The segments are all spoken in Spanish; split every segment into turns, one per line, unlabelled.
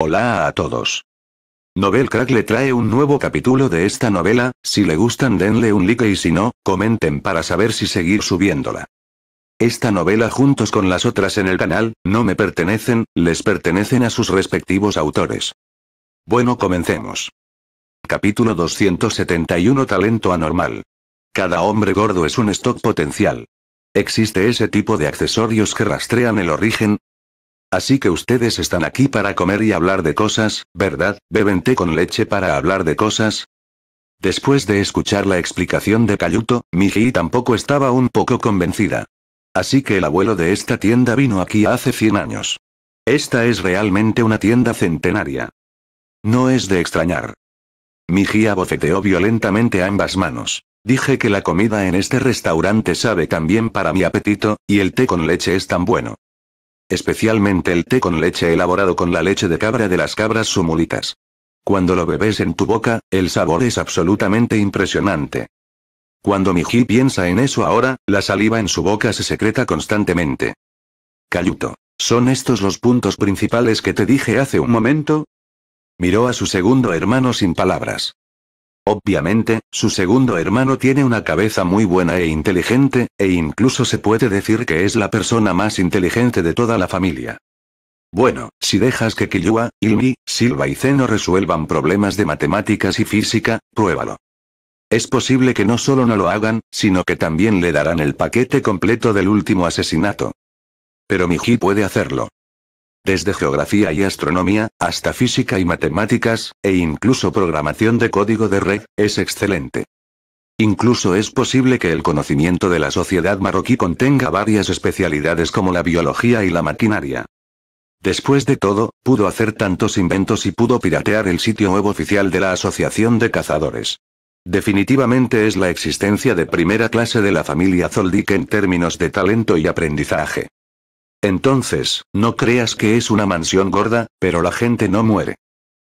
Hola a todos. Novel Crack le trae un nuevo capítulo de esta novela, si le gustan denle un like y si no, comenten para saber si seguir subiéndola. Esta novela juntos con las otras en el canal, no me pertenecen, les pertenecen a sus respectivos autores. Bueno comencemos. Capítulo 271 Talento anormal. Cada hombre gordo es un stock potencial. Existe ese tipo de accesorios que rastrean el origen, Así que ustedes están aquí para comer y hablar de cosas, ¿verdad? ¿Beben té con leche para hablar de cosas? Después de escuchar la explicación de Cayuto, Miji tampoco estaba un poco convencida. Así que el abuelo de esta tienda vino aquí hace 100 años. Esta es realmente una tienda centenaria. No es de extrañar. Miji aboceteó violentamente ambas manos. Dije que la comida en este restaurante sabe tan bien para mi apetito, y el té con leche es tan bueno. Especialmente el té con leche elaborado con la leche de cabra de las cabras sumulitas. Cuando lo bebes en tu boca, el sabor es absolutamente impresionante. Cuando Miji piensa en eso ahora, la saliva en su boca se secreta constantemente. Cayuto. ¿Son estos los puntos principales que te dije hace un momento? Miró a su segundo hermano sin palabras. Obviamente, su segundo hermano tiene una cabeza muy buena e inteligente, e incluso se puede decir que es la persona más inteligente de toda la familia. Bueno, si dejas que Kiyua, Ilmi, Silva y Zeno resuelvan problemas de matemáticas y física, pruébalo. Es posible que no solo no lo hagan, sino que también le darán el paquete completo del último asesinato. Pero Miji puede hacerlo desde geografía y astronomía, hasta física y matemáticas, e incluso programación de código de red, es excelente. Incluso es posible que el conocimiento de la sociedad marroquí contenga varias especialidades como la biología y la maquinaria. Después de todo, pudo hacer tantos inventos y pudo piratear el sitio web oficial de la Asociación de Cazadores. Definitivamente es la existencia de primera clase de la familia Zoldyck en términos de talento y aprendizaje. Entonces, no creas que es una mansión gorda, pero la gente no muere.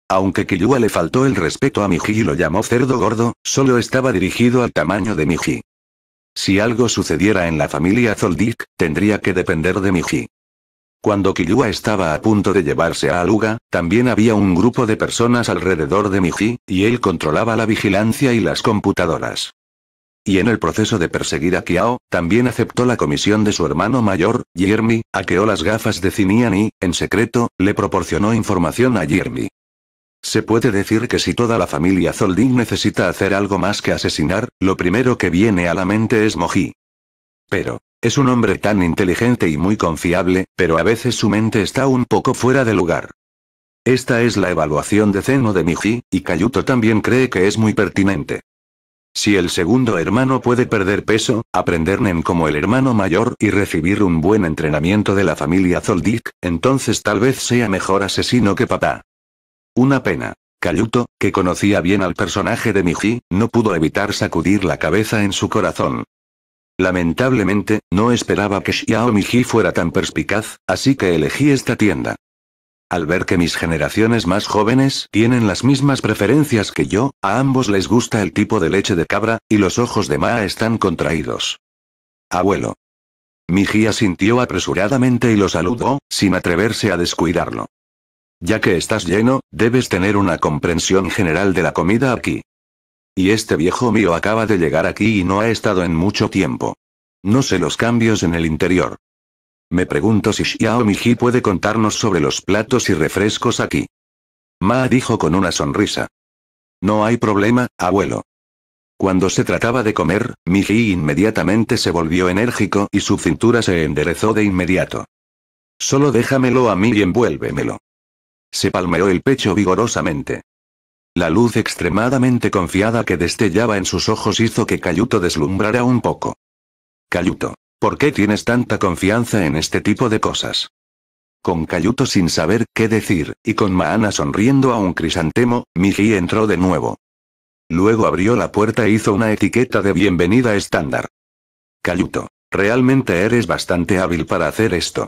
Aunque Kiyua le faltó el respeto a Miji y lo llamó cerdo gordo, solo estaba dirigido al tamaño de Miji. Si algo sucediera en la familia Zoldik, tendría que depender de Miji. Cuando Killua estaba a punto de llevarse a Aluga, también había un grupo de personas alrededor de Miji, y él controlaba la vigilancia y las computadoras y en el proceso de perseguir a Kiao, también aceptó la comisión de su hermano mayor, Jeremy, aqueó las gafas de y, en secreto, le proporcionó información a Jeremy. Se puede decir que si toda la familia Zoldin necesita hacer algo más que asesinar, lo primero que viene a la mente es Moji. Pero, es un hombre tan inteligente y muy confiable, pero a veces su mente está un poco fuera de lugar. Esta es la evaluación de Zeno de Miji, y Kayuto también cree que es muy pertinente. Si el segundo hermano puede perder peso, aprender Nen como el hermano mayor y recibir un buen entrenamiento de la familia Zoldyck, entonces tal vez sea mejor asesino que papá. Una pena. Kayuto, que conocía bien al personaje de Miji, no pudo evitar sacudir la cabeza en su corazón. Lamentablemente, no esperaba que Xiao Miji fuera tan perspicaz, así que elegí esta tienda. Al ver que mis generaciones más jóvenes tienen las mismas preferencias que yo, a ambos les gusta el tipo de leche de cabra, y los ojos de Ma están contraídos. Abuelo. Mi sintió apresuradamente y lo saludó, sin atreverse a descuidarlo. Ya que estás lleno, debes tener una comprensión general de la comida aquí. Y este viejo mío acaba de llegar aquí y no ha estado en mucho tiempo. No sé los cambios en el interior. Me pregunto si Xiao Miji puede contarnos sobre los platos y refrescos aquí. Ma dijo con una sonrisa. No hay problema, abuelo. Cuando se trataba de comer, Miji inmediatamente se volvió enérgico y su cintura se enderezó de inmediato. Solo déjamelo a mí y envuélvemelo. Se palmeó el pecho vigorosamente. La luz extremadamente confiada que destellaba en sus ojos hizo que Cayuto deslumbrara un poco. Cayuto. ¿Por qué tienes tanta confianza en este tipo de cosas? Con Cayuto sin saber qué decir, y con Maana sonriendo a un crisantemo, Miji entró de nuevo. Luego abrió la puerta e hizo una etiqueta de bienvenida estándar. Cayuto, realmente eres bastante hábil para hacer esto.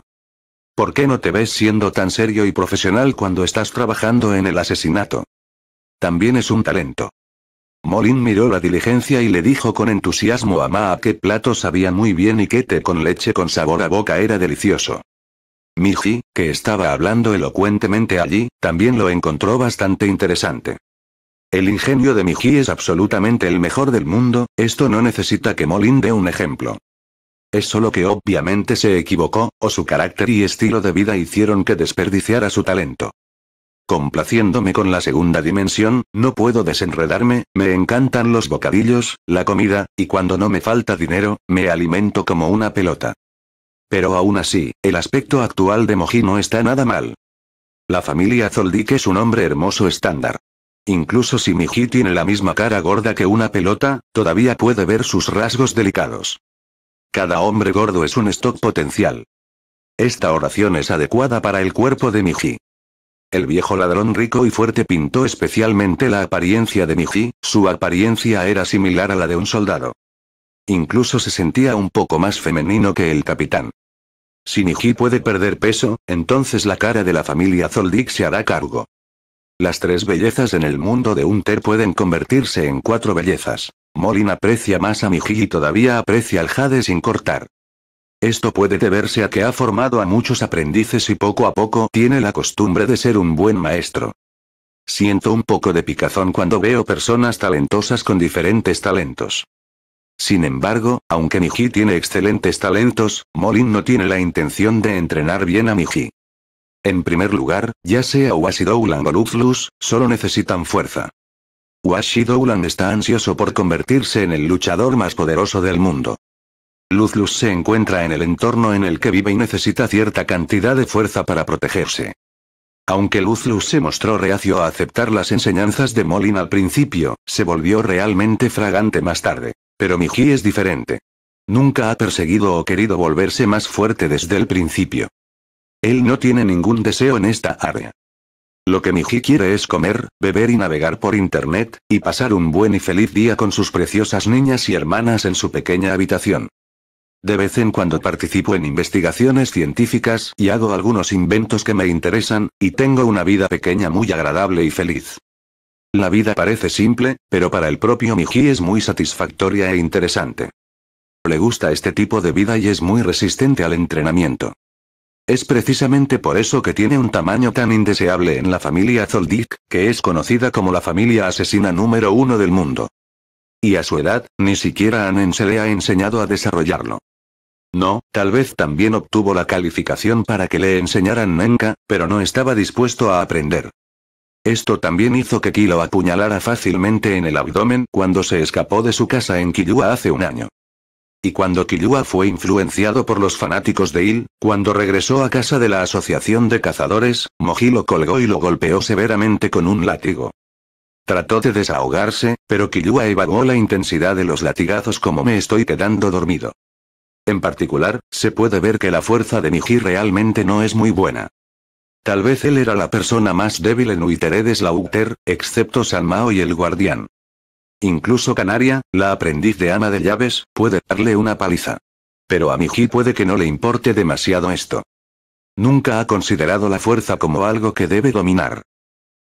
¿Por qué no te ves siendo tan serio y profesional cuando estás trabajando en el asesinato? También es un talento. Molin miró la diligencia y le dijo con entusiasmo a Maa que plato sabía muy bien y que té con leche con sabor a boca era delicioso. Miji, que estaba hablando elocuentemente allí, también lo encontró bastante interesante. El ingenio de Miji es absolutamente el mejor del mundo, esto no necesita que Molin dé un ejemplo. Es solo que obviamente se equivocó, o su carácter y estilo de vida hicieron que desperdiciara su talento. Complaciéndome con la segunda dimensión, no puedo desenredarme, me encantan los bocadillos, la comida, y cuando no me falta dinero, me alimento como una pelota. Pero aún así, el aspecto actual de Moji no está nada mal. La familia Zoldyck es un hombre hermoso estándar. Incluso si Miji tiene la misma cara gorda que una pelota, todavía puede ver sus rasgos delicados. Cada hombre gordo es un stock potencial. Esta oración es adecuada para el cuerpo de Miji. El viejo ladrón rico y fuerte pintó especialmente la apariencia de Miji, su apariencia era similar a la de un soldado. Incluso se sentía un poco más femenino que el capitán. Si Niji puede perder peso, entonces la cara de la familia Zoldyck se hará cargo. Las tres bellezas en el mundo de Unter pueden convertirse en cuatro bellezas. Molin aprecia más a Miji y todavía aprecia al jade sin cortar. Esto puede deberse a que ha formado a muchos aprendices y poco a poco tiene la costumbre de ser un buen maestro. Siento un poco de picazón cuando veo personas talentosas con diferentes talentos. Sin embargo, aunque Miji tiene excelentes talentos, Molin no tiene la intención de entrenar bien a Miji. En primer lugar, ya sea Washidoulan o Luxlus, solo necesitan fuerza. Washidoulan está ansioso por convertirse en el luchador más poderoso del mundo. Luz Luz se encuentra en el entorno en el que vive y necesita cierta cantidad de fuerza para protegerse. Aunque Luz Luz se mostró reacio a aceptar las enseñanzas de Molin al principio, se volvió realmente fragante más tarde. Pero Miji es diferente. Nunca ha perseguido o querido volverse más fuerte desde el principio. Él no tiene ningún deseo en esta área. Lo que Miji quiere es comer, beber y navegar por internet, y pasar un buen y feliz día con sus preciosas niñas y hermanas en su pequeña habitación. De vez en cuando participo en investigaciones científicas y hago algunos inventos que me interesan, y tengo una vida pequeña muy agradable y feliz. La vida parece simple, pero para el propio Miji es muy satisfactoria e interesante. Le gusta este tipo de vida y es muy resistente al entrenamiento. Es precisamente por eso que tiene un tamaño tan indeseable en la familia Zoldyck, que es conocida como la familia asesina número uno del mundo. Y a su edad, ni siquiera Anen se le ha enseñado a desarrollarlo. No, tal vez también obtuvo la calificación para que le enseñaran Nenka, pero no estaba dispuesto a aprender. Esto también hizo que Ki apuñalara fácilmente en el abdomen cuando se escapó de su casa en Killua hace un año. Y cuando Killua fue influenciado por los fanáticos de Il, cuando regresó a casa de la Asociación de Cazadores, Moji lo colgó y lo golpeó severamente con un látigo. Trató de desahogarse, pero Killua evagó la intensidad de los latigazos como me estoy quedando dormido en particular, se puede ver que la fuerza de Miji realmente no es muy buena. Tal vez él era la persona más débil en Uiteredes Lauter, excepto San Mao y el guardián. Incluso Canaria, la aprendiz de ama de llaves, puede darle una paliza. Pero a Miji puede que no le importe demasiado esto. Nunca ha considerado la fuerza como algo que debe dominar.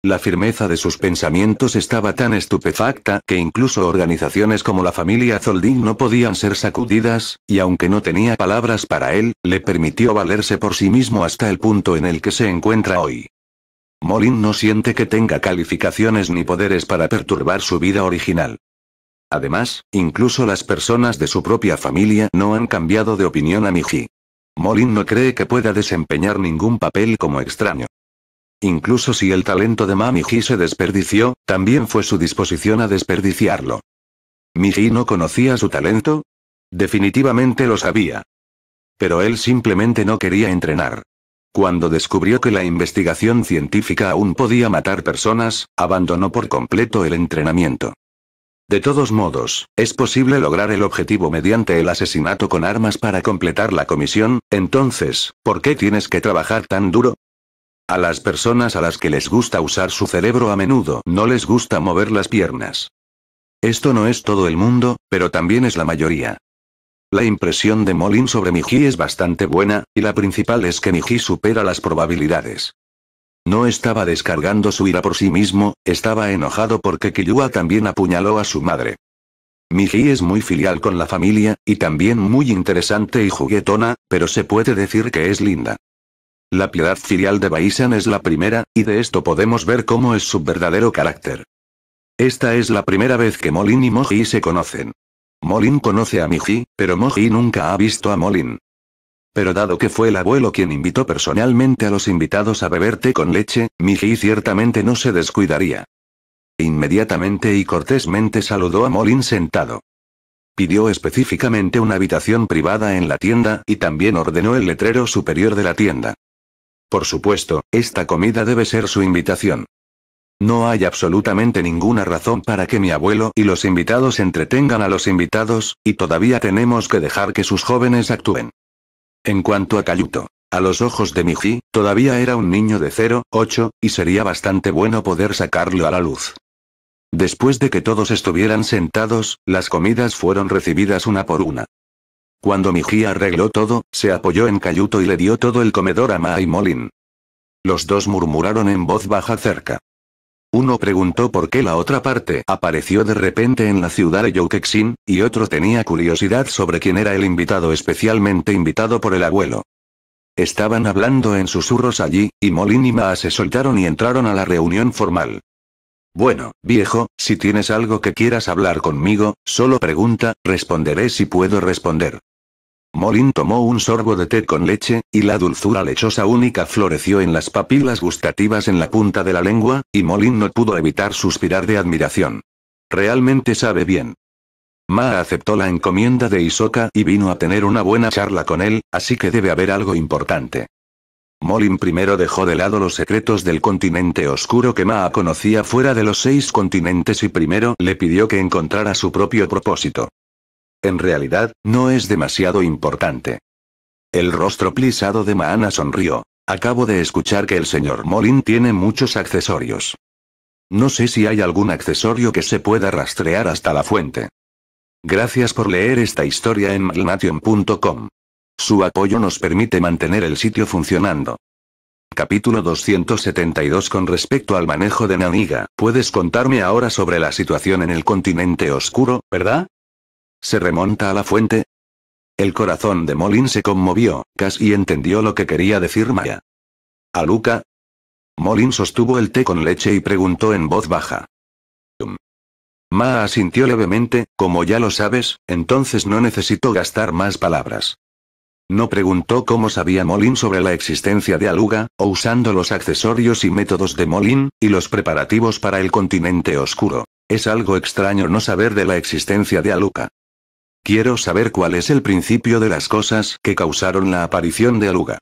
La firmeza de sus pensamientos estaba tan estupefacta que incluso organizaciones como la familia Zoldin no podían ser sacudidas, y aunque no tenía palabras para él, le permitió valerse por sí mismo hasta el punto en el que se encuentra hoy. Molin no siente que tenga calificaciones ni poderes para perturbar su vida original. Además, incluso las personas de su propia familia no han cambiado de opinión a Miji. Molin no cree que pueda desempeñar ningún papel como extraño. Incluso si el talento de mami Mamiji se desperdició, también fue su disposición a desperdiciarlo. Miji no conocía su talento. Definitivamente lo sabía. Pero él simplemente no quería entrenar. Cuando descubrió que la investigación científica aún podía matar personas, abandonó por completo el entrenamiento. De todos modos, es posible lograr el objetivo mediante el asesinato con armas para completar la comisión, entonces, ¿por qué tienes que trabajar tan duro? A las personas a las que les gusta usar su cerebro a menudo no les gusta mover las piernas. Esto no es todo el mundo, pero también es la mayoría. La impresión de Molin sobre Miji es bastante buena, y la principal es que Miji supera las probabilidades. No estaba descargando su ira por sí mismo, estaba enojado porque Kiyua también apuñaló a su madre. Miji es muy filial con la familia, y también muy interesante y juguetona, pero se puede decir que es linda. La piedad filial de Baisan es la primera, y de esto podemos ver cómo es su verdadero carácter. Esta es la primera vez que Molin y Moji se conocen. Molin conoce a Miji, pero Moji nunca ha visto a Molin. Pero dado que fue el abuelo quien invitó personalmente a los invitados a beber té con leche, Miji ciertamente no se descuidaría. Inmediatamente y cortésmente saludó a Molin sentado. Pidió específicamente una habitación privada en la tienda y también ordenó el letrero superior de la tienda. Por supuesto, esta comida debe ser su invitación. No hay absolutamente ninguna razón para que mi abuelo y los invitados entretengan a los invitados, y todavía tenemos que dejar que sus jóvenes actúen. En cuanto a Cayuto, a los ojos de Miji, todavía era un niño de 0,8, y sería bastante bueno poder sacarlo a la luz. Después de que todos estuvieran sentados, las comidas fueron recibidas una por una. Cuando Miji arregló todo, se apoyó en Cayuto y le dio todo el comedor a Ma y Molin. Los dos murmuraron en voz baja cerca. Uno preguntó por qué la otra parte apareció de repente en la ciudad de Youkexin, y otro tenía curiosidad sobre quién era el invitado especialmente invitado por el abuelo. Estaban hablando en susurros allí, y Molin y Ma se soltaron y entraron a la reunión formal. Bueno, viejo, si tienes algo que quieras hablar conmigo, solo pregunta, responderé si puedo responder. Molin tomó un sorbo de té con leche, y la dulzura lechosa única floreció en las papilas gustativas en la punta de la lengua, y Molin no pudo evitar suspirar de admiración. Realmente sabe bien. Ma aceptó la encomienda de Isoka y vino a tener una buena charla con él, así que debe haber algo importante. Molin primero dejó de lado los secretos del continente oscuro que Maa conocía fuera de los seis continentes y primero le pidió que encontrara su propio propósito. En realidad, no es demasiado importante. El rostro plisado de Maana sonrió. Acabo de escuchar que el señor Molin tiene muchos accesorios. No sé si hay algún accesorio que se pueda rastrear hasta la fuente. Gracias por leer esta historia en Malnation.com. Su apoyo nos permite mantener el sitio funcionando. Capítulo 272 Con respecto al manejo de Naniga, puedes contarme ahora sobre la situación en el continente oscuro, ¿verdad? ¿Se remonta a la fuente? El corazón de Molin se conmovió, casi entendió lo que quería decir Maya. ¿A Luca? Molin sostuvo el té con leche y preguntó en voz baja. Ma asintió levemente, como ya lo sabes, entonces no necesito gastar más palabras. No preguntó cómo sabía Molin sobre la existencia de Aluga, o usando los accesorios y métodos de Molin, y los preparativos para el continente oscuro. Es algo extraño no saber de la existencia de Aluga. Quiero saber cuál es el principio de las cosas que causaron la aparición de Aluga.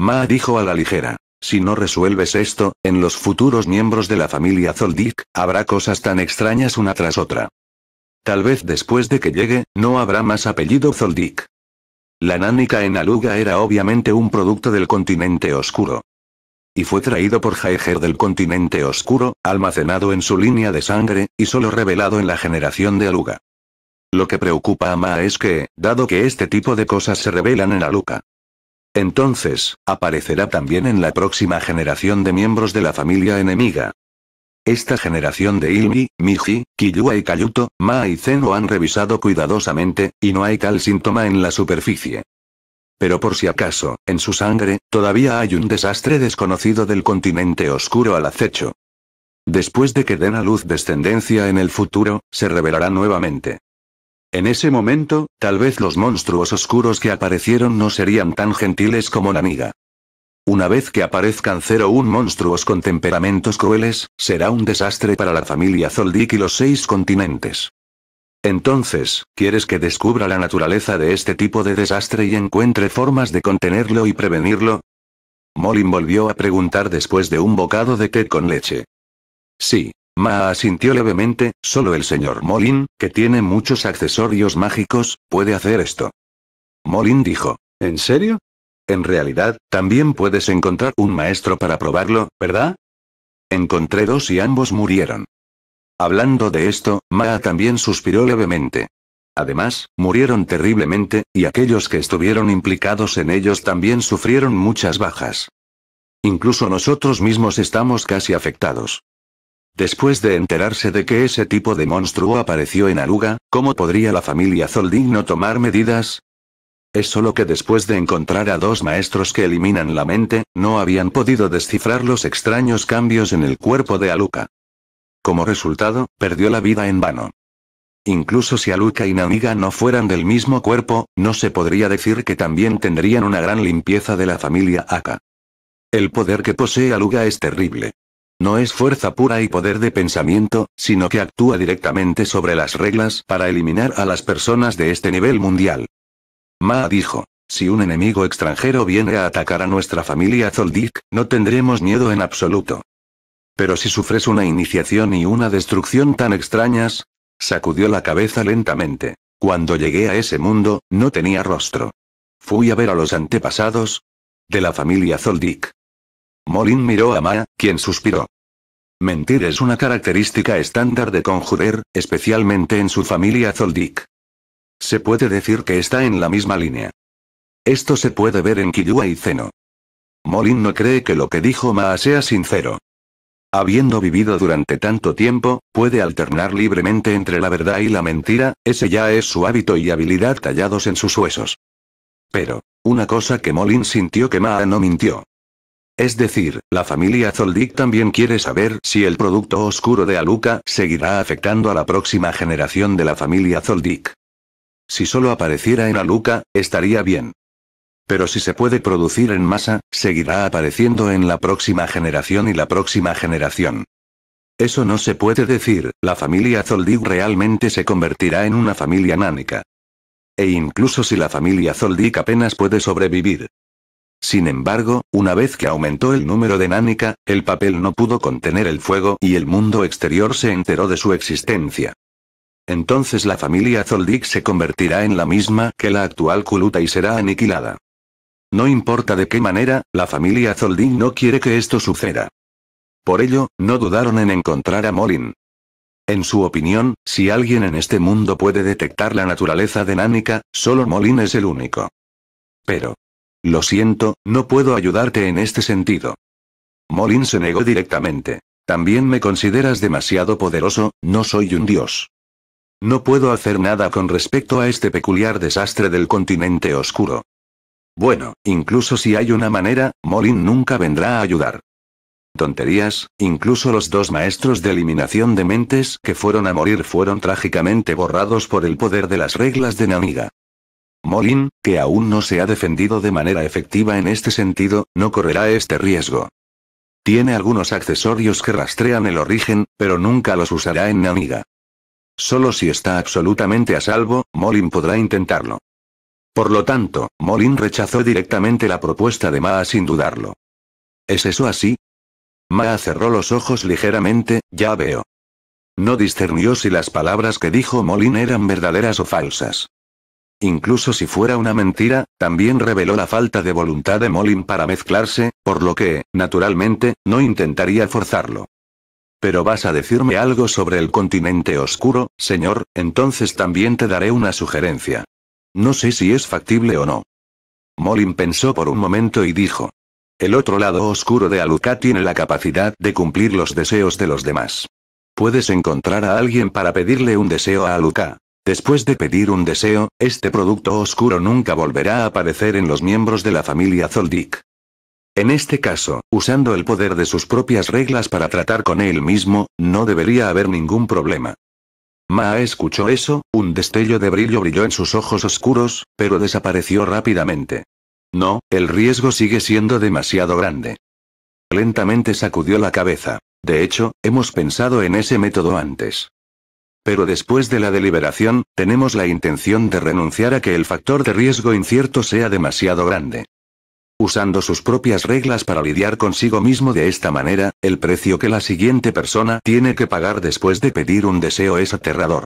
Ma dijo a la ligera. Si no resuelves esto, en los futuros miembros de la familia Zoldik habrá cosas tan extrañas una tras otra. Tal vez después de que llegue, no habrá más apellido Zoldik. La nánica en Aluga era obviamente un producto del continente oscuro. Y fue traído por Jaeger del continente oscuro, almacenado en su línea de sangre, y solo revelado en la generación de Aluga. Lo que preocupa a Ma es que, dado que este tipo de cosas se revelan en Aluga, entonces, aparecerá también en la próxima generación de miembros de la familia enemiga, esta generación de Ilmi, Miji, Kiyua y Kayuto, Ma y Zen han revisado cuidadosamente, y no hay tal síntoma en la superficie. Pero por si acaso, en su sangre, todavía hay un desastre desconocido del continente oscuro al acecho. Después de que den a luz descendencia en el futuro, se revelará nuevamente. En ese momento, tal vez los monstruos oscuros que aparecieron no serían tan gentiles como la Naniga. Una vez que aparezcan cero un monstruos con temperamentos crueles, será un desastre para la familia Zoldyck y los seis continentes. Entonces, ¿quieres que descubra la naturaleza de este tipo de desastre y encuentre formas de contenerlo y prevenirlo? Molin volvió a preguntar después de un bocado de té con leche. Sí. Ma asintió levemente, solo el señor Molin, que tiene muchos accesorios mágicos, puede hacer esto. Molin dijo. ¿En serio? En realidad, también puedes encontrar un maestro para probarlo, ¿verdad? Encontré dos y ambos murieron. Hablando de esto, Maa también suspiró levemente. Además, murieron terriblemente, y aquellos que estuvieron implicados en ellos también sufrieron muchas bajas. Incluso nosotros mismos estamos casi afectados. Después de enterarse de que ese tipo de monstruo apareció en Aruga, ¿cómo podría la familia Zolding no tomar medidas? Es solo que después de encontrar a dos maestros que eliminan la mente, no habían podido descifrar los extraños cambios en el cuerpo de Aluka. Como resultado, perdió la vida en vano. Incluso si Aluka y Namiga no fueran del mismo cuerpo, no se podría decir que también tendrían una gran limpieza de la familia Aka. El poder que posee Aluga es terrible. No es fuerza pura y poder de pensamiento, sino que actúa directamente sobre las reglas para eliminar a las personas de este nivel mundial. Ma dijo. Si un enemigo extranjero viene a atacar a nuestra familia Zoldik, no tendremos miedo en absoluto. Pero si sufres una iniciación y una destrucción tan extrañas, sacudió la cabeza lentamente. Cuando llegué a ese mundo, no tenía rostro. Fui a ver a los antepasados de la familia Zoldik. Molin miró a Ma, quien suspiró. Mentir es una característica estándar de Conjurer, especialmente en su familia Zoldik. Se puede decir que está en la misma línea. Esto se puede ver en Killua y Zeno. Molin no cree que lo que dijo Maa sea sincero. Habiendo vivido durante tanto tiempo, puede alternar libremente entre la verdad y la mentira, ese ya es su hábito y habilidad tallados en sus huesos. Pero, una cosa que Molin sintió que Maa no mintió. Es decir, la familia Zoldyck también quiere saber si el producto oscuro de Aluka seguirá afectando a la próxima generación de la familia Zoldyck. Si solo apareciera en Aluca, estaría bien. Pero si se puede producir en masa, seguirá apareciendo en la próxima generación y la próxima generación. Eso no se puede decir, la familia Zoldyck realmente se convertirá en una familia nánica. E incluso si la familia Zoldyck apenas puede sobrevivir. Sin embargo, una vez que aumentó el número de nánica, el papel no pudo contener el fuego y el mundo exterior se enteró de su existencia. Entonces la familia Zoldyck se convertirá en la misma que la actual Kuluta y será aniquilada. No importa de qué manera, la familia Zoldyck no quiere que esto suceda. Por ello, no dudaron en encontrar a Molin. En su opinión, si alguien en este mundo puede detectar la naturaleza de Nánica, solo Molin es el único. Pero. Lo siento, no puedo ayudarte en este sentido. Molin se negó directamente. También me consideras demasiado poderoso, no soy un dios. No puedo hacer nada con respecto a este peculiar desastre del continente oscuro. Bueno, incluso si hay una manera, Molin nunca vendrá a ayudar. Tonterías, incluso los dos maestros de eliminación de mentes que fueron a morir fueron trágicamente borrados por el poder de las reglas de Namiga. Molin, que aún no se ha defendido de manera efectiva en este sentido, no correrá este riesgo. Tiene algunos accesorios que rastrean el origen, pero nunca los usará en Namiga. Solo si está absolutamente a salvo, Molin podrá intentarlo. Por lo tanto, Molin rechazó directamente la propuesta de Maa sin dudarlo. ¿Es eso así? Maa cerró los ojos ligeramente, ya veo. No discernió si las palabras que dijo Molin eran verdaderas o falsas. Incluso si fuera una mentira, también reveló la falta de voluntad de Molin para mezclarse, por lo que, naturalmente, no intentaría forzarlo. Pero vas a decirme algo sobre el continente oscuro, señor, entonces también te daré una sugerencia. No sé si es factible o no. Molin pensó por un momento y dijo. El otro lado oscuro de Aluka tiene la capacidad de cumplir los deseos de los demás. Puedes encontrar a alguien para pedirle un deseo a Aluka. Después de pedir un deseo, este producto oscuro nunca volverá a aparecer en los miembros de la familia Zoldyck. En este caso, usando el poder de sus propias reglas para tratar con él mismo, no debería haber ningún problema. Ma escuchó eso, un destello de brillo brilló en sus ojos oscuros, pero desapareció rápidamente. No, el riesgo sigue siendo demasiado grande. Lentamente sacudió la cabeza. De hecho, hemos pensado en ese método antes. Pero después de la deliberación, tenemos la intención de renunciar a que el factor de riesgo incierto sea demasiado grande usando sus propias reglas para lidiar consigo mismo de esta manera, el precio que la siguiente persona tiene que pagar después de pedir un deseo es aterrador.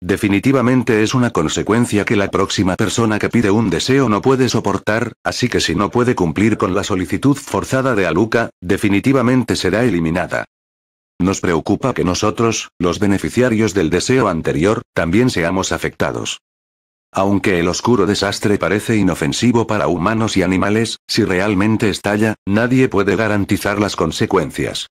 Definitivamente es una consecuencia que la próxima persona que pide un deseo no puede soportar, así que si no puede cumplir con la solicitud forzada de Aluka, definitivamente será eliminada. Nos preocupa que nosotros, los beneficiarios del deseo anterior, también seamos afectados. Aunque el oscuro desastre parece inofensivo para humanos y animales, si realmente estalla, nadie puede garantizar las consecuencias.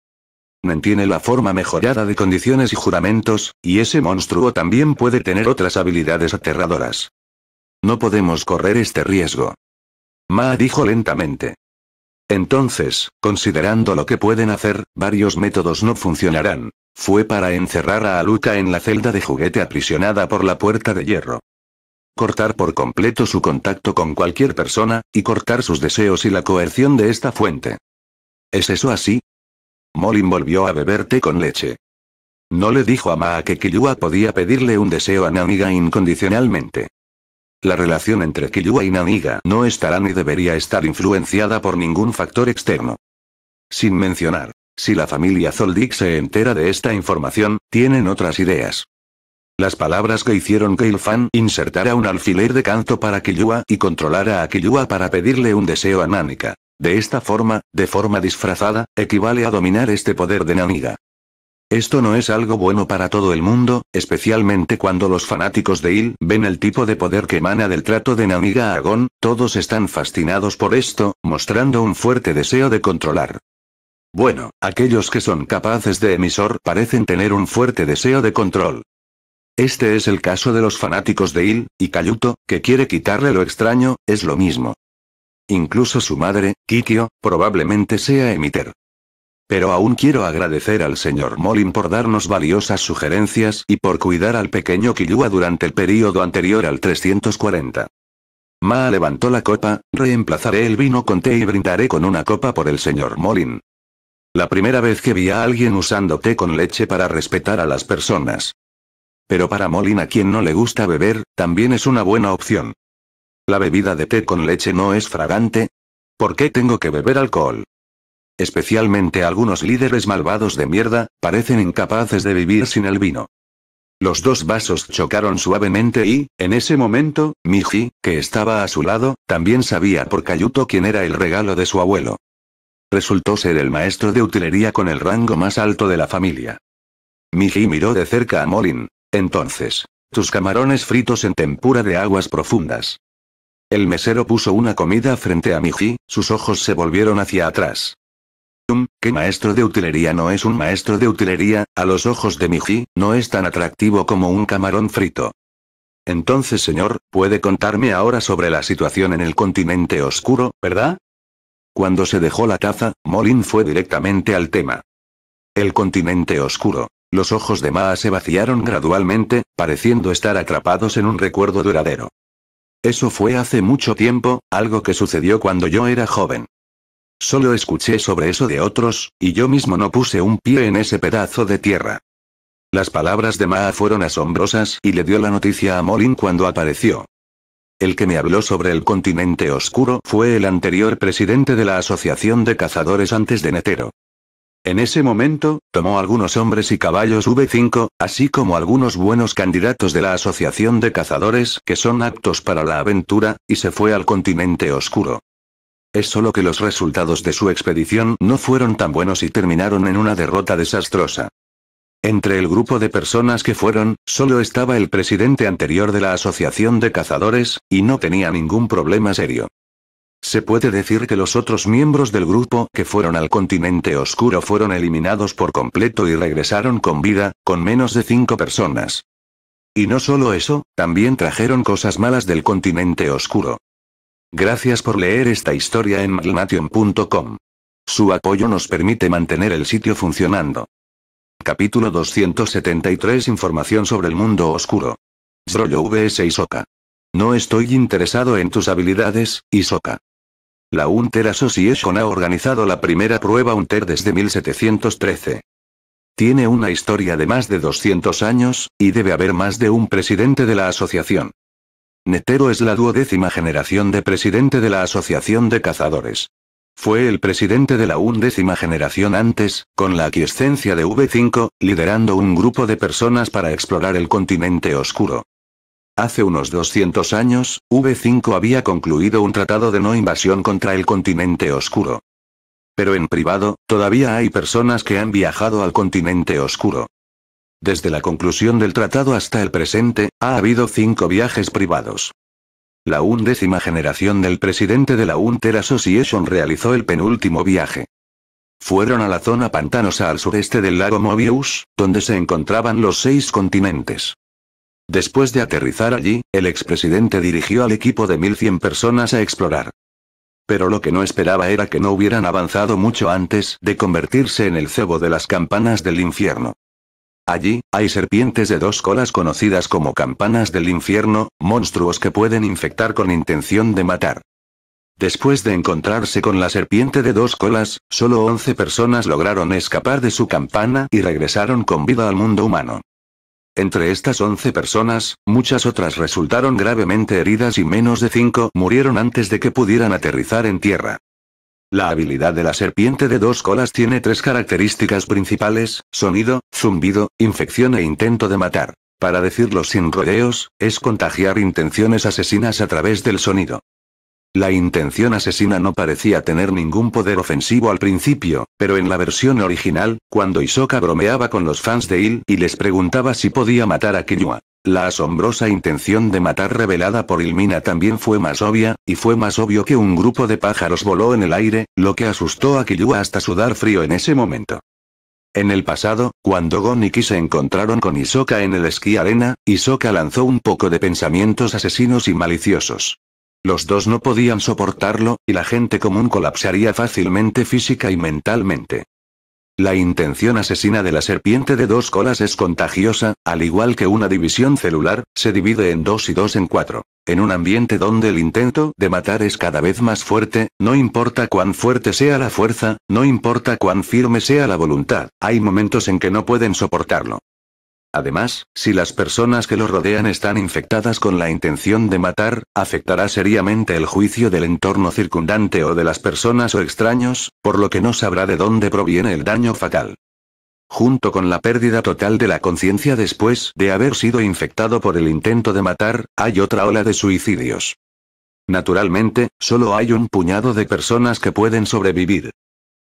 Mantiene la forma mejorada de condiciones y juramentos, y ese monstruo también puede tener otras habilidades aterradoras. No podemos correr este riesgo. Ma dijo lentamente. Entonces, considerando lo que pueden hacer, varios métodos no funcionarán. Fue para encerrar a Aluka en la celda de juguete aprisionada por la puerta de hierro cortar por completo su contacto con cualquier persona, y cortar sus deseos y la coerción de esta fuente. ¿Es eso así? Molin volvió a beber té con leche. No le dijo a Maa que Killua podía pedirle un deseo a Naniga incondicionalmente. La relación entre Killua y Naniga no estará ni debería estar influenciada por ningún factor externo. Sin mencionar, si la familia Zoldyck se entera de esta información, tienen otras ideas. Las palabras que hicieron que Il-Fan insertara un alfiler de canto para Killua y controlara a Killua para pedirle un deseo a Nanika. De esta forma, de forma disfrazada, equivale a dominar este poder de Naniga. Esto no es algo bueno para todo el mundo, especialmente cuando los fanáticos de Il ven el tipo de poder que emana del trato de Naniga a Agon, todos están fascinados por esto, mostrando un fuerte deseo de controlar. Bueno, aquellos que son capaces de emisor parecen tener un fuerte deseo de control. Este es el caso de los fanáticos de Il, y Kayuto, que quiere quitarle lo extraño, es lo mismo. Incluso su madre, Kikyo, probablemente sea emiter. Pero aún quiero agradecer al señor Molin por darnos valiosas sugerencias y por cuidar al pequeño Kiyua durante el período anterior al 340. Ma levantó la copa, reemplazaré el vino con té y brindaré con una copa por el señor Molin. La primera vez que vi a alguien usando té con leche para respetar a las personas. Pero para Molina quien no le gusta beber, también es una buena opción. La bebida de té con leche no es fragante. ¿Por qué tengo que beber alcohol? Especialmente algunos líderes malvados de mierda, parecen incapaces de vivir sin el vino. Los dos vasos chocaron suavemente y, en ese momento, Miji, que estaba a su lado, también sabía por cayuto quién era el regalo de su abuelo. Resultó ser el maestro de utilería con el rango más alto de la familia. Miji miró de cerca a Molin, entonces, tus camarones fritos en tempura de aguas profundas. El mesero puso una comida frente a Miji, sus ojos se volvieron hacia atrás. Um, ¿qué maestro de utilería no es un maestro de utilería? A los ojos de Miji, no es tan atractivo como un camarón frito. Entonces, señor, puede contarme ahora sobre la situación en el continente oscuro, ¿verdad? Cuando se dejó la taza, Molin fue directamente al tema. El continente oscuro. Los ojos de Maa se vaciaron gradualmente, pareciendo estar atrapados en un recuerdo duradero. Eso fue hace mucho tiempo, algo que sucedió cuando yo era joven. Solo escuché sobre eso de otros, y yo mismo no puse un pie en ese pedazo de tierra. Las palabras de Maa fueron asombrosas y le dio la noticia a Molin cuando apareció. El que me habló sobre el continente oscuro fue el anterior presidente de la Asociación de Cazadores antes de Netero. En ese momento, tomó algunos hombres y caballos V5, así como algunos buenos candidatos de la Asociación de Cazadores que son aptos para la aventura, y se fue al continente oscuro. Es solo que los resultados de su expedición no fueron tan buenos y terminaron en una derrota desastrosa. Entre el grupo de personas que fueron, solo estaba el presidente anterior de la Asociación de Cazadores, y no tenía ningún problema serio. Se puede decir que los otros miembros del grupo que fueron al continente oscuro fueron eliminados por completo y regresaron con vida, con menos de cinco personas. Y no solo eso, también trajeron cosas malas del continente oscuro. Gracias por leer esta historia en malnation.com. Su apoyo nos permite mantener el sitio funcionando. Capítulo 273 Información sobre el mundo oscuro. Zrollo vs Isoka. No estoy interesado en tus habilidades, Isoka. La Unter Association ha organizado la primera prueba Unter desde 1713. Tiene una historia de más de 200 años, y debe haber más de un presidente de la asociación. Netero es la duodécima generación de presidente de la Asociación de Cazadores. Fue el presidente de la undécima generación antes, con la aquiescencia de V5, liderando un grupo de personas para explorar el continente oscuro. Hace unos 200 años, V5 había concluido un tratado de no invasión contra el continente oscuro. Pero en privado, todavía hay personas que han viajado al continente oscuro. Desde la conclusión del tratado hasta el presente, ha habido cinco viajes privados. La undécima generación del presidente de la Unter Association realizó el penúltimo viaje. Fueron a la zona pantanosa al sureste del lago Mobius, donde se encontraban los seis continentes. Después de aterrizar allí, el expresidente dirigió al equipo de 1.100 personas a explorar. Pero lo que no esperaba era que no hubieran avanzado mucho antes de convertirse en el cebo de las campanas del infierno. Allí, hay serpientes de dos colas conocidas como campanas del infierno, monstruos que pueden infectar con intención de matar. Después de encontrarse con la serpiente de dos colas, solo 11 personas lograron escapar de su campana y regresaron con vida al mundo humano. Entre estas 11 personas, muchas otras resultaron gravemente heridas y menos de 5 murieron antes de que pudieran aterrizar en tierra. La habilidad de la serpiente de dos colas tiene tres características principales, sonido, zumbido, infección e intento de matar. Para decirlo sin rodeos, es contagiar intenciones asesinas a través del sonido. La intención asesina no parecía tener ningún poder ofensivo al principio, pero en la versión original, cuando Isoka bromeaba con los fans de Il y les preguntaba si podía matar a Kiyua, la asombrosa intención de matar revelada por Ilmina también fue más obvia, y fue más obvio que un grupo de pájaros voló en el aire, lo que asustó a Kiyua hasta sudar frío en ese momento. En el pasado, cuando Gon y Ki se encontraron con Isoka en el esquí arena, Isoka lanzó un poco de pensamientos asesinos y maliciosos. Los dos no podían soportarlo, y la gente común colapsaría fácilmente física y mentalmente. La intención asesina de la serpiente de dos colas es contagiosa, al igual que una división celular, se divide en dos y dos en cuatro. En un ambiente donde el intento de matar es cada vez más fuerte, no importa cuán fuerte sea la fuerza, no importa cuán firme sea la voluntad, hay momentos en que no pueden soportarlo. Además, si las personas que lo rodean están infectadas con la intención de matar, afectará seriamente el juicio del entorno circundante o de las personas o extraños, por lo que no sabrá de dónde proviene el daño fatal. Junto con la pérdida total de la conciencia después de haber sido infectado por el intento de matar, hay otra ola de suicidios. Naturalmente, solo hay un puñado de personas que pueden sobrevivir.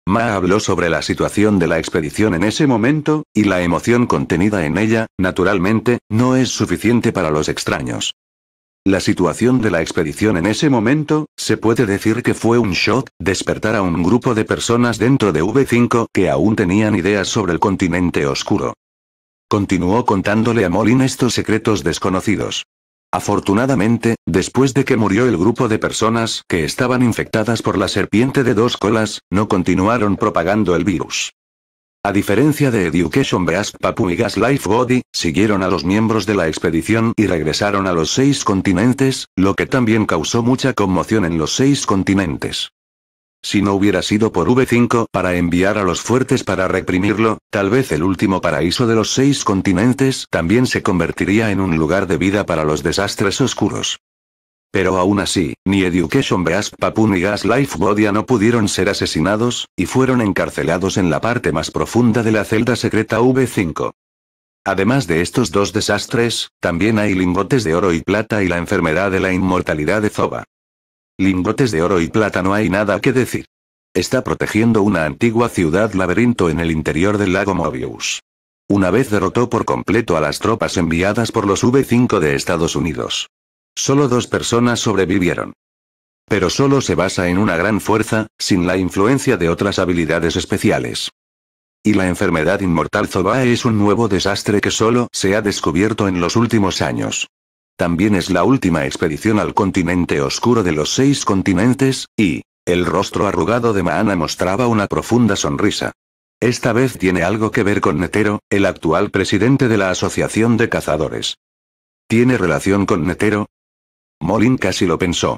Ma habló sobre la situación de la expedición en ese momento, y la emoción contenida en ella, naturalmente, no es suficiente para los extraños. La situación de la expedición en ese momento, se puede decir que fue un shock, despertar a un grupo de personas dentro de V5 que aún tenían ideas sobre el continente oscuro. Continuó contándole a Molin estos secretos desconocidos. Afortunadamente, después de que murió el grupo de personas que estaban infectadas por la serpiente de dos colas, no continuaron propagando el virus. A diferencia de Education Brask Papu y Gas Life Body, siguieron a los miembros de la expedición y regresaron a los seis continentes, lo que también causó mucha conmoción en los seis continentes. Si no hubiera sido por V5 para enviar a los fuertes para reprimirlo, tal vez el último paraíso de los seis continentes también se convertiría en un lugar de vida para los desastres oscuros. Pero aún así, ni Education Beast Papun ni Gas Life Bodia no pudieron ser asesinados, y fueron encarcelados en la parte más profunda de la celda secreta V5. Además de estos dos desastres, también hay lingotes de oro y plata y la enfermedad de la inmortalidad de Zoba lingotes de oro y plata no hay nada que decir. Está protegiendo una antigua ciudad laberinto en el interior del lago Mobius. Una vez derrotó por completo a las tropas enviadas por los V5 de Estados Unidos. Solo dos personas sobrevivieron. Pero solo se basa en una gran fuerza, sin la influencia de otras habilidades especiales. Y la enfermedad inmortal Zobae es un nuevo desastre que solo se ha descubierto en los últimos años. También es la última expedición al continente oscuro de los seis continentes, y, el rostro arrugado de Maana mostraba una profunda sonrisa. Esta vez tiene algo que ver con Netero, el actual presidente de la Asociación de Cazadores. ¿Tiene relación con Netero? Molin casi lo pensó.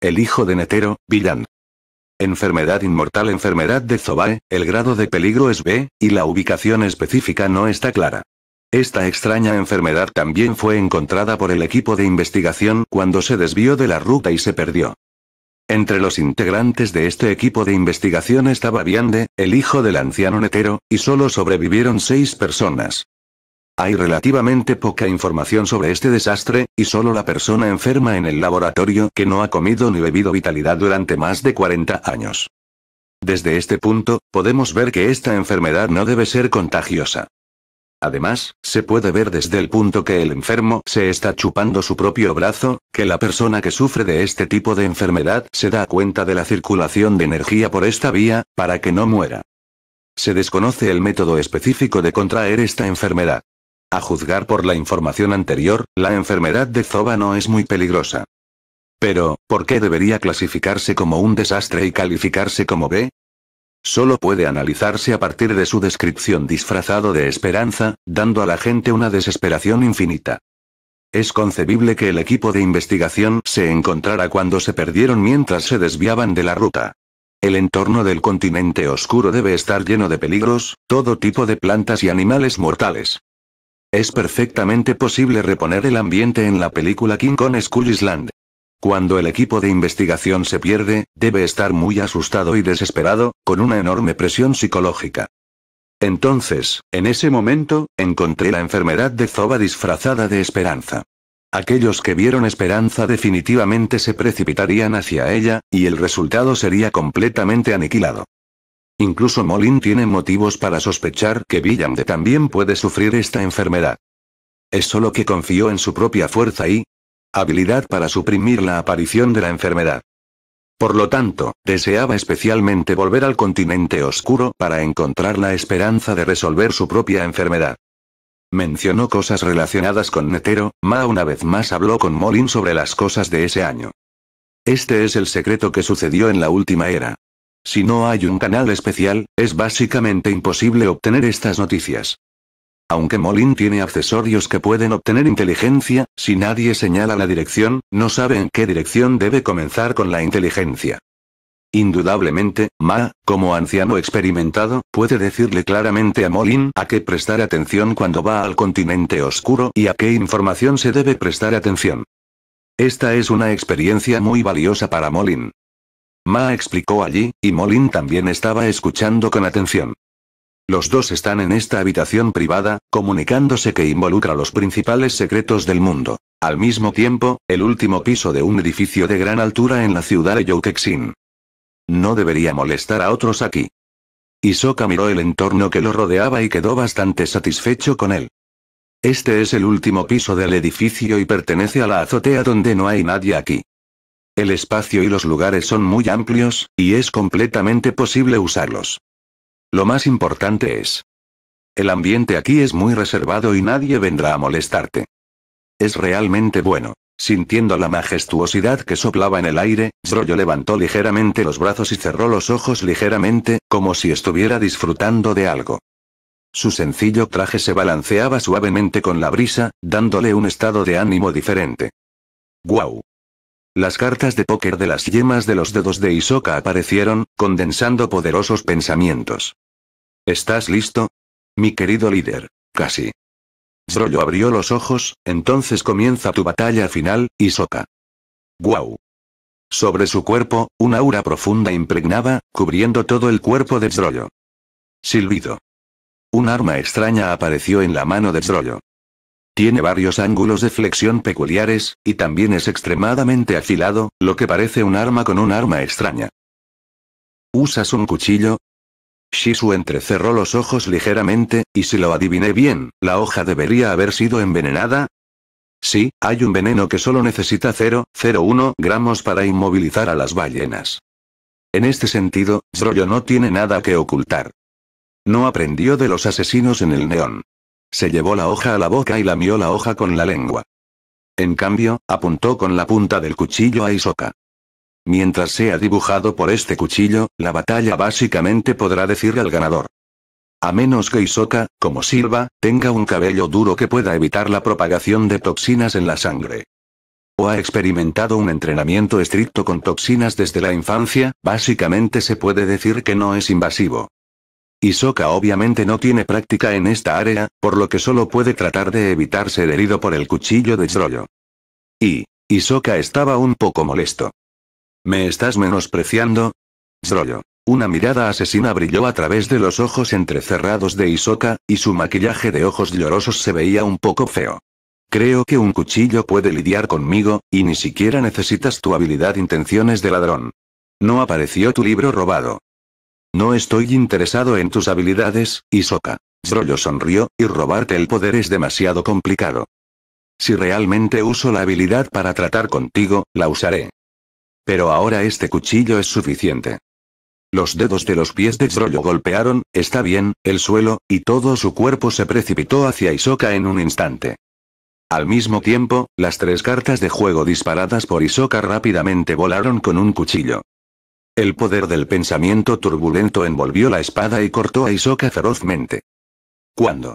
El hijo de Netero, Villan. Enfermedad inmortal Enfermedad de Zobae, el grado de peligro es B, y la ubicación específica no está clara. Esta extraña enfermedad también fue encontrada por el equipo de investigación cuando se desvió de la ruta y se perdió. Entre los integrantes de este equipo de investigación estaba Viande, el hijo del anciano netero, y solo sobrevivieron seis personas. Hay relativamente poca información sobre este desastre, y solo la persona enferma en el laboratorio que no ha comido ni bebido vitalidad durante más de 40 años. Desde este punto, podemos ver que esta enfermedad no debe ser contagiosa. Además, se puede ver desde el punto que el enfermo se está chupando su propio brazo, que la persona que sufre de este tipo de enfermedad se da cuenta de la circulación de energía por esta vía, para que no muera. Se desconoce el método específico de contraer esta enfermedad. A juzgar por la información anterior, la enfermedad de Zoba no es muy peligrosa. Pero, ¿por qué debería clasificarse como un desastre y calificarse como B? Solo puede analizarse a partir de su descripción disfrazado de esperanza, dando a la gente una desesperación infinita. Es concebible que el equipo de investigación se encontrara cuando se perdieron mientras se desviaban de la ruta. El entorno del continente oscuro debe estar lleno de peligros, todo tipo de plantas y animales mortales. Es perfectamente posible reponer el ambiente en la película King Kong Skull Island. Cuando el equipo de investigación se pierde, debe estar muy asustado y desesperado, con una enorme presión psicológica. Entonces, en ese momento, encontré la enfermedad de Zoba disfrazada de esperanza. Aquellos que vieron esperanza definitivamente se precipitarían hacia ella, y el resultado sería completamente aniquilado. Incluso Molin tiene motivos para sospechar que Villande también puede sufrir esta enfermedad. Es solo que confió en su propia fuerza y, habilidad para suprimir la aparición de la enfermedad. Por lo tanto, deseaba especialmente volver al continente oscuro para encontrar la esperanza de resolver su propia enfermedad. Mencionó cosas relacionadas con Netero, Ma una vez más habló con Molin sobre las cosas de ese año. Este es el secreto que sucedió en la última era. Si no hay un canal especial, es básicamente imposible obtener estas noticias. Aunque Molin tiene accesorios que pueden obtener inteligencia, si nadie señala la dirección, no sabe en qué dirección debe comenzar con la inteligencia. Indudablemente, Ma, como anciano experimentado, puede decirle claramente a Molin a qué prestar atención cuando va al continente oscuro y a qué información se debe prestar atención. Esta es una experiencia muy valiosa para Molin. Ma explicó allí, y Molin también estaba escuchando con atención. Los dos están en esta habitación privada, comunicándose que involucra los principales secretos del mundo. Al mismo tiempo, el último piso de un edificio de gran altura en la ciudad de Youkexin. No debería molestar a otros aquí. Isoka miró el entorno que lo rodeaba y quedó bastante satisfecho con él. Este es el último piso del edificio y pertenece a la azotea donde no hay nadie aquí. El espacio y los lugares son muy amplios, y es completamente posible usarlos. Lo más importante es. El ambiente aquí es muy reservado y nadie vendrá a molestarte. Es realmente bueno. Sintiendo la majestuosidad que soplaba en el aire, Zroyo levantó ligeramente los brazos y cerró los ojos ligeramente, como si estuviera disfrutando de algo. Su sencillo traje se balanceaba suavemente con la brisa, dándole un estado de ánimo diferente. ¡Guau! Las cartas de póker de las yemas de los dedos de Isoka aparecieron, condensando poderosos pensamientos. ¿Estás listo? Mi querido líder. Casi. Zrollo abrió los ojos, entonces comienza tu batalla final, Isoka. ¡Guau! Sobre su cuerpo, una aura profunda impregnaba, cubriendo todo el cuerpo de Zrollo. Silbido. Un arma extraña apareció en la mano de Zrollo. Tiene varios ángulos de flexión peculiares, y también es extremadamente afilado, lo que parece un arma con un arma extraña. ¿Usas un cuchillo? Shisu entrecerró los ojos ligeramente, y si lo adiviné bien, la hoja debería haber sido envenenada. Sí, hay un veneno que solo necesita 0,01 gramos para inmovilizar a las ballenas. En este sentido, Zroyo no tiene nada que ocultar. No aprendió de los asesinos en el neón. Se llevó la hoja a la boca y lamió la hoja con la lengua. En cambio, apuntó con la punta del cuchillo a Isoka. Mientras sea dibujado por este cuchillo, la batalla básicamente podrá decir al ganador. A menos que Isoka, como Silva, tenga un cabello duro que pueda evitar la propagación de toxinas en la sangre. O ha experimentado un entrenamiento estricto con toxinas desde la infancia, básicamente se puede decir que no es invasivo. Isoka obviamente no tiene práctica en esta área, por lo que solo puede tratar de evitar ser herido por el cuchillo de Zroyo. Y, Isoka estaba un poco molesto. ¿Me estás menospreciando? Zroyo. Una mirada asesina brilló a través de los ojos entrecerrados de Isoka, y su maquillaje de ojos llorosos se veía un poco feo. Creo que un cuchillo puede lidiar conmigo, y ni siquiera necesitas tu habilidad intenciones de ladrón. No apareció tu libro robado. No estoy interesado en tus habilidades, Isoka. Drollo sonrió, y robarte el poder es demasiado complicado. Si realmente uso la habilidad para tratar contigo, la usaré. Pero ahora este cuchillo es suficiente. Los dedos de los pies de Drollo golpearon, está bien, el suelo, y todo su cuerpo se precipitó hacia Isoka en un instante. Al mismo tiempo, las tres cartas de juego disparadas por Isoka rápidamente volaron con un cuchillo. El poder del pensamiento turbulento envolvió la espada y cortó a Isoka ferozmente. ¿Cuándo?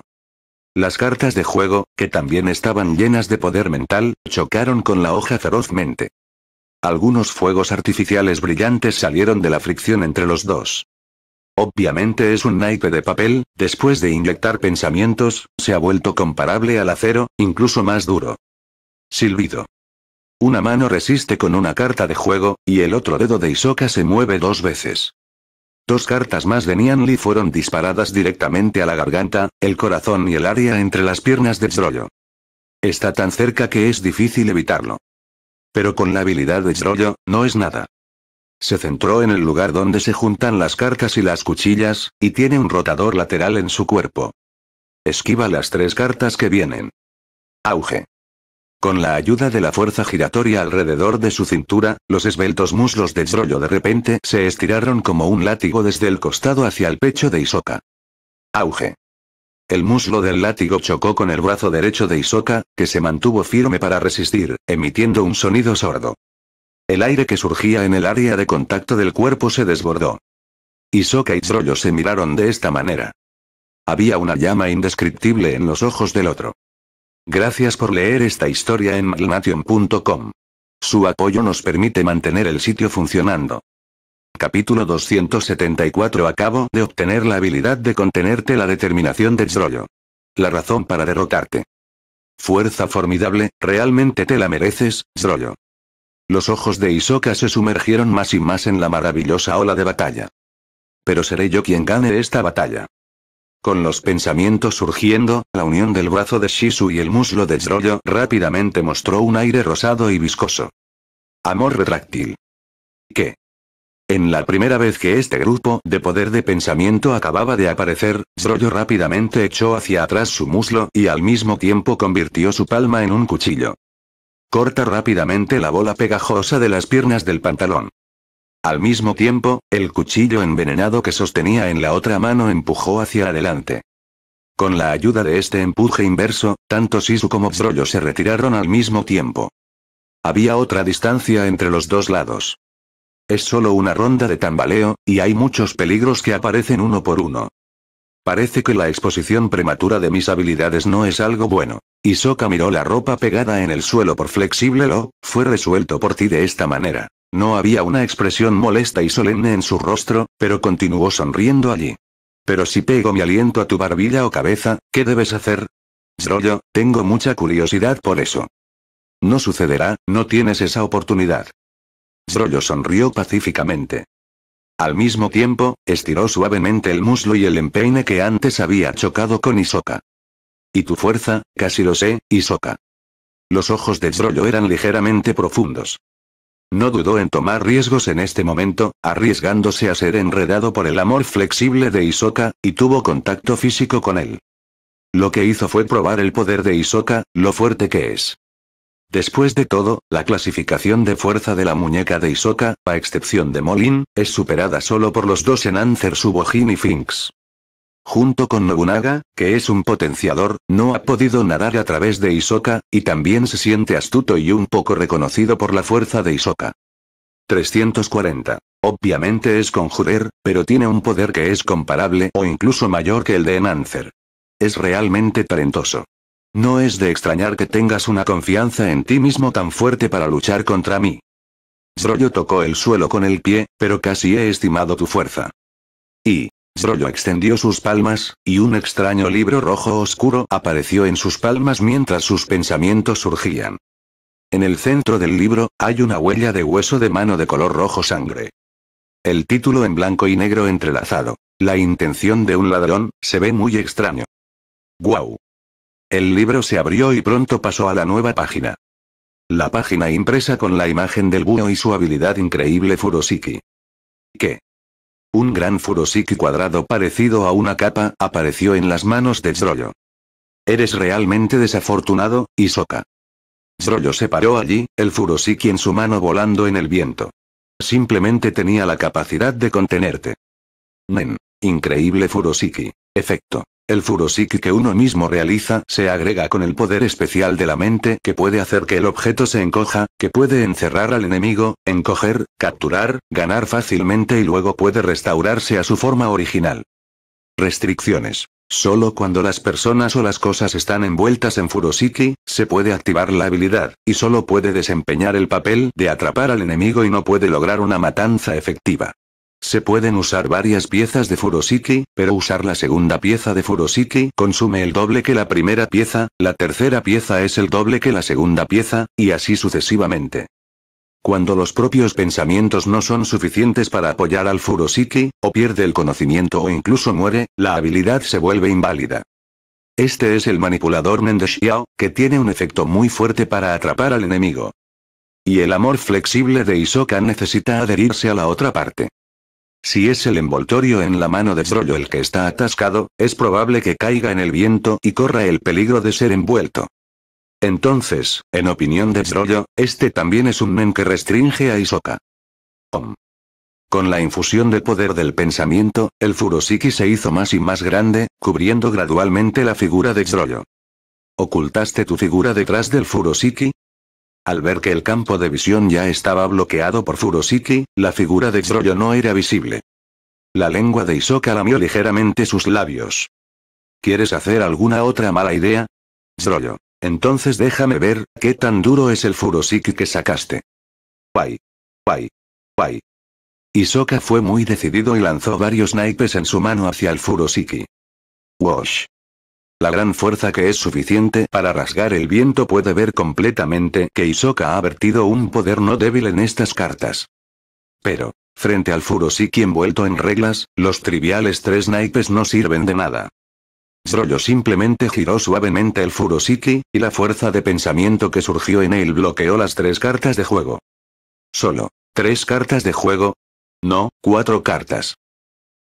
Las cartas de juego, que también estaban llenas de poder mental, chocaron con la hoja ferozmente. Algunos fuegos artificiales brillantes salieron de la fricción entre los dos. Obviamente es un naipe de papel, después de inyectar pensamientos, se ha vuelto comparable al acero, incluso más duro. Silbido. Una mano resiste con una carta de juego, y el otro dedo de Isoka se mueve dos veces. Dos cartas más de Nian Li fueron disparadas directamente a la garganta, el corazón y el área entre las piernas de Zroyo. Está tan cerca que es difícil evitarlo. Pero con la habilidad de Zrollo, no es nada. Se centró en el lugar donde se juntan las cartas y las cuchillas, y tiene un rotador lateral en su cuerpo. Esquiva las tres cartas que vienen. Auge. Con la ayuda de la fuerza giratoria alrededor de su cintura, los esbeltos muslos de Zrollo de repente se estiraron como un látigo desde el costado hacia el pecho de Isoka. Auge. El muslo del látigo chocó con el brazo derecho de Isoka, que se mantuvo firme para resistir, emitiendo un sonido sordo. El aire que surgía en el área de contacto del cuerpo se desbordó. Isoka y Zrollo se miraron de esta manera. Había una llama indescriptible en los ojos del otro. Gracias por leer esta historia en maglnation.com. Su apoyo nos permite mantener el sitio funcionando. Capítulo 274 Acabo de obtener la habilidad de contenerte la determinación de Zrollo. La razón para derrotarte. Fuerza formidable, realmente te la mereces, Zrollo. Los ojos de Isoka se sumergieron más y más en la maravillosa ola de batalla. Pero seré yo quien gane esta batalla. Con los pensamientos surgiendo, la unión del brazo de Shisu y el muslo de Zrollo rápidamente mostró un aire rosado y viscoso. Amor retráctil. ¿Qué? En la primera vez que este grupo de poder de pensamiento acababa de aparecer, Zrollo rápidamente echó hacia atrás su muslo y al mismo tiempo convirtió su palma en un cuchillo. Corta rápidamente la bola pegajosa de las piernas del pantalón. Al mismo tiempo, el cuchillo envenenado que sostenía en la otra mano empujó hacia adelante. Con la ayuda de este empuje inverso, tanto Sisu como Broyo se retiraron al mismo tiempo. Había otra distancia entre los dos lados. Es solo una ronda de tambaleo, y hay muchos peligros que aparecen uno por uno. Parece que la exposición prematura de mis habilidades no es algo bueno. Isoka miró la ropa pegada en el suelo por flexible lo, fue resuelto por ti de esta manera. No había una expresión molesta y solemne en su rostro, pero continuó sonriendo allí. Pero si pego mi aliento a tu barbilla o cabeza, ¿qué debes hacer? Zrollo, tengo mucha curiosidad por eso. No sucederá, no tienes esa oportunidad. Zrollo sonrió pacíficamente. Al mismo tiempo, estiró suavemente el muslo y el empeine que antes había chocado con Isoka. Y tu fuerza, casi lo sé, Isoka. Los ojos de Zrollo eran ligeramente profundos. No dudó en tomar riesgos en este momento, arriesgándose a ser enredado por el amor flexible de Isoka, y tuvo contacto físico con él. Lo que hizo fue probar el poder de Isoka, lo fuerte que es. Después de todo, la clasificación de fuerza de la muñeca de Isoka, a excepción de Molin, es superada solo por los dos Enancer Subojin y Finks. Junto con Nobunaga, que es un potenciador, no ha podido nadar a través de Isoka, y también se siente astuto y un poco reconocido por la fuerza de Isoka. 340. Obviamente es conjurer, pero tiene un poder que es comparable o incluso mayor que el de Nancer. Es realmente talentoso. No es de extrañar que tengas una confianza en ti mismo tan fuerte para luchar contra mí. Zroyo tocó el suelo con el pie, pero casi he estimado tu fuerza. Y, Zroyo extendió sus palmas, y un extraño libro rojo oscuro apareció en sus palmas mientras sus pensamientos surgían. En el centro del libro, hay una huella de hueso de mano de color rojo sangre. El título en blanco y negro entrelazado. La intención de un ladrón, se ve muy extraño. ¡Guau! El libro se abrió y pronto pasó a la nueva página. La página impresa con la imagen del búho y su habilidad increíble Furosiki. ¿Qué? Un gran furosiki cuadrado parecido a una capa apareció en las manos de Zrollo. Eres realmente desafortunado, Isoka. Zrollo se paró allí, el furosiki en su mano volando en el viento. Simplemente tenía la capacidad de contenerte. Men, Increíble Furosiki. Efecto. El furosiki que uno mismo realiza se agrega con el poder especial de la mente que puede hacer que el objeto se encoja, que puede encerrar al enemigo, encoger, capturar, ganar fácilmente y luego puede restaurarse a su forma original. Restricciones. Solo cuando las personas o las cosas están envueltas en furosiki, se puede activar la habilidad, y solo puede desempeñar el papel de atrapar al enemigo y no puede lograr una matanza efectiva. Se pueden usar varias piezas de Furosiki, pero usar la segunda pieza de Furosiki consume el doble que la primera pieza, la tercera pieza es el doble que la segunda pieza, y así sucesivamente. Cuando los propios pensamientos no son suficientes para apoyar al Furosiki, o pierde el conocimiento o incluso muere, la habilidad se vuelve inválida. Este es el manipulador Mendeshiao, que tiene un efecto muy fuerte para atrapar al enemigo. Y el amor flexible de Isoka necesita adherirse a la otra parte. Si es el envoltorio en la mano de Frollo el que está atascado, es probable que caiga en el viento y corra el peligro de ser envuelto. Entonces, en opinión de Frollo, este también es un men que restringe a Isoka. Om. Con la infusión de poder del pensamiento, el Furosiki se hizo más y más grande, cubriendo gradualmente la figura de Zroyo. ¿Ocultaste tu figura detrás del Furosiki? Al ver que el campo de visión ya estaba bloqueado por Furosiki, la figura de Xroyo no era visible. La lengua de Isoka lamió ligeramente sus labios. ¿Quieres hacer alguna otra mala idea? Xroyo. Entonces déjame ver, qué tan duro es el Furosiki que sacaste. Pai. Pai. Pai. Isoka fue muy decidido y lanzó varios naipes en su mano hacia el Furosiki. Wash. La gran fuerza que es suficiente para rasgar el viento puede ver completamente que Isoka ha vertido un poder no débil en estas cartas. Pero, frente al furosiki envuelto en reglas, los triviales tres naipes no sirven de nada. Zrollo simplemente giró suavemente el Furoshiki, y la fuerza de pensamiento que surgió en él bloqueó las tres cartas de juego. Solo. ¿Tres cartas de juego? No, cuatro cartas.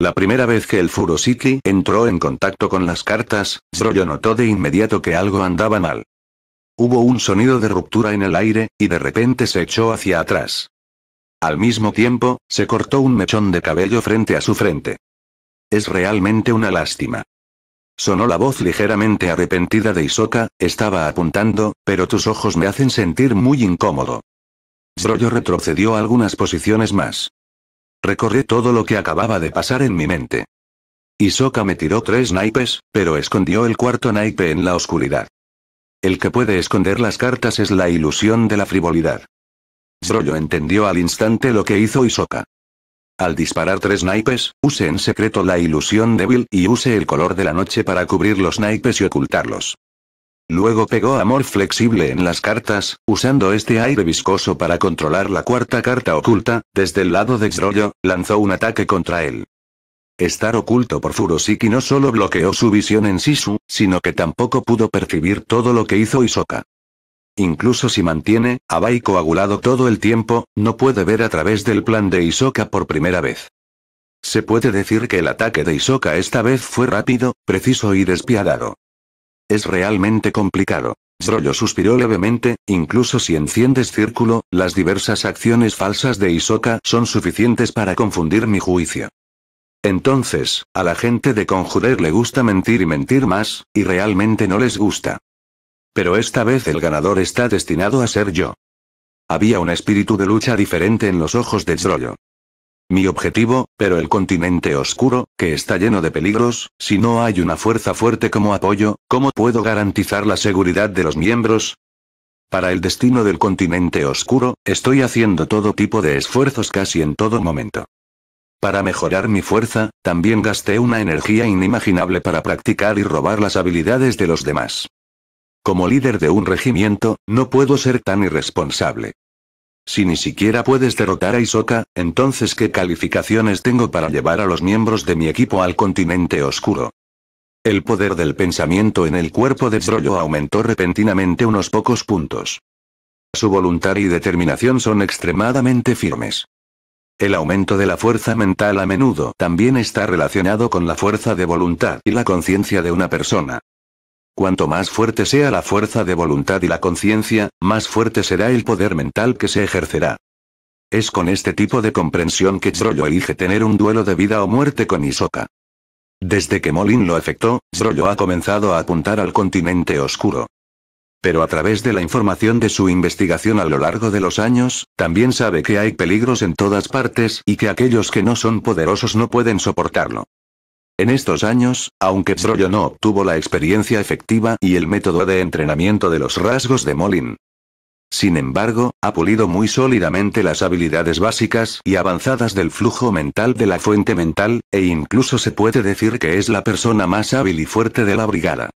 La primera vez que el furosiki entró en contacto con las cartas, Zroyo notó de inmediato que algo andaba mal. Hubo un sonido de ruptura en el aire, y de repente se echó hacia atrás. Al mismo tiempo, se cortó un mechón de cabello frente a su frente. Es realmente una lástima. Sonó la voz ligeramente arrepentida de Isoka, estaba apuntando, pero tus ojos me hacen sentir muy incómodo. Zroyo retrocedió algunas posiciones más. Recorré todo lo que acababa de pasar en mi mente. Isoka me tiró tres naipes, pero escondió el cuarto naipe en la oscuridad. El que puede esconder las cartas es la ilusión de la frivolidad. Zroyo entendió al instante lo que hizo Isoka. Al disparar tres naipes, use en secreto la ilusión débil y use el color de la noche para cubrir los naipes y ocultarlos. Luego pegó amor flexible en las cartas, usando este aire viscoso para controlar la cuarta carta oculta, desde el lado de Xrollo, lanzó un ataque contra él. Estar oculto por Furosiki no solo bloqueó su visión en Sisu, sino que tampoco pudo percibir todo lo que hizo Isoka. Incluso si mantiene, a Bai coagulado todo el tiempo, no puede ver a través del plan de Isoka por primera vez. Se puede decir que el ataque de Isoka esta vez fue rápido, preciso y despiadado. Es realmente complicado. Zrollo suspiró levemente, incluso si enciendes círculo, las diversas acciones falsas de Isoka son suficientes para confundir mi juicio. Entonces, a la gente de Conjurer le gusta mentir y mentir más, y realmente no les gusta. Pero esta vez el ganador está destinado a ser yo. Había un espíritu de lucha diferente en los ojos de Zrollo. Mi objetivo, pero el continente oscuro, que está lleno de peligros, si no hay una fuerza fuerte como apoyo, ¿cómo puedo garantizar la seguridad de los miembros? Para el destino del continente oscuro, estoy haciendo todo tipo de esfuerzos casi en todo momento. Para mejorar mi fuerza, también gasté una energía inimaginable para practicar y robar las habilidades de los demás. Como líder de un regimiento, no puedo ser tan irresponsable. Si ni siquiera puedes derrotar a Isoka, entonces ¿qué calificaciones tengo para llevar a los miembros de mi equipo al continente oscuro? El poder del pensamiento en el cuerpo de Trollo aumentó repentinamente unos pocos puntos. Su voluntad y determinación son extremadamente firmes. El aumento de la fuerza mental a menudo también está relacionado con la fuerza de voluntad y la conciencia de una persona. Cuanto más fuerte sea la fuerza de voluntad y la conciencia, más fuerte será el poder mental que se ejercerá. Es con este tipo de comprensión que Zrollo elige tener un duelo de vida o muerte con Isoka. Desde que Molin lo afectó, Zrollo ha comenzado a apuntar al continente oscuro. Pero a través de la información de su investigación a lo largo de los años, también sabe que hay peligros en todas partes y que aquellos que no son poderosos no pueden soportarlo. En estos años, aunque Zroyo no obtuvo la experiencia efectiva y el método de entrenamiento de los rasgos de Molin. Sin embargo, ha pulido muy sólidamente las habilidades básicas y avanzadas del flujo mental de la fuente mental, e incluso se puede decir que es la persona más hábil y fuerte de la brigada.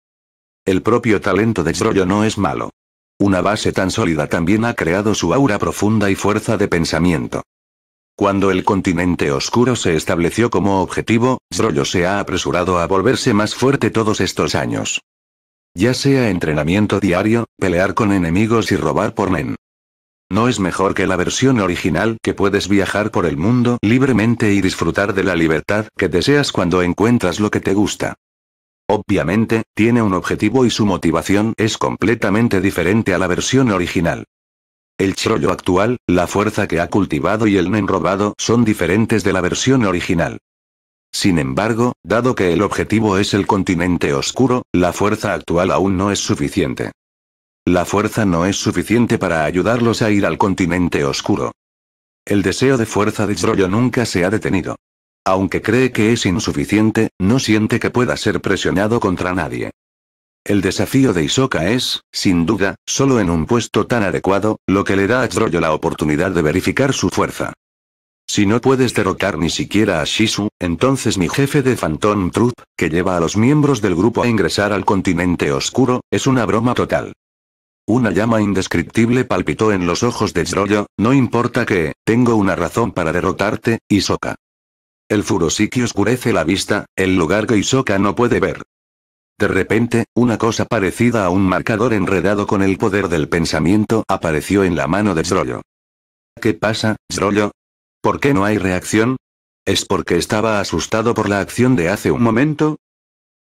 El propio talento de Zroyo no es malo. Una base tan sólida también ha creado su aura profunda y fuerza de pensamiento. Cuando el continente oscuro se estableció como objetivo, Zroyo se ha apresurado a volverse más fuerte todos estos años. Ya sea entrenamiento diario, pelear con enemigos y robar por men, ¿No es mejor que la versión original que puedes viajar por el mundo libremente y disfrutar de la libertad que deseas cuando encuentras lo que te gusta? Obviamente, tiene un objetivo y su motivación es completamente diferente a la versión original. El chrollo actual, la fuerza que ha cultivado y el Nen robado son diferentes de la versión original. Sin embargo, dado que el objetivo es el continente oscuro, la fuerza actual aún no es suficiente. La fuerza no es suficiente para ayudarlos a ir al continente oscuro. El deseo de fuerza de chrollo nunca se ha detenido. Aunque cree que es insuficiente, no siente que pueda ser presionado contra nadie. El desafío de Isoka es, sin duda, solo en un puesto tan adecuado, lo que le da a Zroyo la oportunidad de verificar su fuerza. Si no puedes derrotar ni siquiera a Shisu, entonces mi jefe de Phantom Troop, que lleva a los miembros del grupo a ingresar al continente oscuro, es una broma total. Una llama indescriptible palpitó en los ojos de Zroyo, no importa que, tengo una razón para derrotarte, Isoka. El Furosiki oscurece la vista, el lugar que Isoka no puede ver. De repente, una cosa parecida a un marcador enredado con el poder del pensamiento apareció en la mano de Zrollo. ¿Qué pasa, Zrollo? ¿Por qué no hay reacción? ¿Es porque estaba asustado por la acción de hace un momento?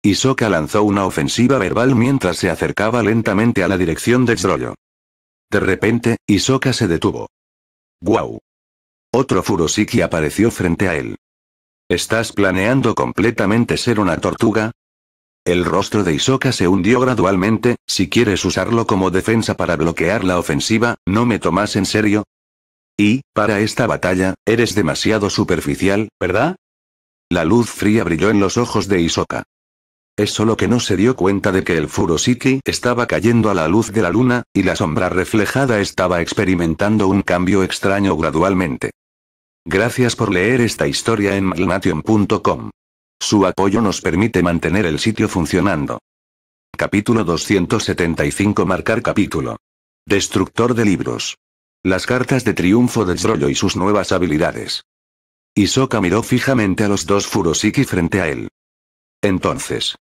Isoka lanzó una ofensiva verbal mientras se acercaba lentamente a la dirección de Zrollo. De repente, Isoka se detuvo. ¡Guau! Otro Furosiki apareció frente a él. ¿Estás planeando completamente ser una tortuga? El rostro de Isoka se hundió gradualmente, si quieres usarlo como defensa para bloquear la ofensiva, ¿no me tomas en serio? Y, para esta batalla, eres demasiado superficial, ¿verdad? La luz fría brilló en los ojos de Isoka. Es solo que no se dio cuenta de que el Furoshiki estaba cayendo a la luz de la luna, y la sombra reflejada estaba experimentando un cambio extraño gradualmente. Gracias por leer esta historia en malnation.com. Su apoyo nos permite mantener el sitio funcionando. Capítulo 275 Marcar capítulo. Destructor de libros. Las cartas de triunfo de Zrollo y sus nuevas habilidades. Isoka miró fijamente a los dos Furosiki frente a él. Entonces.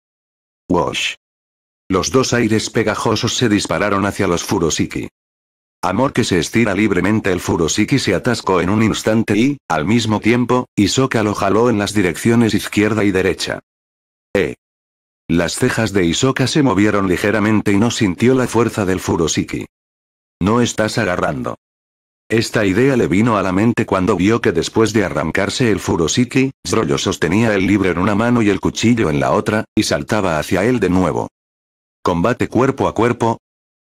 Wash. Los dos aires pegajosos se dispararon hacia los Furosiki. Amor que se estira libremente el Furosiki se atascó en un instante y, al mismo tiempo, Isoka lo jaló en las direcciones izquierda y derecha. ¡Eh! Las cejas de Isoka se movieron ligeramente y no sintió la fuerza del Furosiki. No estás agarrando. Esta idea le vino a la mente cuando vio que después de arrancarse el Furosiki, Zrollo sostenía el libro en una mano y el cuchillo en la otra, y saltaba hacia él de nuevo. Combate cuerpo a cuerpo,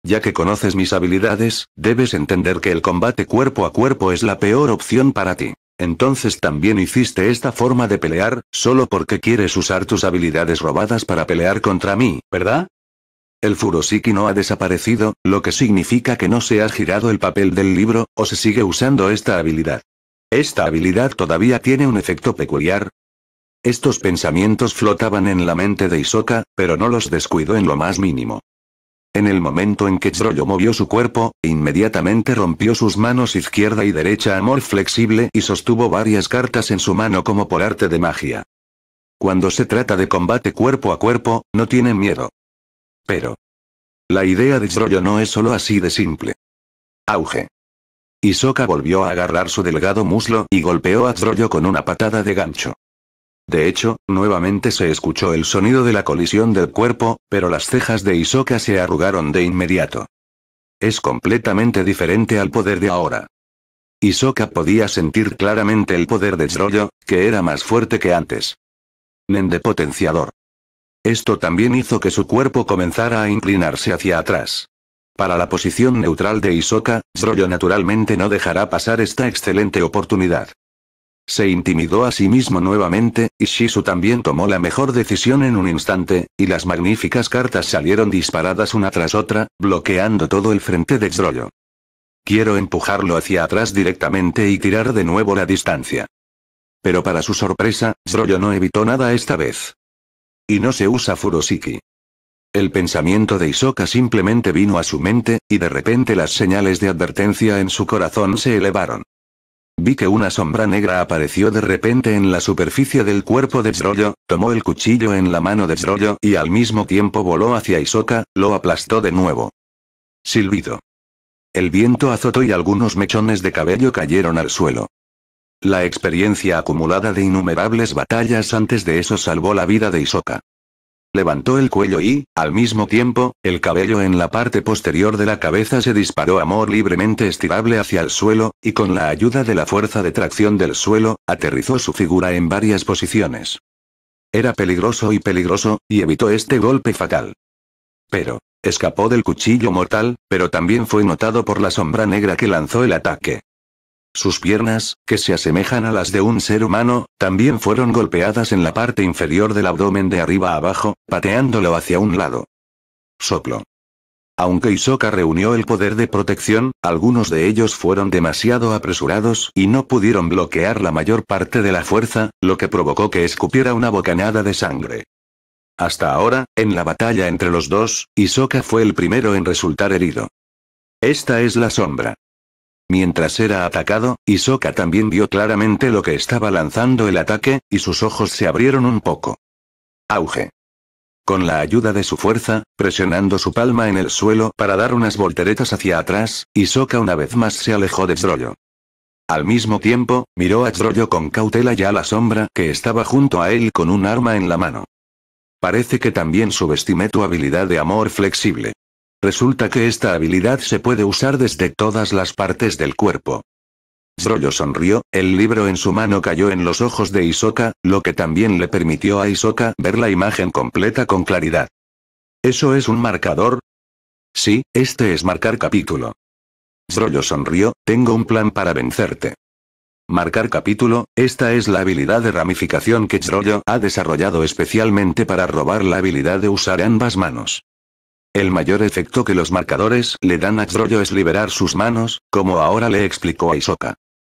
ya que conoces mis habilidades, debes entender que el combate cuerpo a cuerpo es la peor opción para ti. Entonces también hiciste esta forma de pelear, solo porque quieres usar tus habilidades robadas para pelear contra mí, ¿verdad? El Furosiki no ha desaparecido, lo que significa que no se ha girado el papel del libro, o se sigue usando esta habilidad. Esta habilidad todavía tiene un efecto peculiar. Estos pensamientos flotaban en la mente de Isoka, pero no los descuidó en lo más mínimo. En el momento en que Troyo movió su cuerpo, inmediatamente rompió sus manos izquierda y derecha amor flexible y sostuvo varias cartas en su mano como por arte de magia. Cuando se trata de combate cuerpo a cuerpo, no tiene miedo. Pero. La idea de Troyo no es solo así de simple. Auge. Isoka volvió a agarrar su delgado muslo y golpeó a Troyo con una patada de gancho. De hecho, nuevamente se escuchó el sonido de la colisión del cuerpo, pero las cejas de Isoka se arrugaron de inmediato. Es completamente diferente al poder de ahora. Isoka podía sentir claramente el poder de Zroyo, que era más fuerte que antes. Nende potenciador. Esto también hizo que su cuerpo comenzara a inclinarse hacia atrás. Para la posición neutral de Isoka, Zroyo naturalmente no dejará pasar esta excelente oportunidad. Se intimidó a sí mismo nuevamente, y Shisu también tomó la mejor decisión en un instante, y las magníficas cartas salieron disparadas una tras otra, bloqueando todo el frente de Zrollo. Quiero empujarlo hacia atrás directamente y tirar de nuevo la distancia. Pero para su sorpresa, Zrollo no evitó nada esta vez. Y no se usa Furosiki. El pensamiento de Isoka simplemente vino a su mente, y de repente las señales de advertencia en su corazón se elevaron. Vi que una sombra negra apareció de repente en la superficie del cuerpo de Zroyo, tomó el cuchillo en la mano de Zroyo y al mismo tiempo voló hacia Isoka, lo aplastó de nuevo. Silbido. El viento azotó y algunos mechones de cabello cayeron al suelo. La experiencia acumulada de innumerables batallas antes de eso salvó la vida de Isoka. Levantó el cuello y, al mismo tiempo, el cabello en la parte posterior de la cabeza se disparó a libremente estirable hacia el suelo, y con la ayuda de la fuerza de tracción del suelo, aterrizó su figura en varias posiciones. Era peligroso y peligroso, y evitó este golpe fatal. Pero, escapó del cuchillo mortal, pero también fue notado por la sombra negra que lanzó el ataque. Sus piernas, que se asemejan a las de un ser humano, también fueron golpeadas en la parte inferior del abdomen de arriba abajo, pateándolo hacia un lado. Soplo. Aunque Isoka reunió el poder de protección, algunos de ellos fueron demasiado apresurados y no pudieron bloquear la mayor parte de la fuerza, lo que provocó que escupiera una bocanada de sangre. Hasta ahora, en la batalla entre los dos, Isoka fue el primero en resultar herido. Esta es la sombra. Mientras era atacado, Isoka también vio claramente lo que estaba lanzando el ataque, y sus ojos se abrieron un poco. Auge. Con la ayuda de su fuerza, presionando su palma en el suelo para dar unas volteretas hacia atrás, Isoka una vez más se alejó de Zrollo. Al mismo tiempo, miró a Zrollo con cautela y a la sombra que estaba junto a él con un arma en la mano. Parece que también subestimé tu habilidad de amor flexible. Resulta que esta habilidad se puede usar desde todas las partes del cuerpo. Zrollo sonrió, el libro en su mano cayó en los ojos de Isoka, lo que también le permitió a Isoka ver la imagen completa con claridad. ¿Eso es un marcador? Sí, este es marcar capítulo. Zrollo sonrió, tengo un plan para vencerte. Marcar capítulo, esta es la habilidad de ramificación que Zrollo ha desarrollado especialmente para robar la habilidad de usar ambas manos. El mayor efecto que los marcadores le dan a Trollo es liberar sus manos, como ahora le explicó a Isoka.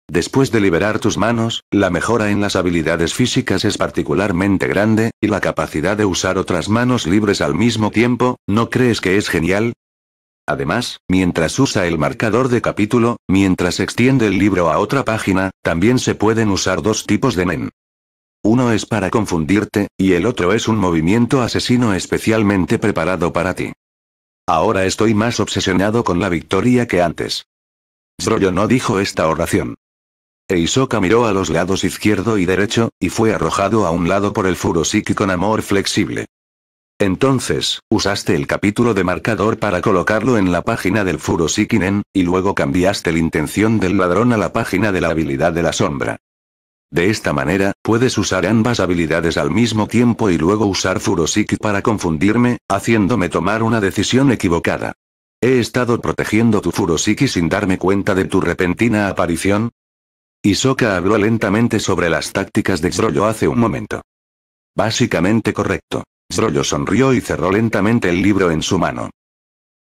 Después de liberar tus manos, la mejora en las habilidades físicas es particularmente grande, y la capacidad de usar otras manos libres al mismo tiempo, ¿no crees que es genial? Además, mientras usa el marcador de capítulo, mientras extiende el libro a otra página, también se pueden usar dos tipos de nen. Uno es para confundirte, y el otro es un movimiento asesino especialmente preparado para ti. Ahora estoy más obsesionado con la victoria que antes. Zroyo no dijo esta oración. Eisoka miró a los lados izquierdo y derecho, y fue arrojado a un lado por el furosiki con amor flexible. Entonces, usaste el capítulo de marcador para colocarlo en la página del Nen, y luego cambiaste la intención del ladrón a la página de la habilidad de la sombra. De esta manera, puedes usar ambas habilidades al mismo tiempo y luego usar Furosiki para confundirme, haciéndome tomar una decisión equivocada. ¿He estado protegiendo tu Furosiki sin darme cuenta de tu repentina aparición? Isoka habló lentamente sobre las tácticas de Zroyo hace un momento. Básicamente correcto. Zroyo sonrió y cerró lentamente el libro en su mano.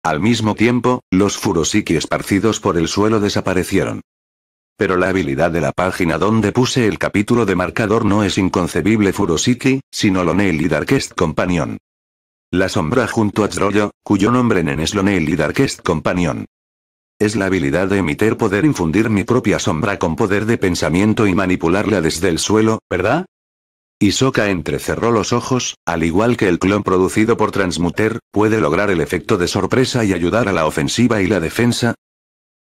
Al mismo tiempo, los Furosiki esparcidos por el suelo desaparecieron. Pero la habilidad de la página donde puse el capítulo de marcador no es inconcebible Furosiki, sino Loneil y Darkest Companion. La sombra junto a Zroyo, cuyo nombre nen es Loneil y Darkest Companion. Es la habilidad de emitir poder infundir mi propia sombra con poder de pensamiento y manipularla desde el suelo, ¿verdad? Isoka entrecerró los ojos, al igual que el clon producido por Transmuter, puede lograr el efecto de sorpresa y ayudar a la ofensiva y la defensa.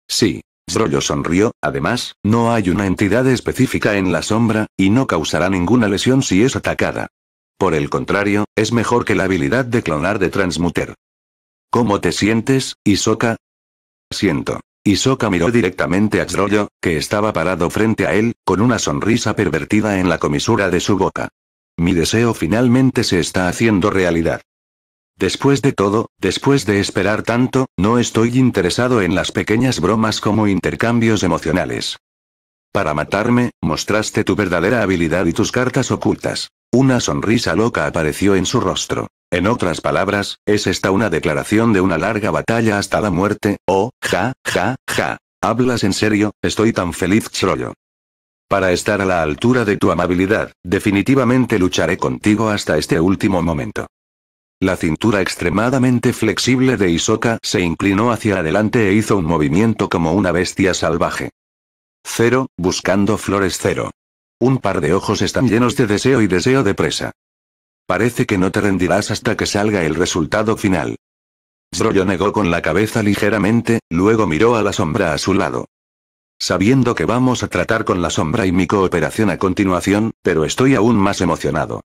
Sí, Zroyo sonrió, además, no hay una entidad específica en la sombra, y no causará ninguna lesión si es atacada. Por el contrario, es mejor que la habilidad de clonar de Transmuter. ¿Cómo te sientes, Isoka? Siento. Isoka miró directamente a Zrollo, que estaba parado frente a él, con una sonrisa pervertida en la comisura de su boca. Mi deseo finalmente se está haciendo realidad. Después de todo, después de esperar tanto, no estoy interesado en las pequeñas bromas como intercambios emocionales. Para matarme, mostraste tu verdadera habilidad y tus cartas ocultas. Una sonrisa loca apareció en su rostro. En otras palabras, es esta una declaración de una larga batalla hasta la muerte, oh, ja, ja, ja. Hablas en serio, estoy tan feliz, Chollo. Para estar a la altura de tu amabilidad, definitivamente lucharé contigo hasta este último momento. La cintura extremadamente flexible de Isoka se inclinó hacia adelante e hizo un movimiento como una bestia salvaje. Cero, buscando flores cero. Un par de ojos están llenos de deseo y deseo de presa. Parece que no te rendirás hasta que salga el resultado final. Zroyo negó con la cabeza ligeramente, luego miró a la sombra a su lado. Sabiendo que vamos a tratar con la sombra y mi cooperación a continuación, pero estoy aún más emocionado.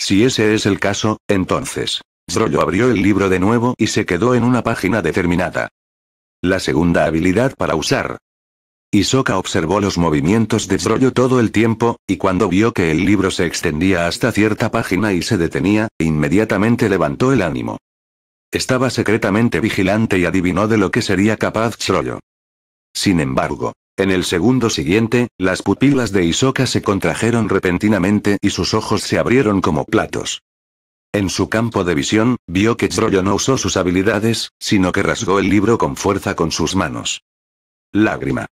Si ese es el caso, entonces. Drollo abrió el libro de nuevo y se quedó en una página determinada. La segunda habilidad para usar. Isoka observó los movimientos de Drollo todo el tiempo, y cuando vio que el libro se extendía hasta cierta página y se detenía, inmediatamente levantó el ánimo. Estaba secretamente vigilante y adivinó de lo que sería capaz Drollo. Sin embargo, en el segundo siguiente, las pupilas de Isoka se contrajeron repentinamente y sus ojos se abrieron como platos. En su campo de visión, vio que Zroyo no usó sus habilidades, sino que rasgó el libro con fuerza con sus manos. Lágrima.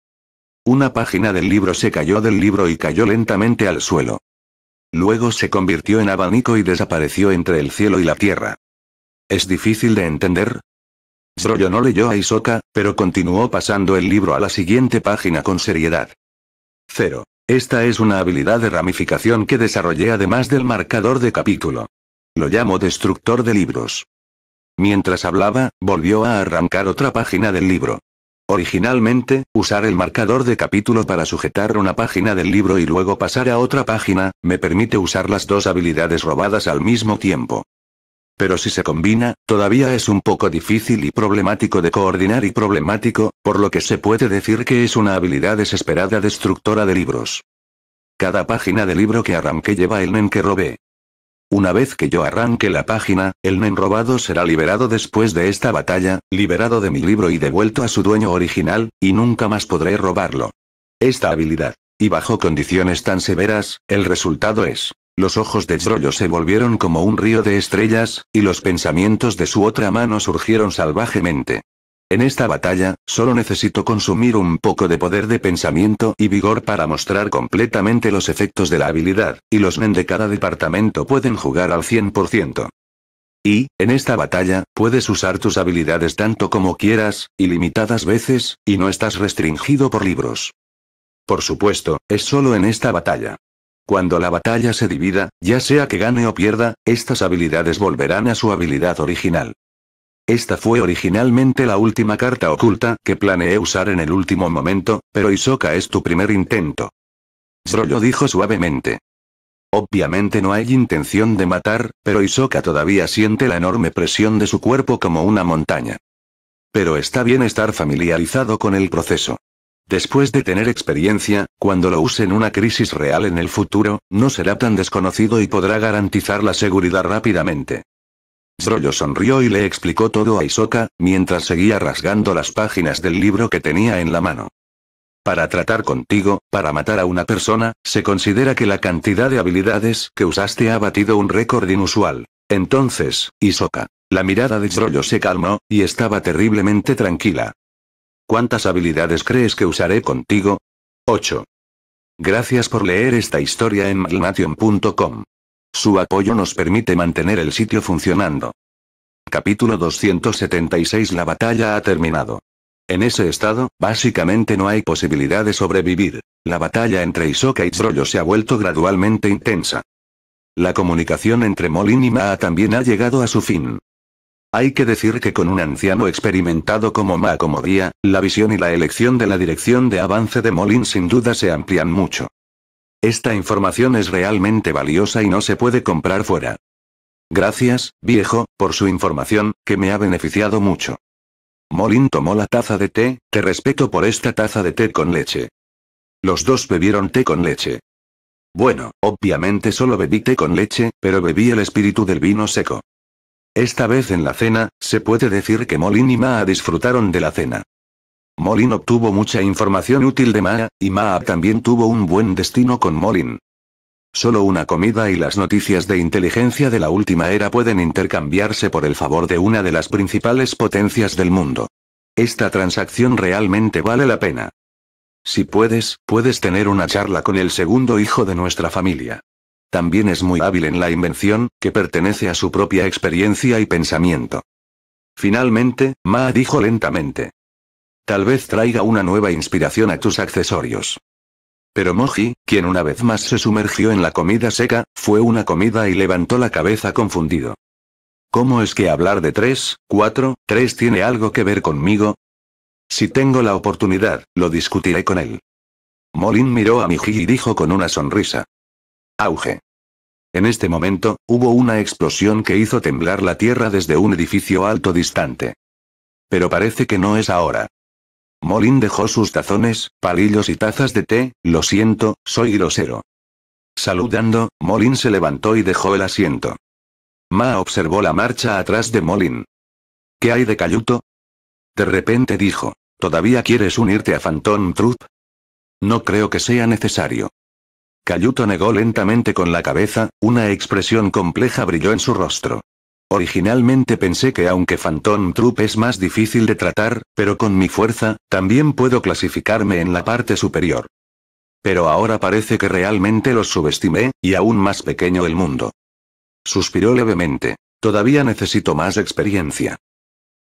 Una página del libro se cayó del libro y cayó lentamente al suelo. Luego se convirtió en abanico y desapareció entre el cielo y la tierra. Es difícil de entender, Zroyo no leyó a Isoka, pero continuó pasando el libro a la siguiente página con seriedad. 0. Esta es una habilidad de ramificación que desarrollé además del marcador de capítulo. Lo llamo destructor de libros. Mientras hablaba, volvió a arrancar otra página del libro. Originalmente, usar el marcador de capítulo para sujetar una página del libro y luego pasar a otra página, me permite usar las dos habilidades robadas al mismo tiempo. Pero si se combina, todavía es un poco difícil y problemático de coordinar y problemático, por lo que se puede decir que es una habilidad desesperada destructora de libros. Cada página de libro que arranque lleva el nen que robé. Una vez que yo arranque la página, el nen robado será liberado después de esta batalla, liberado de mi libro y devuelto a su dueño original, y nunca más podré robarlo. Esta habilidad. Y bajo condiciones tan severas, el resultado es los ojos de Zrollo se volvieron como un río de estrellas, y los pensamientos de su otra mano surgieron salvajemente. En esta batalla, solo necesito consumir un poco de poder de pensamiento y vigor para mostrar completamente los efectos de la habilidad, y los men de cada departamento pueden jugar al 100%. Y, en esta batalla, puedes usar tus habilidades tanto como quieras, ilimitadas veces, y no estás restringido por libros. Por supuesto, es solo en esta batalla. Cuando la batalla se divida, ya sea que gane o pierda, estas habilidades volverán a su habilidad original. Esta fue originalmente la última carta oculta que planeé usar en el último momento, pero Isoka es tu primer intento. Zrollo dijo suavemente. Obviamente no hay intención de matar, pero Isoka todavía siente la enorme presión de su cuerpo como una montaña. Pero está bien estar familiarizado con el proceso. Después de tener experiencia, cuando lo use en una crisis real en el futuro, no será tan desconocido y podrá garantizar la seguridad rápidamente. Zrollo sonrió y le explicó todo a Isoka, mientras seguía rasgando las páginas del libro que tenía en la mano. Para tratar contigo, para matar a una persona, se considera que la cantidad de habilidades que usaste ha batido un récord inusual. Entonces, Isoka. La mirada de Zrollo se calmó, y estaba terriblemente tranquila. ¿Cuántas habilidades crees que usaré contigo? 8. Gracias por leer esta historia en magnation.com. Su apoyo nos permite mantener el sitio funcionando. Capítulo 276 La batalla ha terminado. En ese estado, básicamente no hay posibilidad de sobrevivir. La batalla entre Isoka y Zroyo se ha vuelto gradualmente intensa. La comunicación entre Molin y Maa también ha llegado a su fin. Hay que decir que con un anciano experimentado como Macomodía, la visión y la elección de la dirección de avance de Molin sin duda se amplían mucho. Esta información es realmente valiosa y no se puede comprar fuera. Gracias, viejo, por su información, que me ha beneficiado mucho. Molin tomó la taza de té, te respeto por esta taza de té con leche. Los dos bebieron té con leche. Bueno, obviamente solo bebí té con leche, pero bebí el espíritu del vino seco. Esta vez en la cena, se puede decir que Molin y Maa disfrutaron de la cena. Molin obtuvo mucha información útil de Maa, y Maa también tuvo un buen destino con Molin. Solo una comida y las noticias de inteligencia de la última era pueden intercambiarse por el favor de una de las principales potencias del mundo. Esta transacción realmente vale la pena. Si puedes, puedes tener una charla con el segundo hijo de nuestra familia. También es muy hábil en la invención, que pertenece a su propia experiencia y pensamiento. Finalmente, Ma dijo lentamente. Tal vez traiga una nueva inspiración a tus accesorios. Pero Moji, quien una vez más se sumergió en la comida seca, fue una comida y levantó la cabeza confundido. ¿Cómo es que hablar de tres, cuatro, tres tiene algo que ver conmigo? Si tengo la oportunidad, lo discutiré con él. Molin miró a Miji y dijo con una sonrisa. Auge. En este momento, hubo una explosión que hizo temblar la tierra desde un edificio alto distante. Pero parece que no es ahora. Molin dejó sus tazones, palillos y tazas de té, lo siento, soy grosero. Saludando, Molin se levantó y dejó el asiento. Ma observó la marcha atrás de Molin. ¿Qué hay de Cayuto? De repente dijo, ¿todavía quieres unirte a Phantom Troop? No creo que sea necesario. Cayuto negó lentamente con la cabeza, una expresión compleja brilló en su rostro. Originalmente pensé que aunque Phantom Troop es más difícil de tratar, pero con mi fuerza, también puedo clasificarme en la parte superior. Pero ahora parece que realmente los subestimé, y aún más pequeño el mundo. Suspiró levemente. Todavía necesito más experiencia.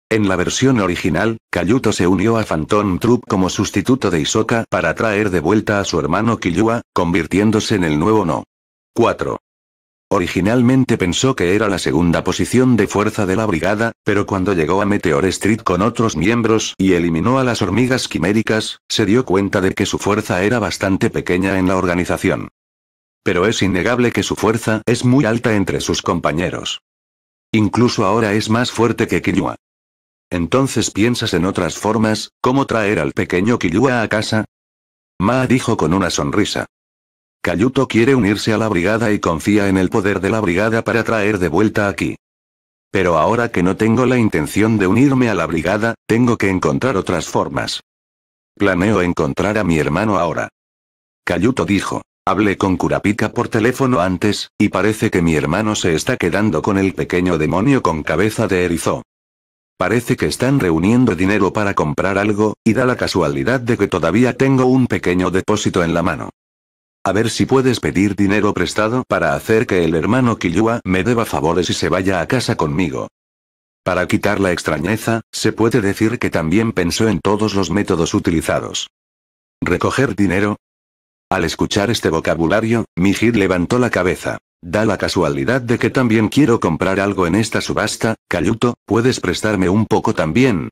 En la versión original, Kayuto se unió a Phantom Troop como sustituto de Hisoka para traer de vuelta a su hermano Killua, convirtiéndose en el nuevo No. 4. Originalmente pensó que era la segunda posición de fuerza de la brigada, pero cuando llegó a Meteor Street con otros miembros y eliminó a las hormigas quiméricas, se dio cuenta de que su fuerza era bastante pequeña en la organización. Pero es innegable que su fuerza es muy alta entre sus compañeros. Incluso ahora es más fuerte que Killua entonces piensas en otras formas, ¿cómo traer al pequeño Killua a casa? Ma dijo con una sonrisa. Kayuto quiere unirse a la brigada y confía en el poder de la brigada para traer de vuelta aquí. Pero ahora que no tengo la intención de unirme a la brigada, tengo que encontrar otras formas. Planeo encontrar a mi hermano ahora. Kayuto dijo. Hablé con Kurapika por teléfono antes, y parece que mi hermano se está quedando con el pequeño demonio con cabeza de erizo. Parece que están reuniendo dinero para comprar algo, y da la casualidad de que todavía tengo un pequeño depósito en la mano. A ver si puedes pedir dinero prestado para hacer que el hermano Killua me deba favores y se vaya a casa conmigo. Para quitar la extrañeza, se puede decir que también pensó en todos los métodos utilizados. ¿Recoger dinero? Al escuchar este vocabulario, Mijid levantó la cabeza. Da la casualidad de que también quiero comprar algo en esta subasta, Cayuto, ¿puedes prestarme un poco también?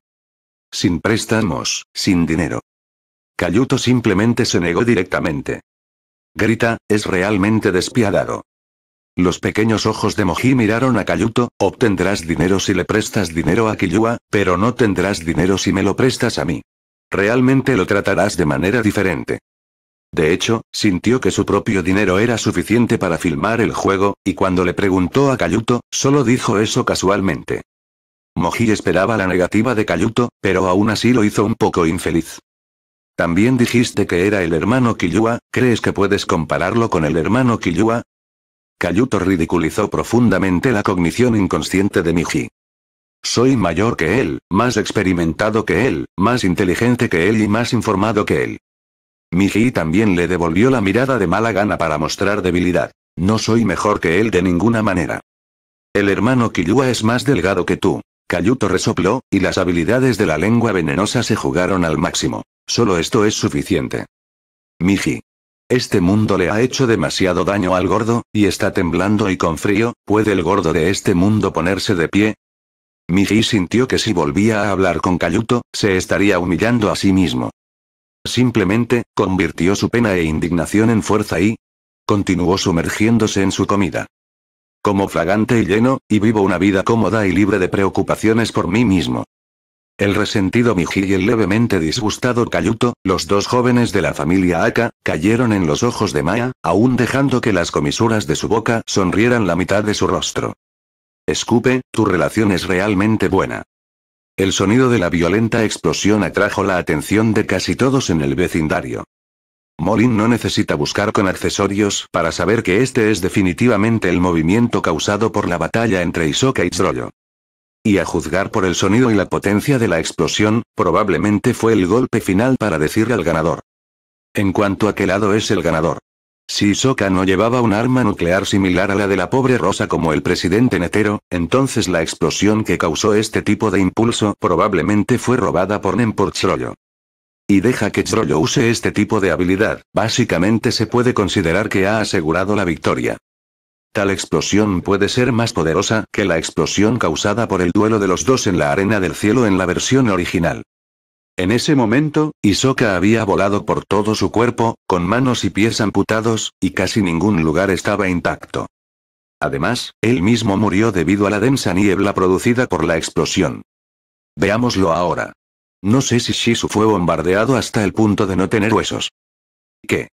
Sin préstamos, sin dinero. Cayuto simplemente se negó directamente. Grita, es realmente despiadado. Los pequeños ojos de Moji miraron a Cayuto, obtendrás dinero si le prestas dinero a Killua, pero no tendrás dinero si me lo prestas a mí. Realmente lo tratarás de manera diferente. De hecho, sintió que su propio dinero era suficiente para filmar el juego, y cuando le preguntó a Cayuto, solo dijo eso casualmente. Moji esperaba la negativa de Cayuto, pero aún así lo hizo un poco infeliz. También dijiste que era el hermano Kiyua, ¿crees que puedes compararlo con el hermano Kiyua? Cayuto ridiculizó profundamente la cognición inconsciente de Miji. Soy mayor que él, más experimentado que él, más inteligente que él y más informado que él. Miji también le devolvió la mirada de mala gana para mostrar debilidad. No soy mejor que él de ninguna manera. El hermano Kiyua es más delgado que tú. Cayuto resopló, y las habilidades de la lengua venenosa se jugaron al máximo. Solo esto es suficiente. Miji. Este mundo le ha hecho demasiado daño al gordo, y está temblando y con frío, ¿puede el gordo de este mundo ponerse de pie? Miji sintió que si volvía a hablar con Cayuto, se estaría humillando a sí mismo. Simplemente, convirtió su pena e indignación en fuerza y... continuó sumergiéndose en su comida. Como flagante y lleno, y vivo una vida cómoda y libre de preocupaciones por mí mismo. El resentido Miji y el levemente disgustado Cayuto, los dos jóvenes de la familia Aka, cayeron en los ojos de Maya, aún dejando que las comisuras de su boca sonrieran la mitad de su rostro. Escupe, tu relación es realmente buena. El sonido de la violenta explosión atrajo la atención de casi todos en el vecindario. Molin no necesita buscar con accesorios para saber que este es definitivamente el movimiento causado por la batalla entre Isoka y Zroyo. Y a juzgar por el sonido y la potencia de la explosión, probablemente fue el golpe final para decirle al ganador. En cuanto a qué lado es el ganador. Si Soka no llevaba un arma nuclear similar a la de la pobre Rosa como el presidente Netero, entonces la explosión que causó este tipo de impulso probablemente fue robada por Nen por Y deja que Chroyo use este tipo de habilidad, básicamente se puede considerar que ha asegurado la victoria. Tal explosión puede ser más poderosa que la explosión causada por el duelo de los dos en la arena del cielo en la versión original. En ese momento, Isoka había volado por todo su cuerpo, con manos y pies amputados, y casi ningún lugar estaba intacto. Además, él mismo murió debido a la densa niebla producida por la explosión. Veámoslo ahora. No sé si Shisu fue bombardeado hasta el punto de no tener huesos. ¿Qué?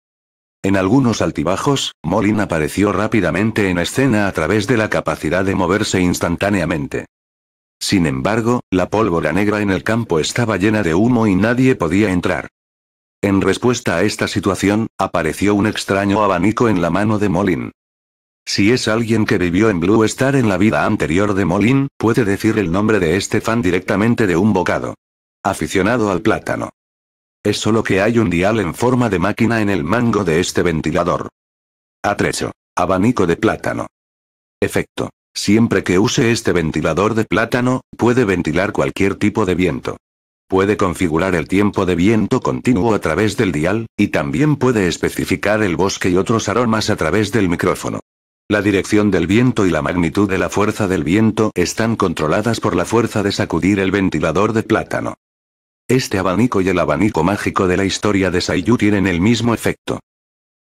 En algunos altibajos, Molin apareció rápidamente en escena a través de la capacidad de moverse instantáneamente. Sin embargo, la pólvora negra en el campo estaba llena de humo y nadie podía entrar. En respuesta a esta situación, apareció un extraño abanico en la mano de Molin. Si es alguien que vivió en Blue Star en la vida anterior de Molin, puede decir el nombre de este fan directamente de un bocado. Aficionado al plátano. Es solo que hay un dial en forma de máquina en el mango de este ventilador. Atrecho. Abanico de plátano. Efecto. Siempre que use este ventilador de plátano, puede ventilar cualquier tipo de viento. Puede configurar el tiempo de viento continuo a través del dial, y también puede especificar el bosque y otros aromas a través del micrófono. La dirección del viento y la magnitud de la fuerza del viento están controladas por la fuerza de sacudir el ventilador de plátano. Este abanico y el abanico mágico de la historia de Sayu tienen el mismo efecto.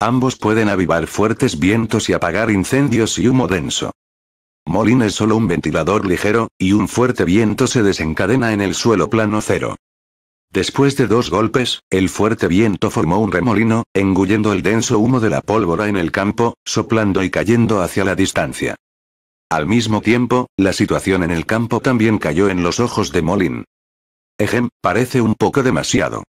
Ambos pueden avivar fuertes vientos y apagar incendios y humo denso. Molin es solo un ventilador ligero, y un fuerte viento se desencadena en el suelo plano cero. Después de dos golpes, el fuerte viento formó un remolino, engullendo el denso humo de la pólvora en el campo, soplando y cayendo hacia la distancia. Al mismo tiempo, la situación en el campo también cayó en los ojos de Molin. Ejem, parece un poco demasiado.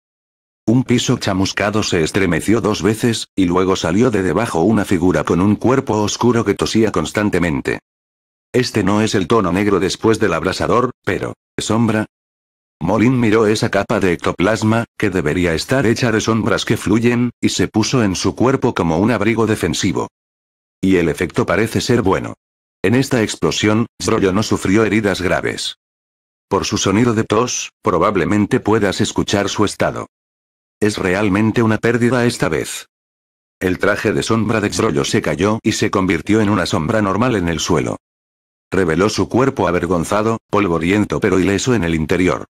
Un piso chamuscado se estremeció dos veces, y luego salió de debajo una figura con un cuerpo oscuro que tosía constantemente. Este no es el tono negro después del abrasador, pero... ¿Sombra? Molin miró esa capa de ectoplasma, que debería estar hecha de sombras que fluyen, y se puso en su cuerpo como un abrigo defensivo. Y el efecto parece ser bueno. En esta explosión, Zroyo no sufrió heridas graves. Por su sonido de tos, probablemente puedas escuchar su estado. Es realmente una pérdida esta vez. El traje de sombra de Zroyo se cayó y se convirtió en una sombra normal en el suelo. Reveló su cuerpo avergonzado, polvoriento pero ileso en el interior.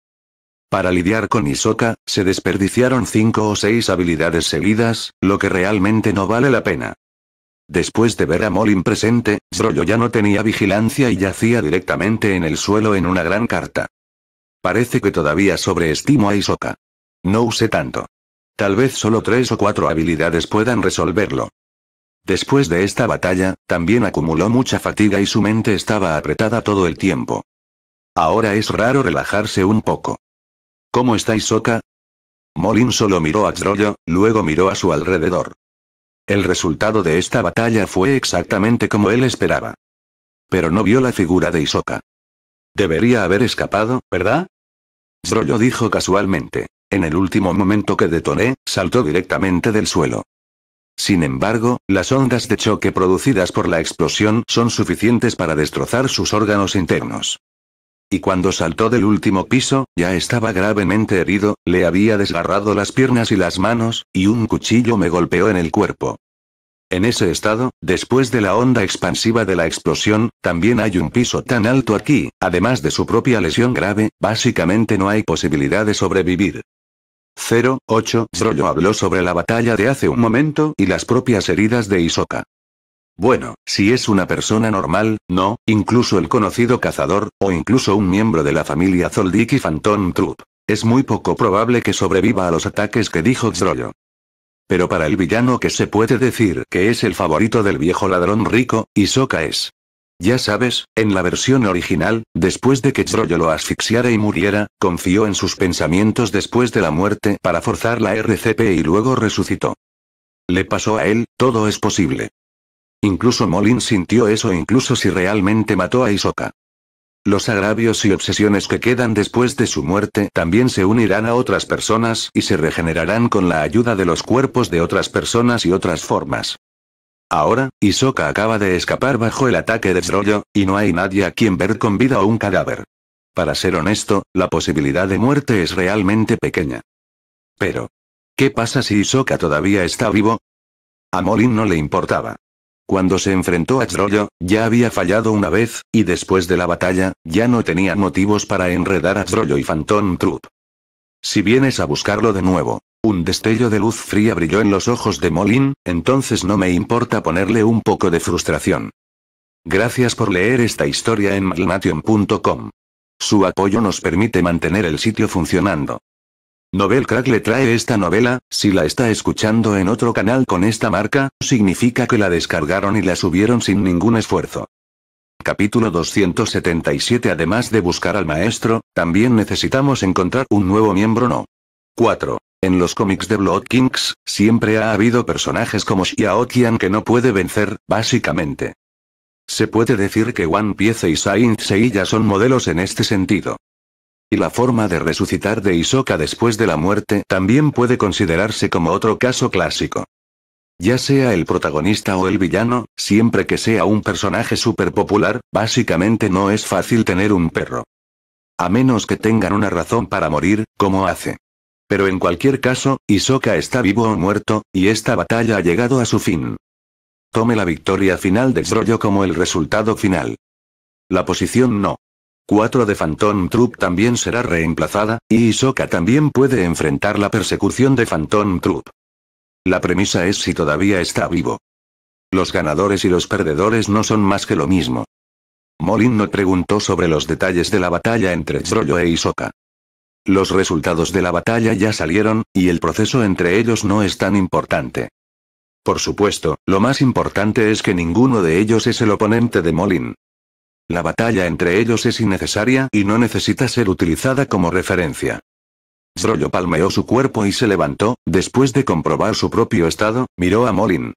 Para lidiar con Isoka, se desperdiciaron cinco o seis habilidades seguidas, lo que realmente no vale la pena. Después de ver a Molin presente, Zrollo ya no tenía vigilancia y yacía directamente en el suelo en una gran carta. Parece que todavía sobreestimo a Isoka. No usé tanto. Tal vez solo tres o cuatro habilidades puedan resolverlo. Después de esta batalla, también acumuló mucha fatiga y su mente estaba apretada todo el tiempo. Ahora es raro relajarse un poco. ¿Cómo está Isoka? Molin solo miró a Zrollo, luego miró a su alrededor. El resultado de esta batalla fue exactamente como él esperaba. Pero no vio la figura de Isoka. Debería haber escapado, ¿verdad? Zrollo dijo casualmente. En el último momento que detoné, saltó directamente del suelo. Sin embargo, las ondas de choque producidas por la explosión son suficientes para destrozar sus órganos internos. Y cuando saltó del último piso, ya estaba gravemente herido, le había desgarrado las piernas y las manos, y un cuchillo me golpeó en el cuerpo. En ese estado, después de la onda expansiva de la explosión, también hay un piso tan alto aquí, además de su propia lesión grave, básicamente no hay posibilidad de sobrevivir. 08. Zoro habló sobre la batalla de hace un momento y las propias heridas de Isoka. Bueno, si es una persona normal, no, incluso el conocido cazador, o incluso un miembro de la familia Zoldyck y Phantom Troop. Es muy poco probable que sobreviva a los ataques que dijo Zrollo. Pero para el villano que se puede decir que es el favorito del viejo ladrón rico, Isoka es ya sabes, en la versión original, después de que Troyo lo asfixiara y muriera, confió en sus pensamientos después de la muerte para forzar la RCP y luego resucitó. Le pasó a él, todo es posible. Incluso Molin sintió eso incluso si realmente mató a Isoka. Los agravios y obsesiones que quedan después de su muerte también se unirán a otras personas y se regenerarán con la ayuda de los cuerpos de otras personas y otras formas. Ahora, Isoka acaba de escapar bajo el ataque de Zroyo, y no hay nadie a quien ver con vida o un cadáver. Para ser honesto, la posibilidad de muerte es realmente pequeña. Pero, ¿qué pasa si Isoka todavía está vivo? A Molin no le importaba. Cuando se enfrentó a Zroyo, ya había fallado una vez, y después de la batalla, ya no tenía motivos para enredar a Zroyo y Phantom Troop. Si vienes a buscarlo de nuevo, un destello de luz fría brilló en los ojos de Molin, entonces no me importa ponerle un poco de frustración. Gracias por leer esta historia en malnation.com. Su apoyo nos permite mantener el sitio funcionando. Novelcrack Crack le trae esta novela, si la está escuchando en otro canal con esta marca, significa que la descargaron y la subieron sin ningún esfuerzo. Capítulo 277 Además de buscar al maestro, también necesitamos encontrar un nuevo miembro no. 4. En los cómics de Blood Kings, siempre ha habido personajes como Xiao que no puede vencer, básicamente. Se puede decir que One Piece y Saint Seiya son modelos en este sentido. Y la forma de resucitar de Isoka después de la muerte también puede considerarse como otro caso clásico. Ya sea el protagonista o el villano, siempre que sea un personaje súper popular, básicamente no es fácil tener un perro. A menos que tengan una razón para morir, como hace. Pero en cualquier caso, Isoka está vivo o muerto, y esta batalla ha llegado a su fin. Tome la victoria final de Zroyo como el resultado final. La posición no. 4 de Phantom Troop también será reemplazada, y Isoka también puede enfrentar la persecución de Phantom Troop. La premisa es si todavía está vivo. Los ganadores y los perdedores no son más que lo mismo. Molin no preguntó sobre los detalles de la batalla entre Zroyo e Isoka. Los resultados de la batalla ya salieron, y el proceso entre ellos no es tan importante. Por supuesto, lo más importante es que ninguno de ellos es el oponente de Molin. La batalla entre ellos es innecesaria y no necesita ser utilizada como referencia. Zroyo palmeó su cuerpo y se levantó, después de comprobar su propio estado, miró a Molin.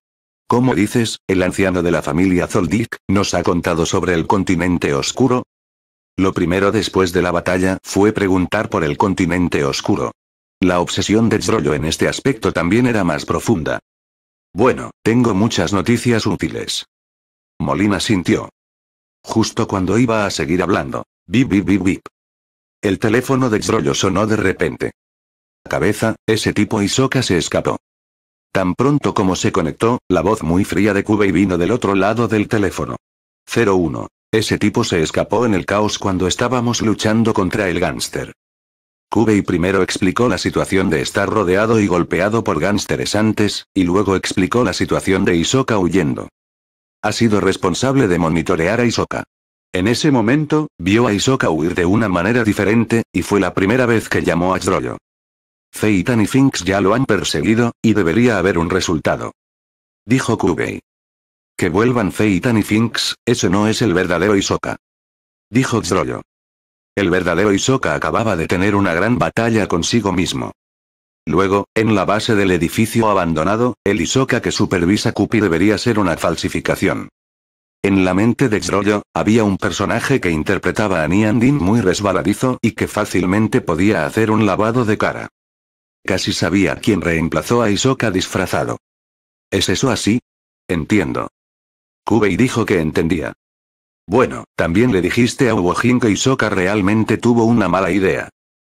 ¿Cómo dices, el anciano de la familia Zoldik nos ha contado sobre el continente oscuro? Lo primero después de la batalla fue preguntar por el continente oscuro. La obsesión de Zrollo en este aspecto también era más profunda. Bueno, tengo muchas noticias útiles. Molina sintió. Justo cuando iba a seguir hablando. Bip bip bip bip. El teléfono de Zrollo sonó de repente. Cabeza, ese tipo Isoka se escapó. Tan pronto como se conectó, la voz muy fría de Kubey vino del otro lado del teléfono. 01. Ese tipo se escapó en el caos cuando estábamos luchando contra el gánster. Kubei primero explicó la situación de estar rodeado y golpeado por gánsteres antes, y luego explicó la situación de Isoka huyendo. Ha sido responsable de monitorear a Isoka. En ese momento, vio a Isoka huir de una manera diferente, y fue la primera vez que llamó a Drollo. Zeitan y Finks ya lo han perseguido, y debería haber un resultado. Dijo Kubei. Que vuelvan Feitan y Finks, eso no es el verdadero Isoka. Dijo Zroyo. El verdadero Isoka acababa de tener una gran batalla consigo mismo. Luego, en la base del edificio abandonado, el Isoka que supervisa Kupi debería ser una falsificación. En la mente de Zroyo, había un personaje que interpretaba a Niandin muy resbaladizo y que fácilmente podía hacer un lavado de cara. Casi sabía quién reemplazó a Isoka disfrazado. ¿Es eso así? Entiendo. Kubei dijo que entendía. Bueno, también le dijiste a Uojin que Isoka realmente tuvo una mala idea.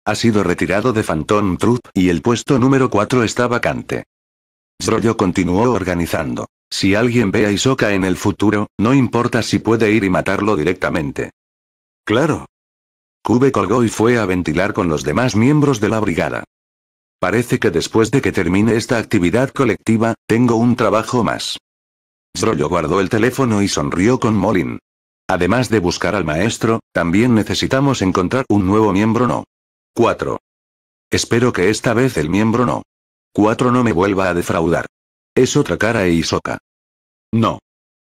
Ha sido retirado de Phantom Troop y el puesto número 4 está vacante. Zroyo continuó organizando. Si alguien ve a Isoka en el futuro, no importa si puede ir y matarlo directamente. Claro. Kube colgó y fue a ventilar con los demás miembros de la brigada. Parece que después de que termine esta actividad colectiva, tengo un trabajo más. Zroyo guardó el teléfono y sonrió con Molin. Además de buscar al maestro, también necesitamos encontrar un nuevo miembro no. 4. Espero que esta vez el miembro no. 4 no me vuelva a defraudar. Es otra cara e Isoka. No.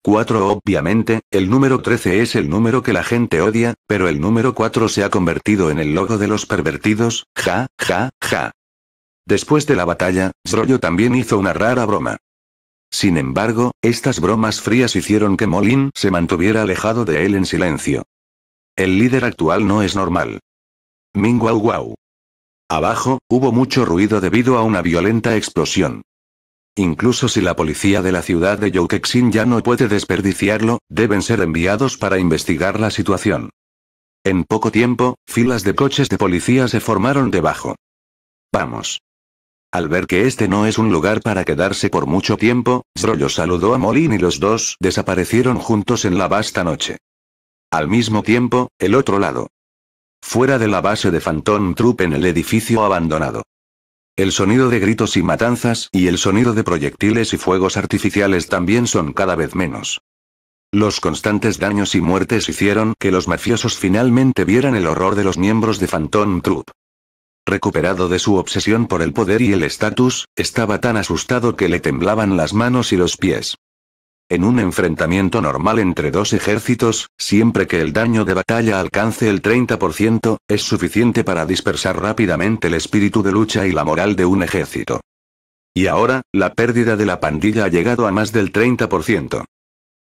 4 Obviamente, el número 13 es el número que la gente odia, pero el número 4 se ha convertido en el logo de los pervertidos, ja, ja, ja. Después de la batalla, Zrollo también hizo una rara broma. Sin embargo, estas bromas frías hicieron que Molin se mantuviera alejado de él en silencio. El líder actual no es normal. Ming Wau Abajo, hubo mucho ruido debido a una violenta explosión. Incluso si la policía de la ciudad de Youkexin ya no puede desperdiciarlo, deben ser enviados para investigar la situación. En poco tiempo, filas de coches de policía se formaron debajo. Vamos. Al ver que este no es un lugar para quedarse por mucho tiempo, Zroyo saludó a Molin y los dos desaparecieron juntos en la vasta noche. Al mismo tiempo, el otro lado. Fuera de la base de Phantom Troop en el edificio abandonado. El sonido de gritos y matanzas y el sonido de proyectiles y fuegos artificiales también son cada vez menos. Los constantes daños y muertes hicieron que los mafiosos finalmente vieran el horror de los miembros de Phantom Troop. Recuperado de su obsesión por el poder y el estatus, estaba tan asustado que le temblaban las manos y los pies. En un enfrentamiento normal entre dos ejércitos, siempre que el daño de batalla alcance el 30%, es suficiente para dispersar rápidamente el espíritu de lucha y la moral de un ejército. Y ahora, la pérdida de la pandilla ha llegado a más del 30%.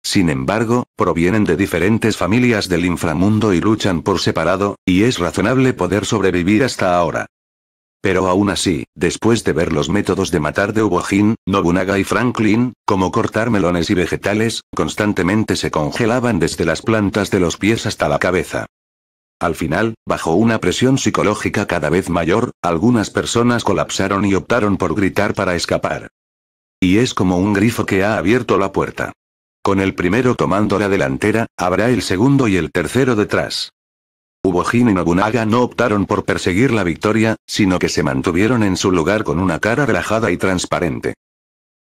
Sin embargo, provienen de diferentes familias del inframundo y luchan por separado, y es razonable poder sobrevivir hasta ahora. Pero aún así, después de ver los métodos de matar de Ubojin, Nobunaga y Franklin, como cortar melones y vegetales, constantemente se congelaban desde las plantas de los pies hasta la cabeza. Al final, bajo una presión psicológica cada vez mayor, algunas personas colapsaron y optaron por gritar para escapar. Y es como un grifo que ha abierto la puerta. Con el primero tomando la delantera, habrá el segundo y el tercero detrás. Ubojin y Nobunaga no optaron por perseguir la victoria, sino que se mantuvieron en su lugar con una cara relajada y transparente.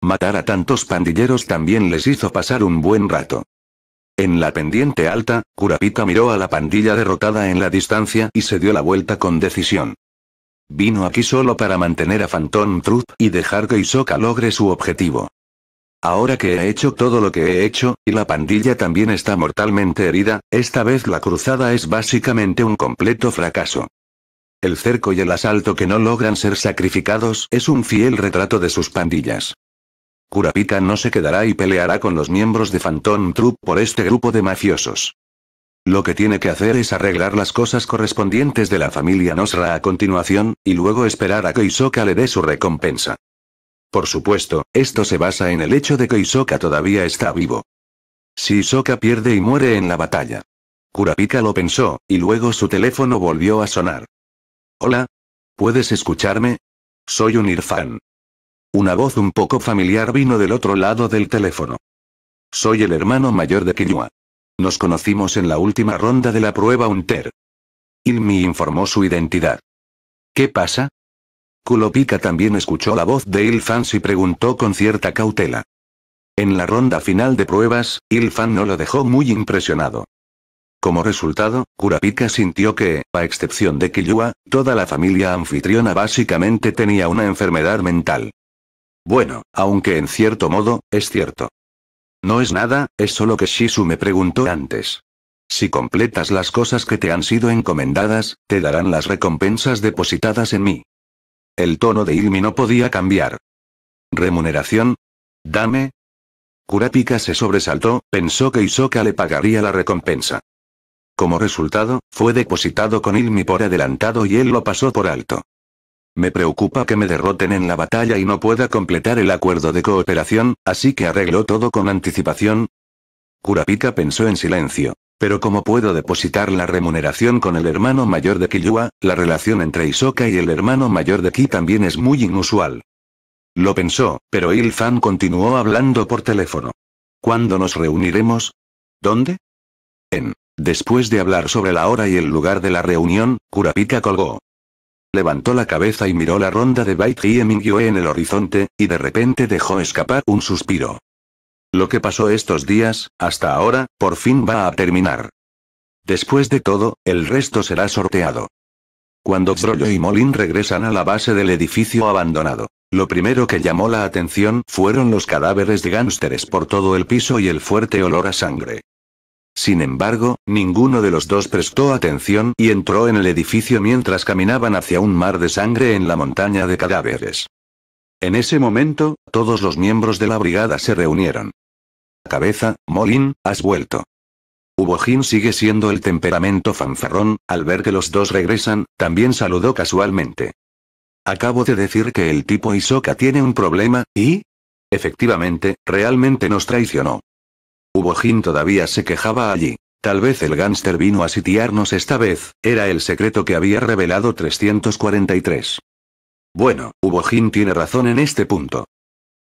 Matar a tantos pandilleros también les hizo pasar un buen rato. En la pendiente alta, Kurapika miró a la pandilla derrotada en la distancia y se dio la vuelta con decisión. Vino aquí solo para mantener a Phantom Truth y dejar que Isoka logre su objetivo. Ahora que he hecho todo lo que he hecho, y la pandilla también está mortalmente herida, esta vez la cruzada es básicamente un completo fracaso. El cerco y el asalto que no logran ser sacrificados es un fiel retrato de sus pandillas. Kurapika no se quedará y peleará con los miembros de Phantom Troupe por este grupo de mafiosos. Lo que tiene que hacer es arreglar las cosas correspondientes de la familia Nosra a continuación, y luego esperar a que Isoka le dé su recompensa. Por supuesto, esto se basa en el hecho de que Hisoka todavía está vivo. Si Isoka pierde y muere en la batalla. Kurapika lo pensó, y luego su teléfono volvió a sonar. Hola. ¿Puedes escucharme? Soy un Irfan. Una voz un poco familiar vino del otro lado del teléfono. Soy el hermano mayor de Kiyua. Nos conocimos en la última ronda de la prueba UNTER. Ilmi informó su identidad. ¿Qué pasa? Kulopika también escuchó la voz de Ilfan y preguntó con cierta cautela. En la ronda final de pruebas, Ilfan no lo dejó muy impresionado. Como resultado, Kurapika sintió que, a excepción de Kiyua, toda la familia anfitriona básicamente tenía una enfermedad mental. Bueno, aunque en cierto modo, es cierto. No es nada, es solo que Shisu me preguntó antes. Si completas las cosas que te han sido encomendadas, te darán las recompensas depositadas en mí. El tono de Ilmi no podía cambiar. ¿Remuneración? Dame. Kurapika se sobresaltó, pensó que Isoka le pagaría la recompensa. Como resultado, fue depositado con Ilmi por adelantado y él lo pasó por alto. Me preocupa que me derroten en la batalla y no pueda completar el acuerdo de cooperación, así que arregló todo con anticipación. Kurapika pensó en silencio. Pero como puedo depositar la remuneración con el hermano mayor de Kiyua, la relación entre Isoka y el hermano mayor de Ki también es muy inusual. Lo pensó, pero Ilfan continuó hablando por teléfono. ¿Cuándo nos reuniremos? ¿Dónde? En. Después de hablar sobre la hora y el lugar de la reunión, Kurapika colgó. Levantó la cabeza y miró la ronda de y Hye en el horizonte, y de repente dejó escapar un suspiro. Lo que pasó estos días, hasta ahora, por fin va a terminar. Después de todo, el resto será sorteado. Cuando Brolo y Molin regresan a la base del edificio abandonado, lo primero que llamó la atención fueron los cadáveres de gánsteres por todo el piso y el fuerte olor a sangre. Sin embargo, ninguno de los dos prestó atención y entró en el edificio mientras caminaban hacia un mar de sangre en la montaña de cadáveres. En ese momento, todos los miembros de la brigada se reunieron. Cabeza, Molin, has vuelto. Ubojin sigue siendo el temperamento fanfarrón, al ver que los dos regresan, también saludó casualmente. Acabo de decir que el tipo Isoka tiene un problema, y... Efectivamente, realmente nos traicionó. Ubojin todavía se quejaba allí. Tal vez el gánster vino a sitiarnos esta vez, era el secreto que había revelado 343. Bueno, Ubojin tiene razón en este punto.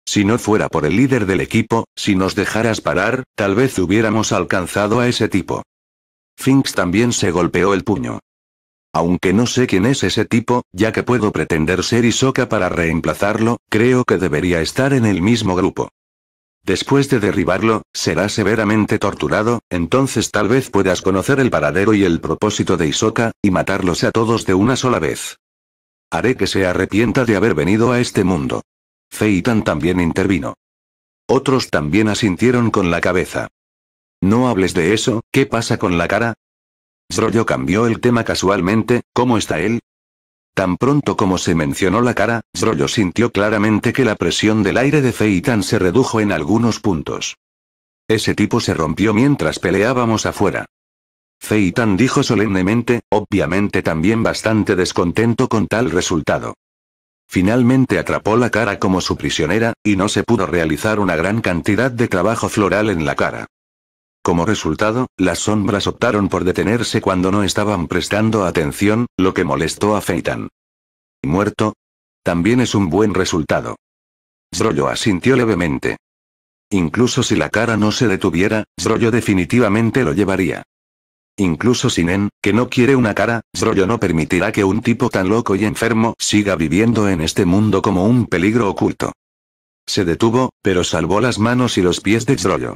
Si no fuera por el líder del equipo, si nos dejaras parar, tal vez hubiéramos alcanzado a ese tipo. Finks también se golpeó el puño. Aunque no sé quién es ese tipo, ya que puedo pretender ser Isoka para reemplazarlo, creo que debería estar en el mismo grupo. Después de derribarlo, será severamente torturado, entonces tal vez puedas conocer el paradero y el propósito de Isoka, y matarlos a todos de una sola vez. Haré que se arrepienta de haber venido a este mundo. Feitan también intervino. Otros también asintieron con la cabeza. No hables de eso, ¿qué pasa con la cara? Zroyo cambió el tema casualmente, ¿cómo está él? Tan pronto como se mencionó la cara, Zroyo sintió claramente que la presión del aire de Feitan se redujo en algunos puntos. Ese tipo se rompió mientras peleábamos afuera. Feitan dijo solemnemente, obviamente también bastante descontento con tal resultado. Finalmente atrapó la cara como su prisionera, y no se pudo realizar una gran cantidad de trabajo floral en la cara. Como resultado, las sombras optaron por detenerse cuando no estaban prestando atención, lo que molestó a Feitan. ¿Muerto? También es un buen resultado. Zrollo asintió levemente. Incluso si la cara no se detuviera, Zrollo definitivamente lo llevaría. Incluso en que no quiere una cara, Zroyo no permitirá que un tipo tan loco y enfermo siga viviendo en este mundo como un peligro oculto. Se detuvo, pero salvó las manos y los pies de Zroyo.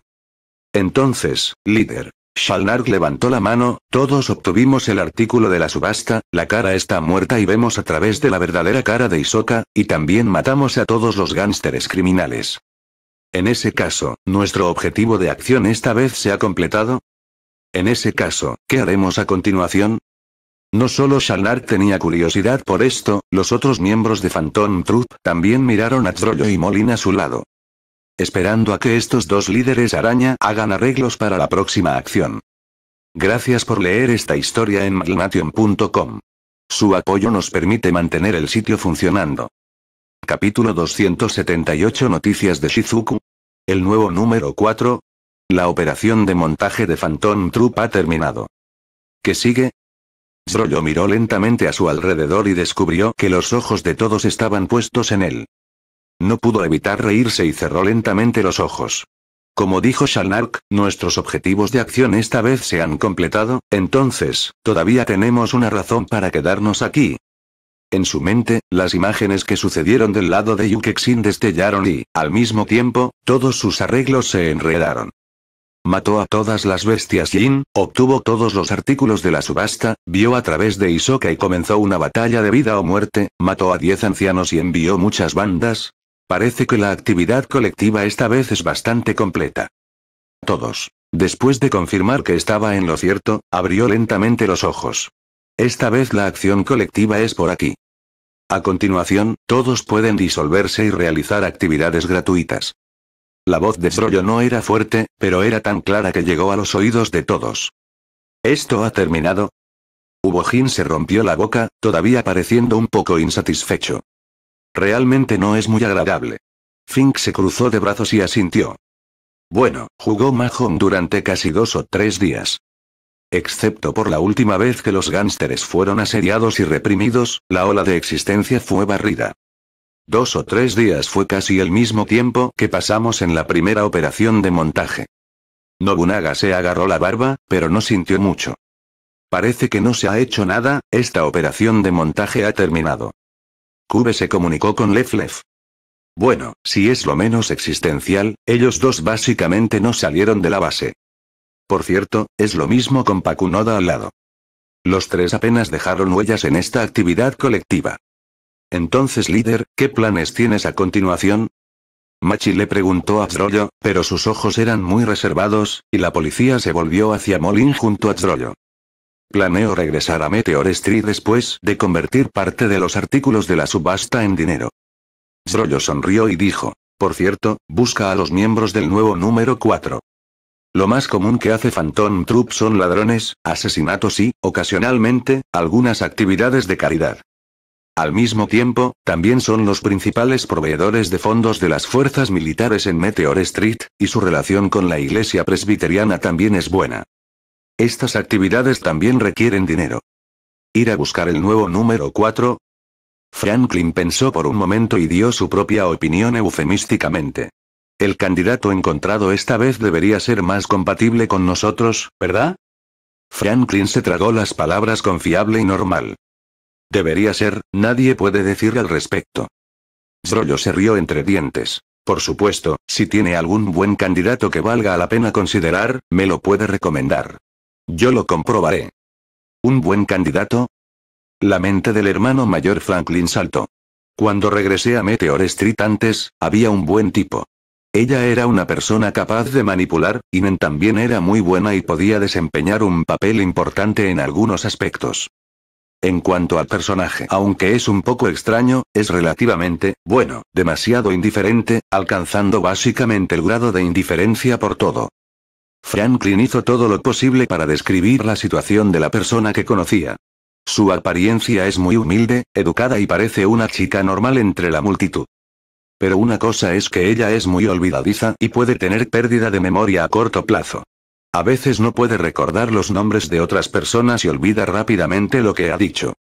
Entonces, líder. Shalnark levantó la mano, todos obtuvimos el artículo de la subasta, la cara está muerta y vemos a través de la verdadera cara de Isoka, y también matamos a todos los gánsteres criminales. En ese caso, nuestro objetivo de acción esta vez se ha completado, en ese caso, ¿qué haremos a continuación? No solo Shannar tenía curiosidad por esto, los otros miembros de Phantom Troop también miraron a Trollo y Molina a su lado. Esperando a que estos dos líderes araña hagan arreglos para la próxima acción. Gracias por leer esta historia en magnation.com. Su apoyo nos permite mantener el sitio funcionando. Capítulo 278 Noticias de Shizuku. El nuevo número 4, la operación de montaje de Phantom Troop ha terminado. ¿Qué sigue? Zrollo miró lentamente a su alrededor y descubrió que los ojos de todos estaban puestos en él. No pudo evitar reírse y cerró lentamente los ojos. Como dijo Shalnark, nuestros objetivos de acción esta vez se han completado, entonces, todavía tenemos una razón para quedarnos aquí. En su mente, las imágenes que sucedieron del lado de Yukexin destellaron y, al mismo tiempo, todos sus arreglos se enredaron. Mató a todas las bestias Yin, obtuvo todos los artículos de la subasta, vio a través de Isoka y comenzó una batalla de vida o muerte, mató a 10 ancianos y envió muchas bandas. Parece que la actividad colectiva esta vez es bastante completa. Todos. Después de confirmar que estaba en lo cierto, abrió lentamente los ojos. Esta vez la acción colectiva es por aquí. A continuación, todos pueden disolverse y realizar actividades gratuitas. La voz de Sroyo no era fuerte, pero era tan clara que llegó a los oídos de todos. ¿Esto ha terminado? Ubojin se rompió la boca, todavía pareciendo un poco insatisfecho. Realmente no es muy agradable. Fink se cruzó de brazos y asintió. Bueno, jugó Mahon durante casi dos o tres días. Excepto por la última vez que los gánsteres fueron asediados y reprimidos, la ola de existencia fue barrida. Dos o tres días fue casi el mismo tiempo que pasamos en la primera operación de montaje. Nobunaga se agarró la barba, pero no sintió mucho. Parece que no se ha hecho nada, esta operación de montaje ha terminado. Kube se comunicó con Leflef. Bueno, si es lo menos existencial, ellos dos básicamente no salieron de la base. Por cierto, es lo mismo con Pakunoda al lado. Los tres apenas dejaron huellas en esta actividad colectiva. Entonces líder, ¿qué planes tienes a continuación? Machi le preguntó a Zrollo, pero sus ojos eran muy reservados, y la policía se volvió hacia Molin junto a Zrollo. Planeo regresar a Meteor Street después de convertir parte de los artículos de la subasta en dinero. Zrollo sonrió y dijo, por cierto, busca a los miembros del nuevo número 4. Lo más común que hace Phantom Troop son ladrones, asesinatos y, ocasionalmente, algunas actividades de caridad. Al mismo tiempo, también son los principales proveedores de fondos de las fuerzas militares en Meteor Street, y su relación con la iglesia presbiteriana también es buena. Estas actividades también requieren dinero. Ir a buscar el nuevo número 4. Franklin pensó por un momento y dio su propia opinión eufemísticamente. El candidato encontrado esta vez debería ser más compatible con nosotros, ¿verdad? Franklin se tragó las palabras confiable y normal. Debería ser, nadie puede decir al respecto. Zrollo se rió entre dientes. Por supuesto, si tiene algún buen candidato que valga la pena considerar, me lo puede recomendar. Yo lo comprobaré. ¿Un buen candidato? La mente del hermano mayor Franklin saltó. Cuando regresé a Meteor Street antes, había un buen tipo. Ella era una persona capaz de manipular, Nen también era muy buena y podía desempeñar un papel importante en algunos aspectos. En cuanto al personaje, aunque es un poco extraño, es relativamente, bueno, demasiado indiferente, alcanzando básicamente el grado de indiferencia por todo. Franklin hizo todo lo posible para describir la situación de la persona que conocía. Su apariencia es muy humilde, educada y parece una chica normal entre la multitud. Pero una cosa es que ella es muy olvidadiza y puede tener pérdida de memoria a corto plazo. A veces no puede recordar los nombres de otras personas y olvida rápidamente lo que ha dicho.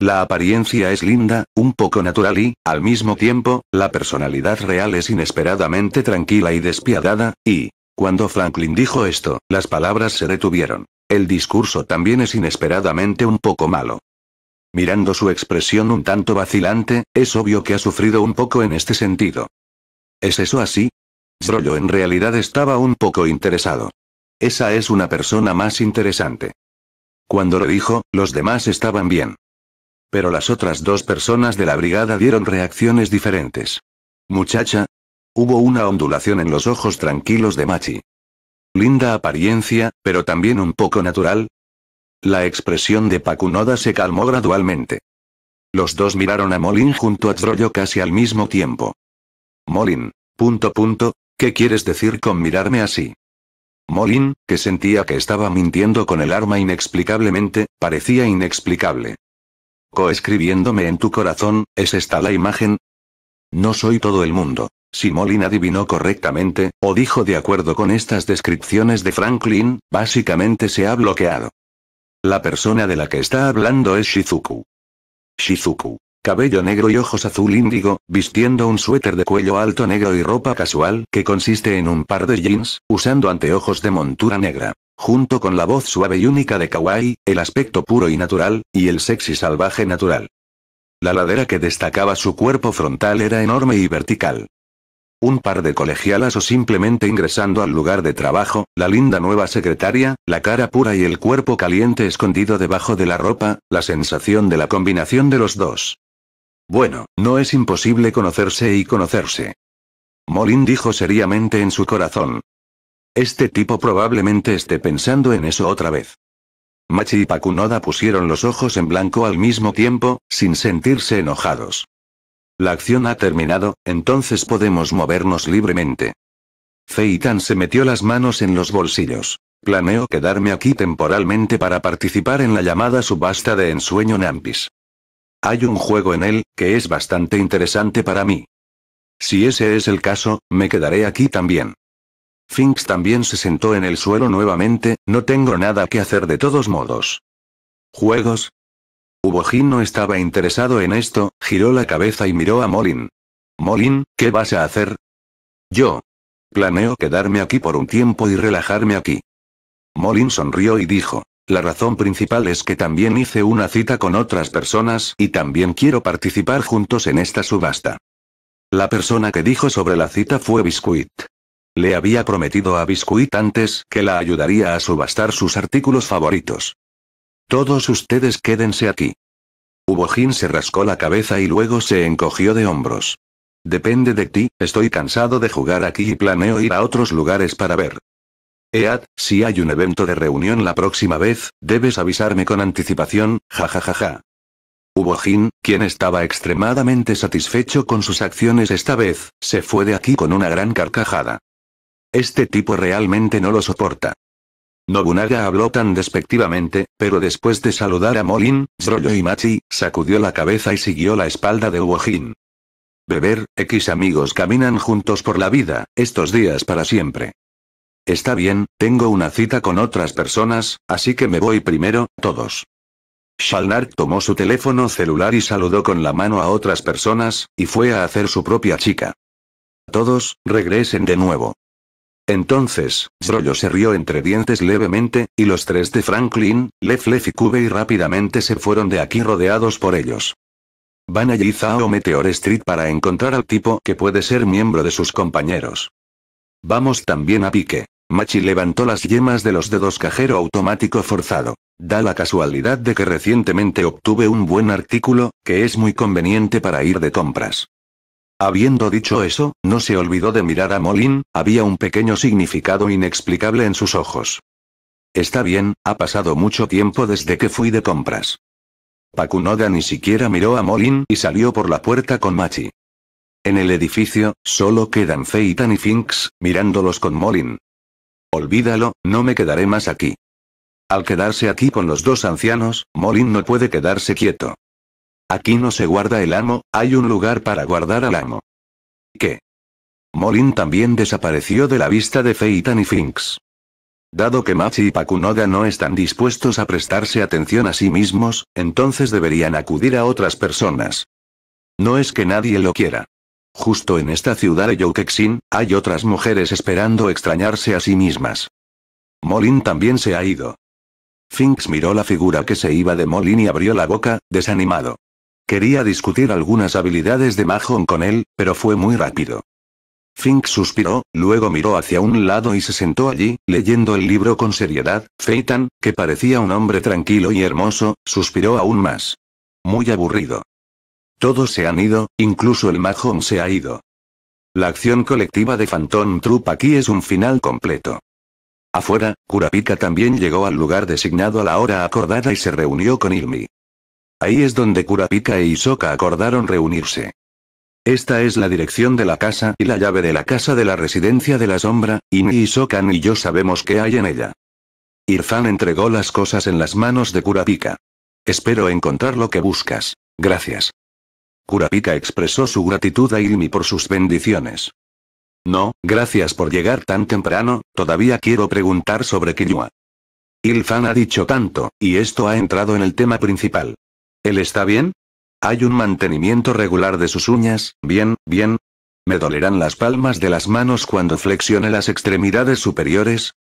La apariencia es linda, un poco natural y, al mismo tiempo, la personalidad real es inesperadamente tranquila y despiadada, y, cuando Franklin dijo esto, las palabras se detuvieron. El discurso también es inesperadamente un poco malo. Mirando su expresión un tanto vacilante, es obvio que ha sufrido un poco en este sentido. ¿Es eso así? Brollo en realidad estaba un poco interesado. Esa es una persona más interesante. Cuando lo dijo, los demás estaban bien. Pero las otras dos personas de la brigada dieron reacciones diferentes. Muchacha. Hubo una ondulación en los ojos tranquilos de Machi. Linda apariencia, pero también un poco natural. La expresión de Pakunoda se calmó gradualmente. Los dos miraron a Molin junto a Zroyo casi al mismo tiempo. Molin. Punto punto, ¿qué quieres decir con mirarme así? Molin, que sentía que estaba mintiendo con el arma inexplicablemente, parecía inexplicable. Coescribiéndome en tu corazón, ¿es esta la imagen? No soy todo el mundo. Si Molin adivinó correctamente, o dijo de acuerdo con estas descripciones de Franklin, básicamente se ha bloqueado. La persona de la que está hablando es Shizuku. Shizuku cabello negro y ojos azul índigo, vistiendo un suéter de cuello alto negro y ropa casual que consiste en un par de jeans, usando anteojos de montura negra. Junto con la voz suave y única de Kawaii, el aspecto puro y natural, y el sexy salvaje natural. La ladera que destacaba su cuerpo frontal era enorme y vertical. Un par de colegialas o simplemente ingresando al lugar de trabajo, la linda nueva secretaria, la cara pura y el cuerpo caliente escondido debajo de la ropa, la sensación de la combinación de los dos. Bueno, no es imposible conocerse y conocerse. Molin dijo seriamente en su corazón. Este tipo probablemente esté pensando en eso otra vez. Machi y Pakunoda pusieron los ojos en blanco al mismo tiempo, sin sentirse enojados. La acción ha terminado, entonces podemos movernos libremente. Feitan se metió las manos en los bolsillos. Planeo quedarme aquí temporalmente para participar en la llamada subasta de ensueño Nampis. Hay un juego en él, que es bastante interesante para mí. Si ese es el caso, me quedaré aquí también. Finks también se sentó en el suelo nuevamente, no tengo nada que hacer de todos modos. ¿Juegos? Ubojin no estaba interesado en esto, giró la cabeza y miró a Molin. Molin, ¿qué vas a hacer? Yo. Planeo quedarme aquí por un tiempo y relajarme aquí. Molin sonrió y dijo. La razón principal es que también hice una cita con otras personas y también quiero participar juntos en esta subasta. La persona que dijo sobre la cita fue Biscuit. Le había prometido a Biscuit antes que la ayudaría a subastar sus artículos favoritos. Todos ustedes quédense aquí. Ubojin se rascó la cabeza y luego se encogió de hombros. Depende de ti, estoy cansado de jugar aquí y planeo ir a otros lugares para ver. Ead, si hay un evento de reunión la próxima vez, debes avisarme con anticipación, jajajaja. Hubo Jin, quien estaba extremadamente satisfecho con sus acciones esta vez, se fue de aquí con una gran carcajada. Este tipo realmente no lo soporta. Nobunaga habló tan despectivamente, pero después de saludar a Molin, Zroyo y Machi, sacudió la cabeza y siguió la espalda de Hugo Beber, X amigos caminan juntos por la vida, estos días para siempre. Está bien, tengo una cita con otras personas, así que me voy primero, todos. Shalnark tomó su teléfono celular y saludó con la mano a otras personas, y fue a hacer su propia chica. Todos, regresen de nuevo. Entonces, rollo se rió entre dientes levemente, y los tres de Franklin, Lef Lef y Cubey rápidamente se fueron de aquí rodeados por ellos. Van a Yizao Meteor Street para encontrar al tipo que puede ser miembro de sus compañeros. Vamos también a pique. Machi levantó las yemas de los dedos cajero automático forzado. Da la casualidad de que recientemente obtuve un buen artículo, que es muy conveniente para ir de compras. Habiendo dicho eso, no se olvidó de mirar a Molin, había un pequeño significado inexplicable en sus ojos. Está bien, ha pasado mucho tiempo desde que fui de compras. Pakunoda ni siquiera miró a Molin y salió por la puerta con Machi. En el edificio, solo quedan Feitan y Finks, mirándolos con Molin. Olvídalo, no me quedaré más aquí. Al quedarse aquí con los dos ancianos, Molin no puede quedarse quieto. Aquí no se guarda el amo, hay un lugar para guardar al amo. ¿Qué? Molin también desapareció de la vista de Feitan y Finks. Dado que Machi y Pakunoda no están dispuestos a prestarse atención a sí mismos, entonces deberían acudir a otras personas. No es que nadie lo quiera. Justo en esta ciudad de Youkexin, hay otras mujeres esperando extrañarse a sí mismas. Molin también se ha ido. Finks miró la figura que se iba de Molin y abrió la boca, desanimado. Quería discutir algunas habilidades de Mahon con él, pero fue muy rápido. Fink suspiró, luego miró hacia un lado y se sentó allí, leyendo el libro con seriedad. Feitan, que parecía un hombre tranquilo y hermoso, suspiró aún más. Muy aburrido. Todos se han ido, incluso el majón se ha ido. La acción colectiva de Phantom Troop aquí es un final completo. Afuera, Kurapika también llegó al lugar designado a la hora acordada y se reunió con Irmi. Ahí es donde Kurapika e Isoka acordaron reunirse. Esta es la dirección de la casa y la llave de la casa de la residencia de la sombra, y ni Isoka y yo sabemos qué hay en ella. Irfan entregó las cosas en las manos de Kurapika. Espero encontrar lo que buscas. Gracias. Kurapika expresó su gratitud a Ilmi por sus bendiciones. No, gracias por llegar tan temprano, todavía quiero preguntar sobre Kiyua. Ilfan ha dicho tanto, y esto ha entrado en el tema principal. ¿Él está bien? ¿Hay un mantenimiento regular de sus uñas? Bien, bien. ¿Me dolerán las palmas de las manos cuando flexione las extremidades superiores?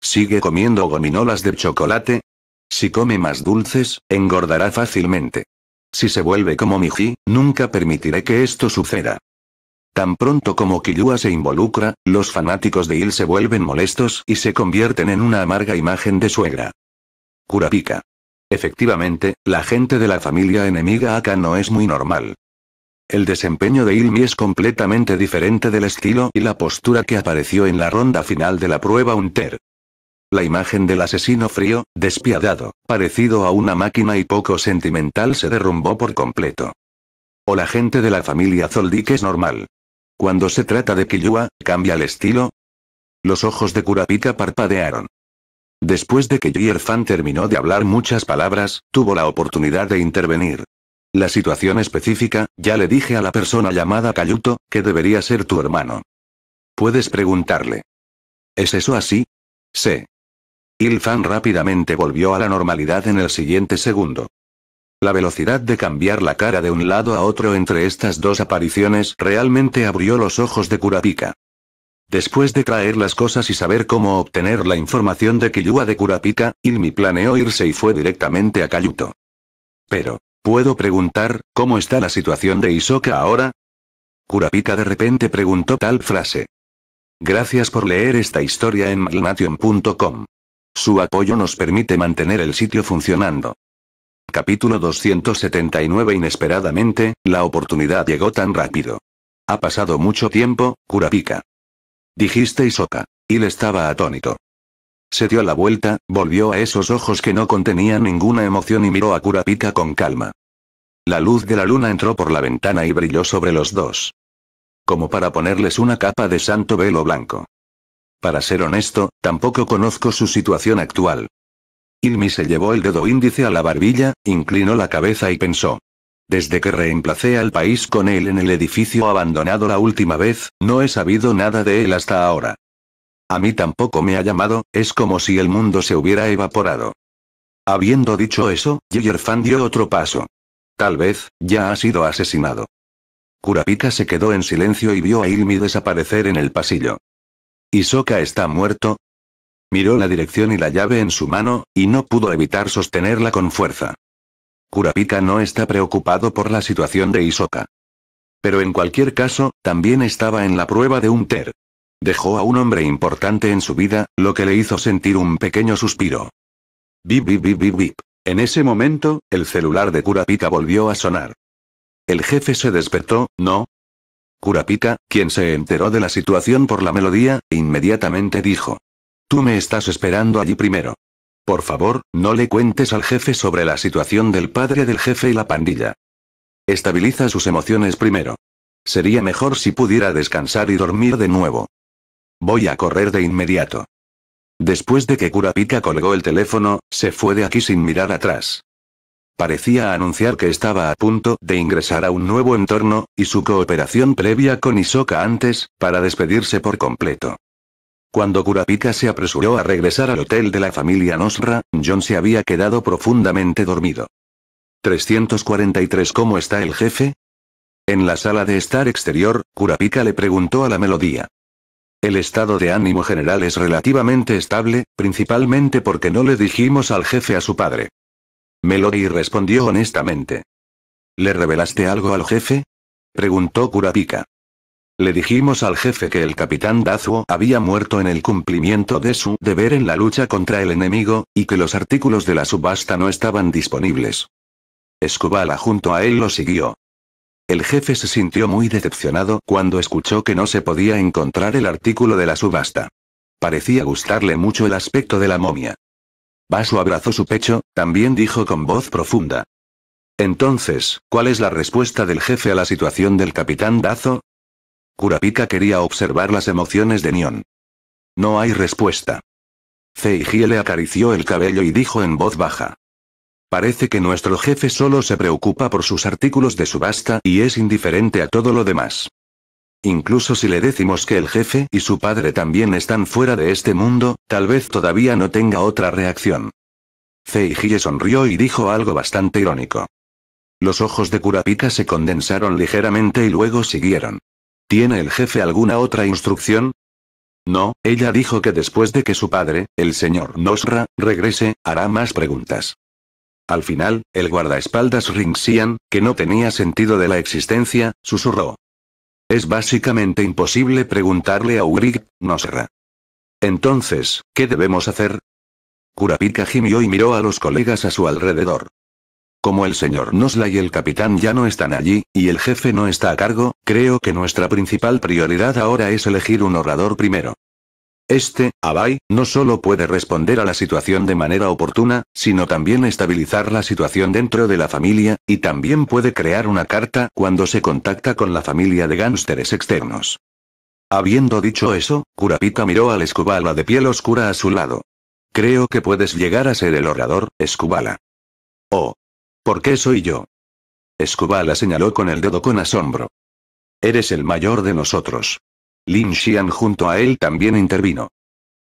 ¿Sigue comiendo gominolas de chocolate? Si come más dulces, engordará fácilmente. Si se vuelve como Miji, nunca permitiré que esto suceda. Tan pronto como Killua se involucra, los fanáticos de Il se vuelven molestos y se convierten en una amarga imagen de suegra. Kurapika. Efectivamente, la gente de la familia enemiga Aka no es muy normal. El desempeño de Ilmi es completamente diferente del estilo y la postura que apareció en la ronda final de la prueba Unter. La imagen del asesino frío, despiadado, parecido a una máquina y poco sentimental se derrumbó por completo. O la gente de la familia que es normal. Cuando se trata de Killua, ¿cambia el estilo? Los ojos de Kurapika parpadearon. Después de que yerfan terminó de hablar muchas palabras, tuvo la oportunidad de intervenir. La situación específica, ya le dije a la persona llamada Kayuto, que debería ser tu hermano. Puedes preguntarle. ¿Es eso así? Sé, Ilfan rápidamente volvió a la normalidad en el siguiente segundo. La velocidad de cambiar la cara de un lado a otro entre estas dos apariciones realmente abrió los ojos de Kurapika. Después de traer las cosas y saber cómo obtener la información de Killua de Kurapika, Ilmi planeó irse y fue directamente a Kayuto. Pero, ¿puedo preguntar, cómo está la situación de Isoka ahora? Kurapika de repente preguntó tal frase. Gracias por leer esta historia en malmation.com. Su apoyo nos permite mantener el sitio funcionando. Capítulo 279 Inesperadamente, la oportunidad llegó tan rápido. Ha pasado mucho tiempo, Curapica. Dijiste Isoka. le estaba atónito. Se dio la vuelta, volvió a esos ojos que no contenían ninguna emoción y miró a Kurapika con calma. La luz de la luna entró por la ventana y brilló sobre los dos. Como para ponerles una capa de santo velo blanco. Para ser honesto, tampoco conozco su situación actual. Ilmi se llevó el dedo índice a la barbilla, inclinó la cabeza y pensó. Desde que reemplacé al país con él en el edificio abandonado la última vez, no he sabido nada de él hasta ahora. A mí tampoco me ha llamado, es como si el mundo se hubiera evaporado. Habiendo dicho eso, Fan dio otro paso. Tal vez, ya ha sido asesinado. Kurapika se quedó en silencio y vio a Ilmi desaparecer en el pasillo. ¿Isoka está muerto? Miró la dirección y la llave en su mano, y no pudo evitar sostenerla con fuerza. Kurapika no está preocupado por la situación de Isoka. Pero en cualquier caso, también estaba en la prueba de un TER. Dejó a un hombre importante en su vida, lo que le hizo sentir un pequeño suspiro. Bip bip bip bip bip. En ese momento, el celular de Kurapika volvió a sonar. El jefe se despertó, no, Kurapika, quien se enteró de la situación por la melodía, e inmediatamente dijo. Tú me estás esperando allí primero. Por favor, no le cuentes al jefe sobre la situación del padre del jefe y la pandilla. Estabiliza sus emociones primero. Sería mejor si pudiera descansar y dormir de nuevo. Voy a correr de inmediato. Después de que Kurapika colgó el teléfono, se fue de aquí sin mirar atrás. Parecía anunciar que estaba a punto de ingresar a un nuevo entorno, y su cooperación previa con Isoka antes, para despedirse por completo. Cuando Kurapika se apresuró a regresar al hotel de la familia Nosra, John se había quedado profundamente dormido. 343 ¿Cómo está el jefe? En la sala de estar exterior, Kurapika le preguntó a la melodía. El estado de ánimo general es relativamente estable, principalmente porque no le dijimos al jefe a su padre. Melody respondió honestamente. ¿Le revelaste algo al jefe? preguntó Kurapika. Le dijimos al jefe que el capitán Dazuo había muerto en el cumplimiento de su deber en la lucha contra el enemigo, y que los artículos de la subasta no estaban disponibles. Escobala junto a él lo siguió. El jefe se sintió muy decepcionado cuando escuchó que no se podía encontrar el artículo de la subasta. Parecía gustarle mucho el aspecto de la momia. Basu abrazó su pecho, también dijo con voz profunda. Entonces, ¿cuál es la respuesta del jefe a la situación del capitán Dazo? Kurapika quería observar las emociones de Nion. No hay respuesta. Feijie le acarició el cabello y dijo en voz baja. Parece que nuestro jefe solo se preocupa por sus artículos de subasta y es indiferente a todo lo demás. Incluso si le decimos que el jefe y su padre también están fuera de este mundo, tal vez todavía no tenga otra reacción. Feijie sonrió y dijo algo bastante irónico. Los ojos de Kurapika se condensaron ligeramente y luego siguieron. ¿Tiene el jefe alguna otra instrucción? No, ella dijo que después de que su padre, el señor Nosra, regrese, hará más preguntas. Al final, el guardaespaldas Ringxian, que no tenía sentido de la existencia, susurró. Es básicamente imposible preguntarle a Urig, Nosra. Entonces, ¿qué debemos hacer? Kurapika gimió y miró a los colegas a su alrededor. Como el señor Nosla y el capitán ya no están allí, y el jefe no está a cargo, creo que nuestra principal prioridad ahora es elegir un orador primero. Este, Abai, no solo puede responder a la situación de manera oportuna, sino también estabilizar la situación dentro de la familia, y también puede crear una carta cuando se contacta con la familia de gánsteres externos. Habiendo dicho eso, Kurapika miró al Escubala de piel oscura a su lado. Creo que puedes llegar a ser el orador, Escubala. Oh. ¿Por qué soy yo? Escubala señaló con el dedo con asombro. Eres el mayor de nosotros. Lin Xian junto a él también intervino.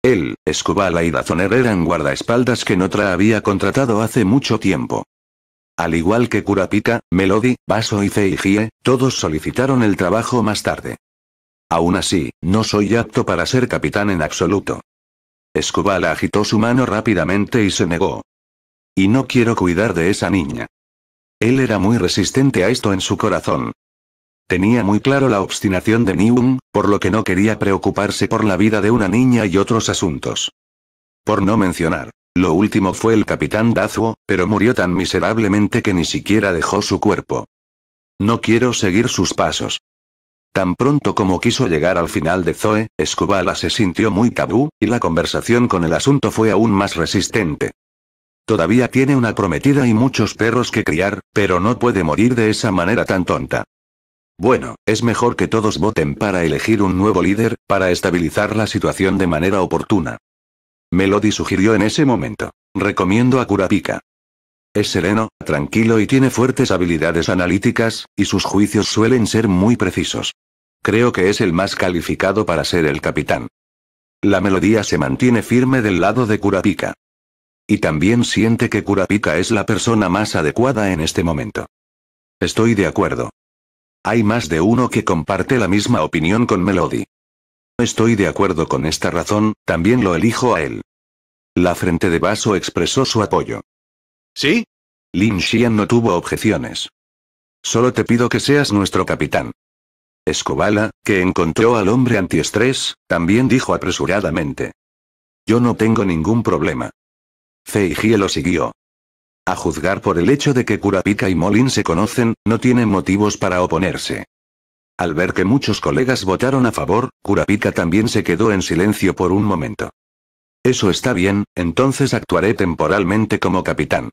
Él, Escobala y Dazoner eran guardaespaldas que Notra había contratado hace mucho tiempo. Al igual que Kurapika, Melody, Vaso y Feijie, todos solicitaron el trabajo más tarde. Aún así, no soy apto para ser capitán en absoluto. Escobala agitó su mano rápidamente y se negó. Y no quiero cuidar de esa niña. Él era muy resistente a esto en su corazón, Tenía muy claro la obstinación de Niung, por lo que no quería preocuparse por la vida de una niña y otros asuntos. Por no mencionar, lo último fue el capitán Dazuo, pero murió tan miserablemente que ni siquiera dejó su cuerpo. No quiero seguir sus pasos. Tan pronto como quiso llegar al final de Zoe, Escobala se sintió muy tabú, y la conversación con el asunto fue aún más resistente. Todavía tiene una prometida y muchos perros que criar, pero no puede morir de esa manera tan tonta. Bueno, es mejor que todos voten para elegir un nuevo líder, para estabilizar la situación de manera oportuna. Melody sugirió en ese momento. Recomiendo a Kurapika. Es sereno, tranquilo y tiene fuertes habilidades analíticas, y sus juicios suelen ser muy precisos. Creo que es el más calificado para ser el capitán. La melodía se mantiene firme del lado de Kurapika. Y también siente que Kurapika es la persona más adecuada en este momento. Estoy de acuerdo. Hay más de uno que comparte la misma opinión con Melody. Estoy de acuerdo con esta razón, también lo elijo a él. La frente de Vaso expresó su apoyo. ¿Sí? Lin Xian no tuvo objeciones. Solo te pido que seas nuestro capitán. Escobala, que encontró al hombre antiestrés, también dijo apresuradamente. Yo no tengo ningún problema. Jie lo siguió. A juzgar por el hecho de que Kurapika y Molin se conocen, no tienen motivos para oponerse. Al ver que muchos colegas votaron a favor, Kurapika también se quedó en silencio por un momento. Eso está bien, entonces actuaré temporalmente como capitán.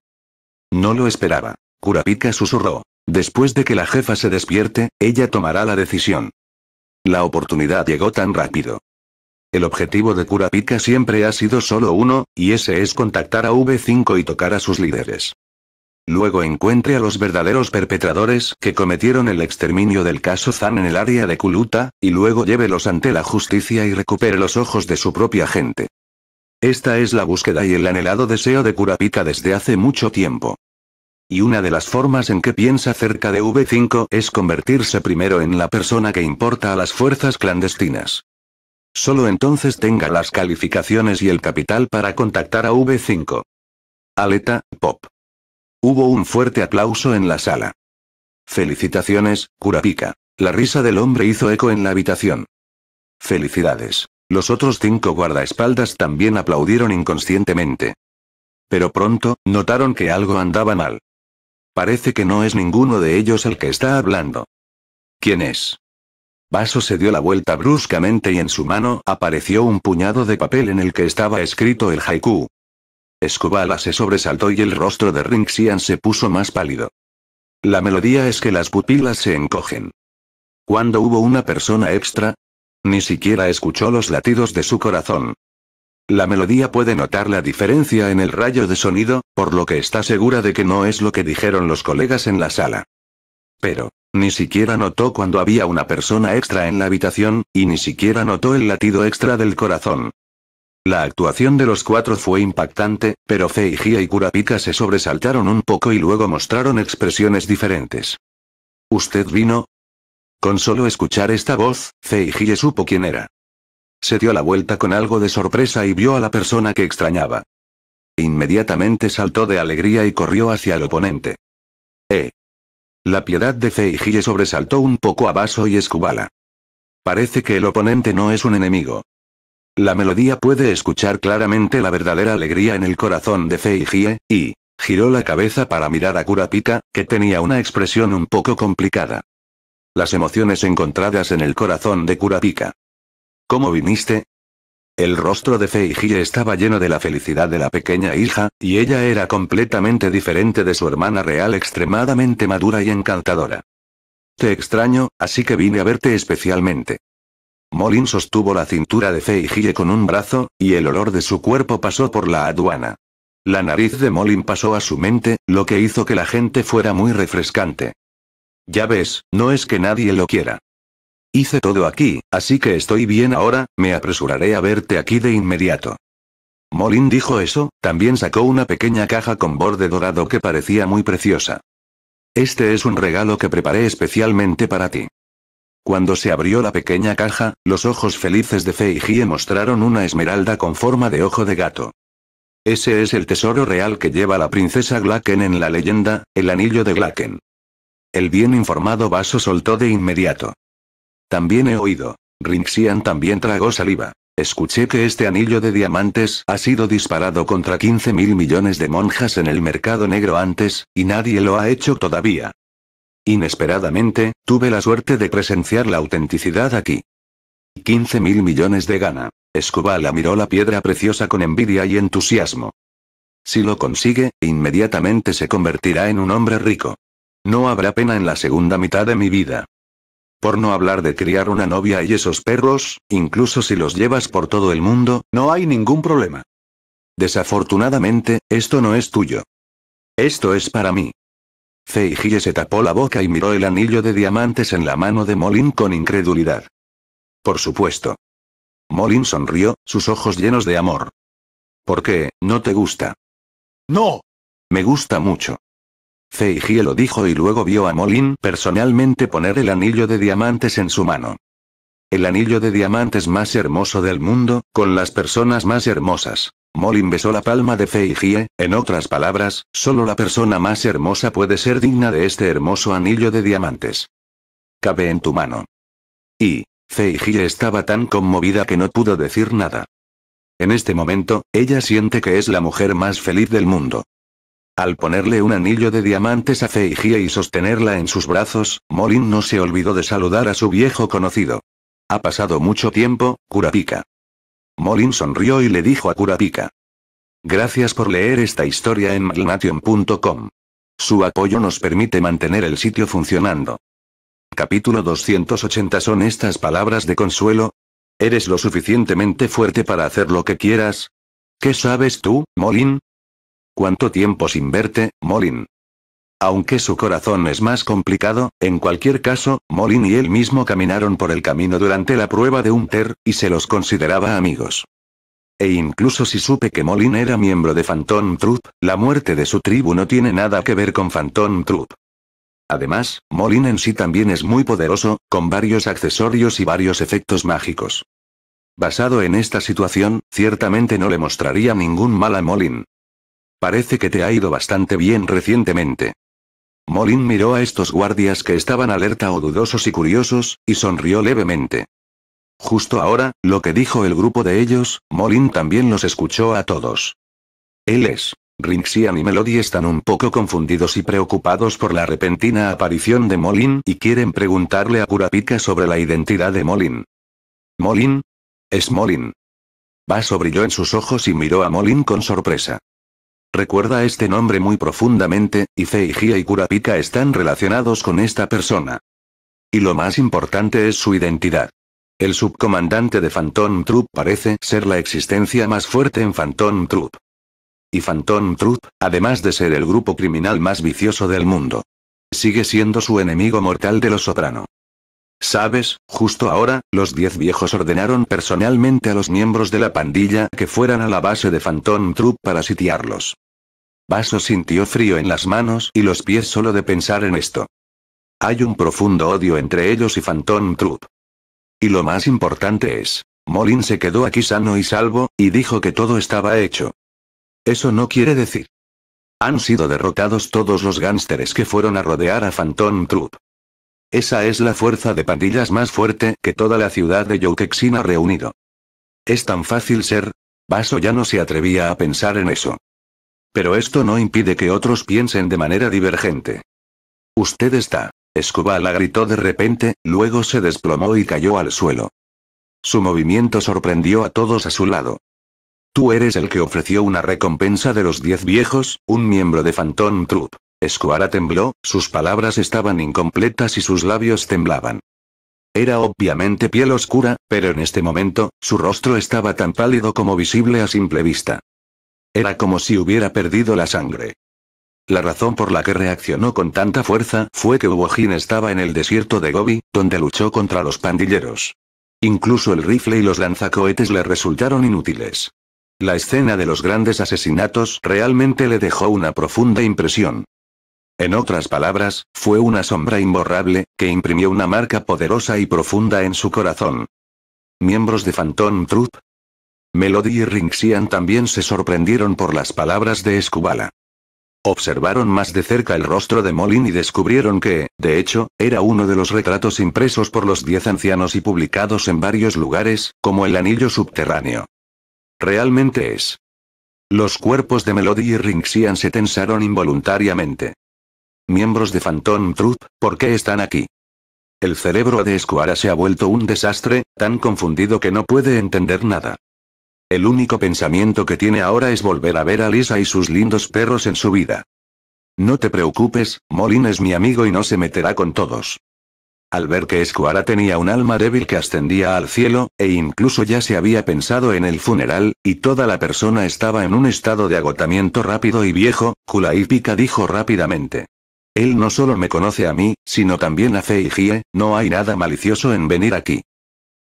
No lo esperaba. Kurapika susurró. Después de que la jefa se despierte, ella tomará la decisión. La oportunidad llegó tan rápido. El objetivo de Kurapika siempre ha sido solo uno, y ese es contactar a V5 y tocar a sus líderes. Luego encuentre a los verdaderos perpetradores que cometieron el exterminio del caso Zan en el área de Kuluta, y luego llévelos ante la justicia y recupere los ojos de su propia gente. Esta es la búsqueda y el anhelado deseo de Kurapika desde hace mucho tiempo. Y una de las formas en que piensa acerca de V5 es convertirse primero en la persona que importa a las fuerzas clandestinas. Solo entonces tenga las calificaciones y el capital para contactar a V5. Aleta, Pop. Hubo un fuerte aplauso en la sala. Felicitaciones, Curapica. La risa del hombre hizo eco en la habitación. Felicidades. Los otros cinco guardaespaldas también aplaudieron inconscientemente. Pero pronto, notaron que algo andaba mal. Parece que no es ninguno de ellos el que está hablando. ¿Quién es? Vaso se dio la vuelta bruscamente y en su mano apareció un puñado de papel en el que estaba escrito el haiku. Escobala se sobresaltó y el rostro de Rinxian se puso más pálido. La melodía es que las pupilas se encogen. Cuando hubo una persona extra? Ni siquiera escuchó los latidos de su corazón. La melodía puede notar la diferencia en el rayo de sonido, por lo que está segura de que no es lo que dijeron los colegas en la sala. Pero, ni siquiera notó cuando había una persona extra en la habitación, y ni siquiera notó el latido extra del corazón. La actuación de los cuatro fue impactante, pero Feiji y Kurapika se sobresaltaron un poco y luego mostraron expresiones diferentes. ¿Usted vino? Con solo escuchar esta voz, Feiji supo quién era. Se dio la vuelta con algo de sorpresa y vio a la persona que extrañaba. Inmediatamente saltó de alegría y corrió hacia el oponente. Eh. La piedad de Feijie sobresaltó un poco a Vaso y Escubala. Parece que el oponente no es un enemigo. La melodía puede escuchar claramente la verdadera alegría en el corazón de Feijie, y, giró la cabeza para mirar a Kurapika, que tenía una expresión un poco complicada. Las emociones encontradas en el corazón de Kurapika. ¿Cómo viniste? El rostro de Feiji estaba lleno de la felicidad de la pequeña hija, y ella era completamente diferente de su hermana real extremadamente madura y encantadora. Te extraño, así que vine a verte especialmente. Molin sostuvo la cintura de Feijie con un brazo, y el olor de su cuerpo pasó por la aduana. La nariz de Molin pasó a su mente, lo que hizo que la gente fuera muy refrescante. Ya ves, no es que nadie lo quiera. Hice todo aquí, así que estoy bien ahora, me apresuraré a verte aquí de inmediato. Molin dijo eso, también sacó una pequeña caja con borde dorado que parecía muy preciosa. Este es un regalo que preparé especialmente para ti. Cuando se abrió la pequeña caja, los ojos felices de Feijie mostraron una esmeralda con forma de ojo de gato. Ese es el tesoro real que lleva la princesa Glaken en la leyenda, el anillo de Glaken. El bien informado vaso soltó de inmediato. También he oído. Rinxian también tragó saliva. Escuché que este anillo de diamantes ha sido disparado contra 15 mil millones de monjas en el mercado negro antes, y nadie lo ha hecho todavía. Inesperadamente, tuve la suerte de presenciar la autenticidad aquí. 15 mil millones de gana. la miró la piedra preciosa con envidia y entusiasmo. Si lo consigue, inmediatamente se convertirá en un hombre rico. No habrá pena en la segunda mitad de mi vida. Por no hablar de criar una novia y esos perros, incluso si los llevas por todo el mundo, no hay ningún problema. Desafortunadamente, esto no es tuyo. Esto es para mí. Feijie se tapó la boca y miró el anillo de diamantes en la mano de Molin con incredulidad. Por supuesto. Molin sonrió, sus ojos llenos de amor. ¿Por qué, no te gusta? No. Me gusta mucho. Feijie lo dijo y luego vio a Molin personalmente poner el anillo de diamantes en su mano. El anillo de diamantes más hermoso del mundo, con las personas más hermosas. Molin besó la palma de Feijie, en otras palabras, solo la persona más hermosa puede ser digna de este hermoso anillo de diamantes. Cabe en tu mano. Y, Feijie estaba tan conmovida que no pudo decir nada. En este momento, ella siente que es la mujer más feliz del mundo. Al ponerle un anillo de diamantes a Feijía y sostenerla en sus brazos, Molin no se olvidó de saludar a su viejo conocido. Ha pasado mucho tiempo, Curapica. Molin sonrió y le dijo a Curapica. Gracias por leer esta historia en magnation.com. Su apoyo nos permite mantener el sitio funcionando. Capítulo 280 Son estas palabras de consuelo. ¿Eres lo suficientemente fuerte para hacer lo que quieras? ¿Qué sabes tú, Molin? ¿Cuánto tiempo sin verte, Molin? Aunque su corazón es más complicado, en cualquier caso, Molin y él mismo caminaron por el camino durante la prueba de Hunter, y se los consideraba amigos. E incluso si supe que Molin era miembro de Phantom Troop, la muerte de su tribu no tiene nada que ver con Phantom Troop. Además, Molin en sí también es muy poderoso, con varios accesorios y varios efectos mágicos. Basado en esta situación, ciertamente no le mostraría ningún mal a Molin. Parece que te ha ido bastante bien recientemente. Molin miró a estos guardias que estaban alerta o dudosos y curiosos, y sonrió levemente. Justo ahora, lo que dijo el grupo de ellos, Molin también los escuchó a todos. Él es. Rinxian y Melody están un poco confundidos y preocupados por la repentina aparición de Molin y quieren preguntarle a Kurapika sobre la identidad de Molin. ¿Molin? Es Molin. Baso brilló en sus ojos y miró a Molin con sorpresa. Recuerda este nombre muy profundamente, y Feijia y Kurapika están relacionados con esta persona. Y lo más importante es su identidad. El subcomandante de Phantom Troop parece ser la existencia más fuerte en Phantom Troop. Y Phantom Troop, además de ser el grupo criminal más vicioso del mundo, sigue siendo su enemigo mortal de los Soprano. Sabes, justo ahora, los diez viejos ordenaron personalmente a los miembros de la pandilla que fueran a la base de Phantom Troop para sitiarlos. Vaso sintió frío en las manos y los pies solo de pensar en esto. Hay un profundo odio entre ellos y Phantom Troop. Y lo más importante es, Molin se quedó aquí sano y salvo, y dijo que todo estaba hecho. Eso no quiere decir. Han sido derrotados todos los gánsteres que fueron a rodear a Phantom Troop. Esa es la fuerza de pandillas más fuerte que toda la ciudad de Youkexin ha reunido. Es tan fácil ser. Vaso ya no se atrevía a pensar en eso. Pero esto no impide que otros piensen de manera divergente. Usted está. la gritó de repente, luego se desplomó y cayó al suelo. Su movimiento sorprendió a todos a su lado. Tú eres el que ofreció una recompensa de los diez viejos, un miembro de Phantom Troop. Escuara tembló, sus palabras estaban incompletas y sus labios temblaban. Era obviamente piel oscura, pero en este momento, su rostro estaba tan pálido como visible a simple vista. Era como si hubiera perdido la sangre. La razón por la que reaccionó con tanta fuerza fue que Uojin estaba en el desierto de Gobi, donde luchó contra los pandilleros. Incluso el rifle y los lanzacohetes le resultaron inútiles. La escena de los grandes asesinatos realmente le dejó una profunda impresión. En otras palabras, fue una sombra imborrable, que imprimió una marca poderosa y profunda en su corazón. Miembros de Phantom Troop, Melody y Ringxian también se sorprendieron por las palabras de Escubala. Observaron más de cerca el rostro de Molin y descubrieron que, de hecho, era uno de los retratos impresos por los diez ancianos y publicados en varios lugares, como el anillo subterráneo. Realmente es. Los cuerpos de Melody y Ringxian se tensaron involuntariamente. Miembros de Phantom Troop, ¿por qué están aquí? El cerebro de Escuara se ha vuelto un desastre, tan confundido que no puede entender nada. El único pensamiento que tiene ahora es volver a ver a Lisa y sus lindos perros en su vida. No te preocupes, Molin es mi amigo y no se meterá con todos. Al ver que Escuara tenía un alma débil que ascendía al cielo, e incluso ya se había pensado en el funeral, y toda la persona estaba en un estado de agotamiento rápido y viejo, Kulaipika dijo rápidamente. Él no solo me conoce a mí, sino también a Feijie, no hay nada malicioso en venir aquí.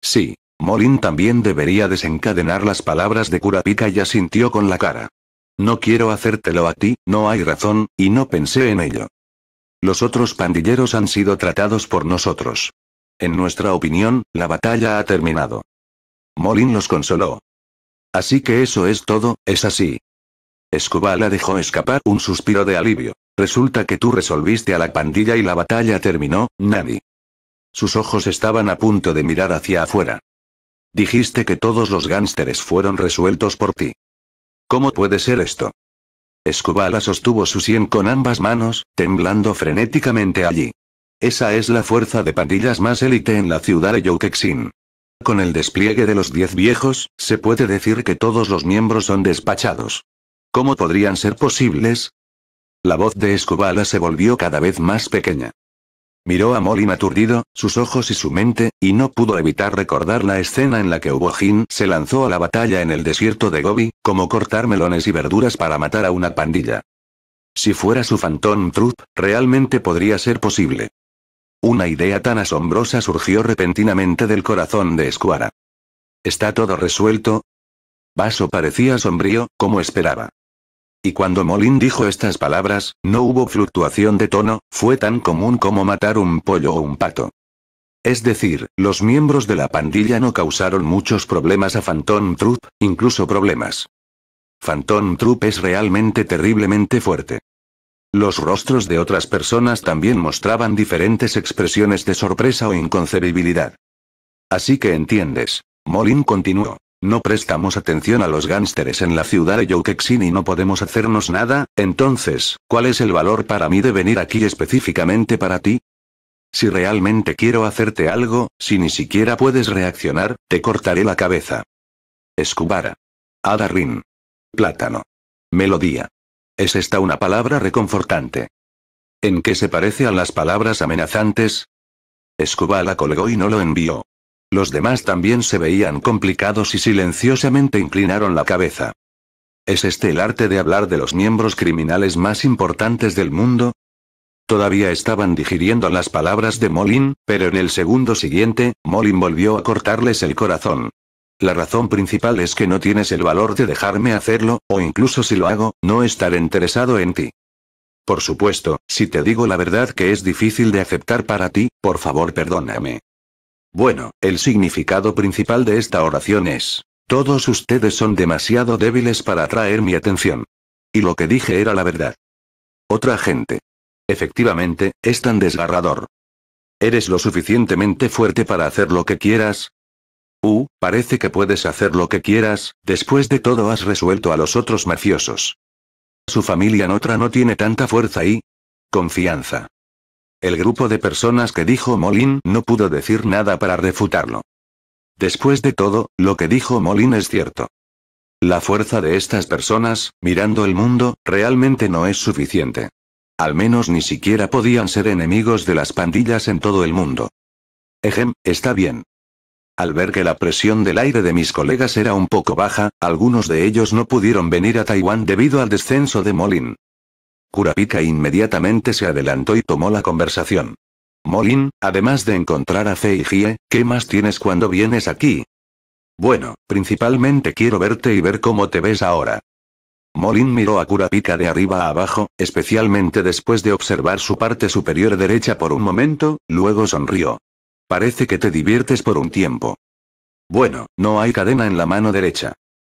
Sí. Molin también debería desencadenar las palabras de Curapica y asintió con la cara. No quiero hacértelo a ti, no hay razón, y no pensé en ello. Los otros pandilleros han sido tratados por nosotros. En nuestra opinión, la batalla ha terminado. Molin los consoló. Así que eso es todo, es así. Escobar dejó escapar un suspiro de alivio. Resulta que tú resolviste a la pandilla y la batalla terminó, Nani. Sus ojos estaban a punto de mirar hacia afuera. Dijiste que todos los gánsteres fueron resueltos por ti. ¿Cómo puede ser esto? Escobala sostuvo su sien con ambas manos, temblando frenéticamente allí. Esa es la fuerza de pandillas más élite en la ciudad de Yokexin. Con el despliegue de los diez viejos, se puede decir que todos los miembros son despachados. ¿Cómo podrían ser posibles? La voz de Escobala se volvió cada vez más pequeña. Miró a Molly aturdido, sus ojos y su mente, y no pudo evitar recordar la escena en la que Ubojin se lanzó a la batalla en el desierto de Gobi, como cortar melones y verduras para matar a una pandilla. Si fuera su Phantom Truth, realmente podría ser posible. Una idea tan asombrosa surgió repentinamente del corazón de Escuara. ¿Está todo resuelto? Vaso parecía sombrío, como esperaba. Y cuando Molin dijo estas palabras, no hubo fluctuación de tono, fue tan común como matar un pollo o un pato. Es decir, los miembros de la pandilla no causaron muchos problemas a Phantom Troop, incluso problemas. Phantom Troop es realmente terriblemente fuerte. Los rostros de otras personas también mostraban diferentes expresiones de sorpresa o inconcebibilidad. Así que entiendes. Molin continuó. No prestamos atención a los gánsteres en la ciudad de Yokexin y no podemos hacernos nada, entonces, ¿cuál es el valor para mí de venir aquí específicamente para ti? Si realmente quiero hacerte algo, si ni siquiera puedes reaccionar, te cortaré la cabeza. Escubara. Adarin. Plátano. Melodía. ¿Es esta una palabra reconfortante? ¿En qué se parece a las palabras amenazantes? Escubala colgó y no lo envió. Los demás también se veían complicados y silenciosamente inclinaron la cabeza. ¿Es este el arte de hablar de los miembros criminales más importantes del mundo? Todavía estaban digiriendo las palabras de Molin, pero en el segundo siguiente, Molin volvió a cortarles el corazón. La razón principal es que no tienes el valor de dejarme hacerlo, o incluso si lo hago, no estaré interesado en ti. Por supuesto, si te digo la verdad que es difícil de aceptar para ti, por favor perdóname. Bueno, el significado principal de esta oración es, todos ustedes son demasiado débiles para atraer mi atención. Y lo que dije era la verdad. Otra gente. Efectivamente, es tan desgarrador. ¿Eres lo suficientemente fuerte para hacer lo que quieras? Uh, parece que puedes hacer lo que quieras, después de todo has resuelto a los otros mafiosos. Su familia otra no tiene tanta fuerza y... confianza. El grupo de personas que dijo Molin no pudo decir nada para refutarlo. Después de todo, lo que dijo Molin es cierto. La fuerza de estas personas, mirando el mundo, realmente no es suficiente. Al menos ni siquiera podían ser enemigos de las pandillas en todo el mundo. Ejem, está bien. Al ver que la presión del aire de mis colegas era un poco baja, algunos de ellos no pudieron venir a Taiwán debido al descenso de Molin. Kurapika inmediatamente se adelantó y tomó la conversación. Molin, además de encontrar a Feijie, ¿qué más tienes cuando vienes aquí? Bueno, principalmente quiero verte y ver cómo te ves ahora. Molin miró a Kurapika de arriba a abajo, especialmente después de observar su parte superior derecha por un momento, luego sonrió. Parece que te diviertes por un tiempo. Bueno, no hay cadena en la mano derecha.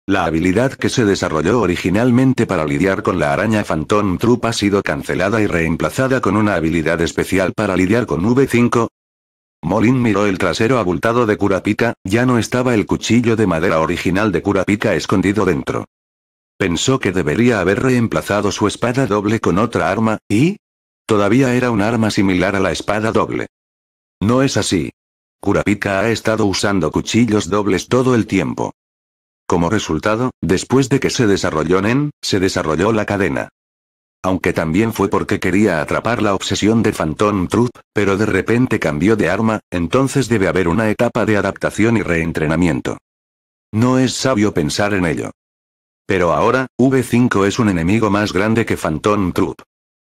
La habilidad que se desarrolló originalmente para lidiar con la araña Phantom Troop ha sido cancelada y reemplazada con una habilidad especial para lidiar con V5. Molin miró el trasero abultado de Kurapika, ya no estaba el cuchillo de madera original de Kurapika escondido dentro. Pensó que debería haber reemplazado su espada doble con otra arma, y... Todavía era un arma similar a la espada doble. No es así. Kurapika ha estado usando cuchillos dobles todo el tiempo. Como resultado, después de que se desarrolló Nen, se desarrolló la cadena. Aunque también fue porque quería atrapar la obsesión de Phantom Truth, pero de repente cambió de arma, entonces debe haber una etapa de adaptación y reentrenamiento. No es sabio pensar en ello. Pero ahora, V5 es un enemigo más grande que Phantom Troop.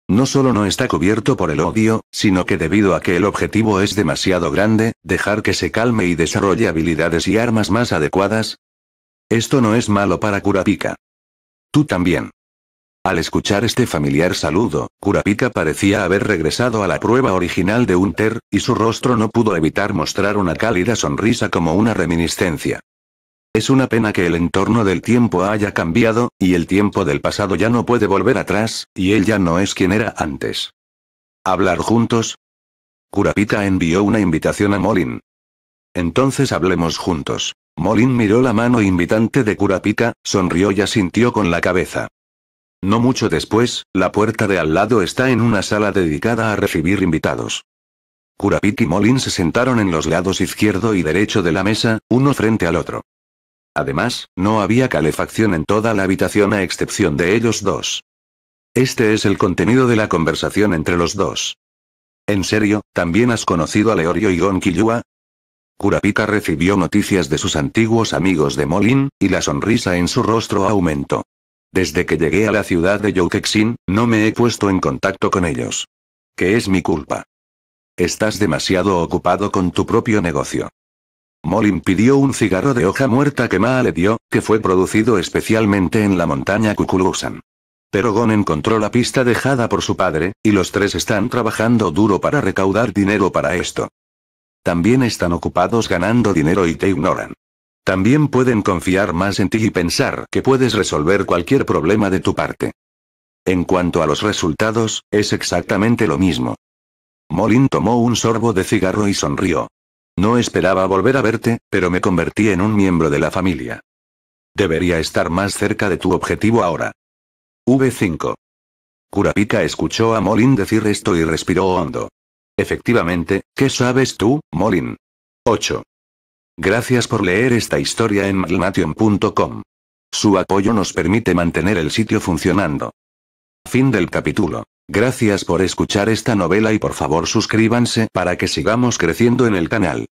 No solo no está cubierto por el odio, sino que debido a que el objetivo es demasiado grande, dejar que se calme y desarrolle habilidades y armas más adecuadas, esto no es malo para Curapica. Tú también. Al escuchar este familiar saludo, Curapica parecía haber regresado a la prueba original de Unter, y su rostro no pudo evitar mostrar una cálida sonrisa como una reminiscencia. Es una pena que el entorno del tiempo haya cambiado, y el tiempo del pasado ya no puede volver atrás, y él ya no es quien era antes. ¿Hablar juntos? Kurapika envió una invitación a Molin. Entonces hablemos juntos. Molin miró la mano invitante de Kurapika, sonrió y asintió con la cabeza. No mucho después, la puerta de al lado está en una sala dedicada a recibir invitados. Kurapika y Molin se sentaron en los lados izquierdo y derecho de la mesa, uno frente al otro. Además, no había calefacción en toda la habitación a excepción de ellos dos. Este es el contenido de la conversación entre los dos. ¿En serio, también has conocido a Leorio y Gon Kurapika recibió noticias de sus antiguos amigos de Molin, y la sonrisa en su rostro aumentó. Desde que llegué a la ciudad de Youkexin, no me he puesto en contacto con ellos. ¿Qué es mi culpa. Estás demasiado ocupado con tu propio negocio. Molin pidió un cigarro de hoja muerta que Ma le dio, que fue producido especialmente en la montaña Kukulusan. Pero Gon encontró la pista dejada por su padre, y los tres están trabajando duro para recaudar dinero para esto. También están ocupados ganando dinero y te ignoran. También pueden confiar más en ti y pensar que puedes resolver cualquier problema de tu parte. En cuanto a los resultados, es exactamente lo mismo. Molin tomó un sorbo de cigarro y sonrió. No esperaba volver a verte, pero me convertí en un miembro de la familia. Debería estar más cerca de tu objetivo ahora. V5. Kurapika escuchó a Molin decir esto y respiró hondo. Efectivamente, ¿qué sabes tú, Molin? 8. Gracias por leer esta historia en malmation.com. Su apoyo nos permite mantener el sitio funcionando. Fin del capítulo. Gracias por escuchar esta novela y por favor suscríbanse para que sigamos creciendo en el canal.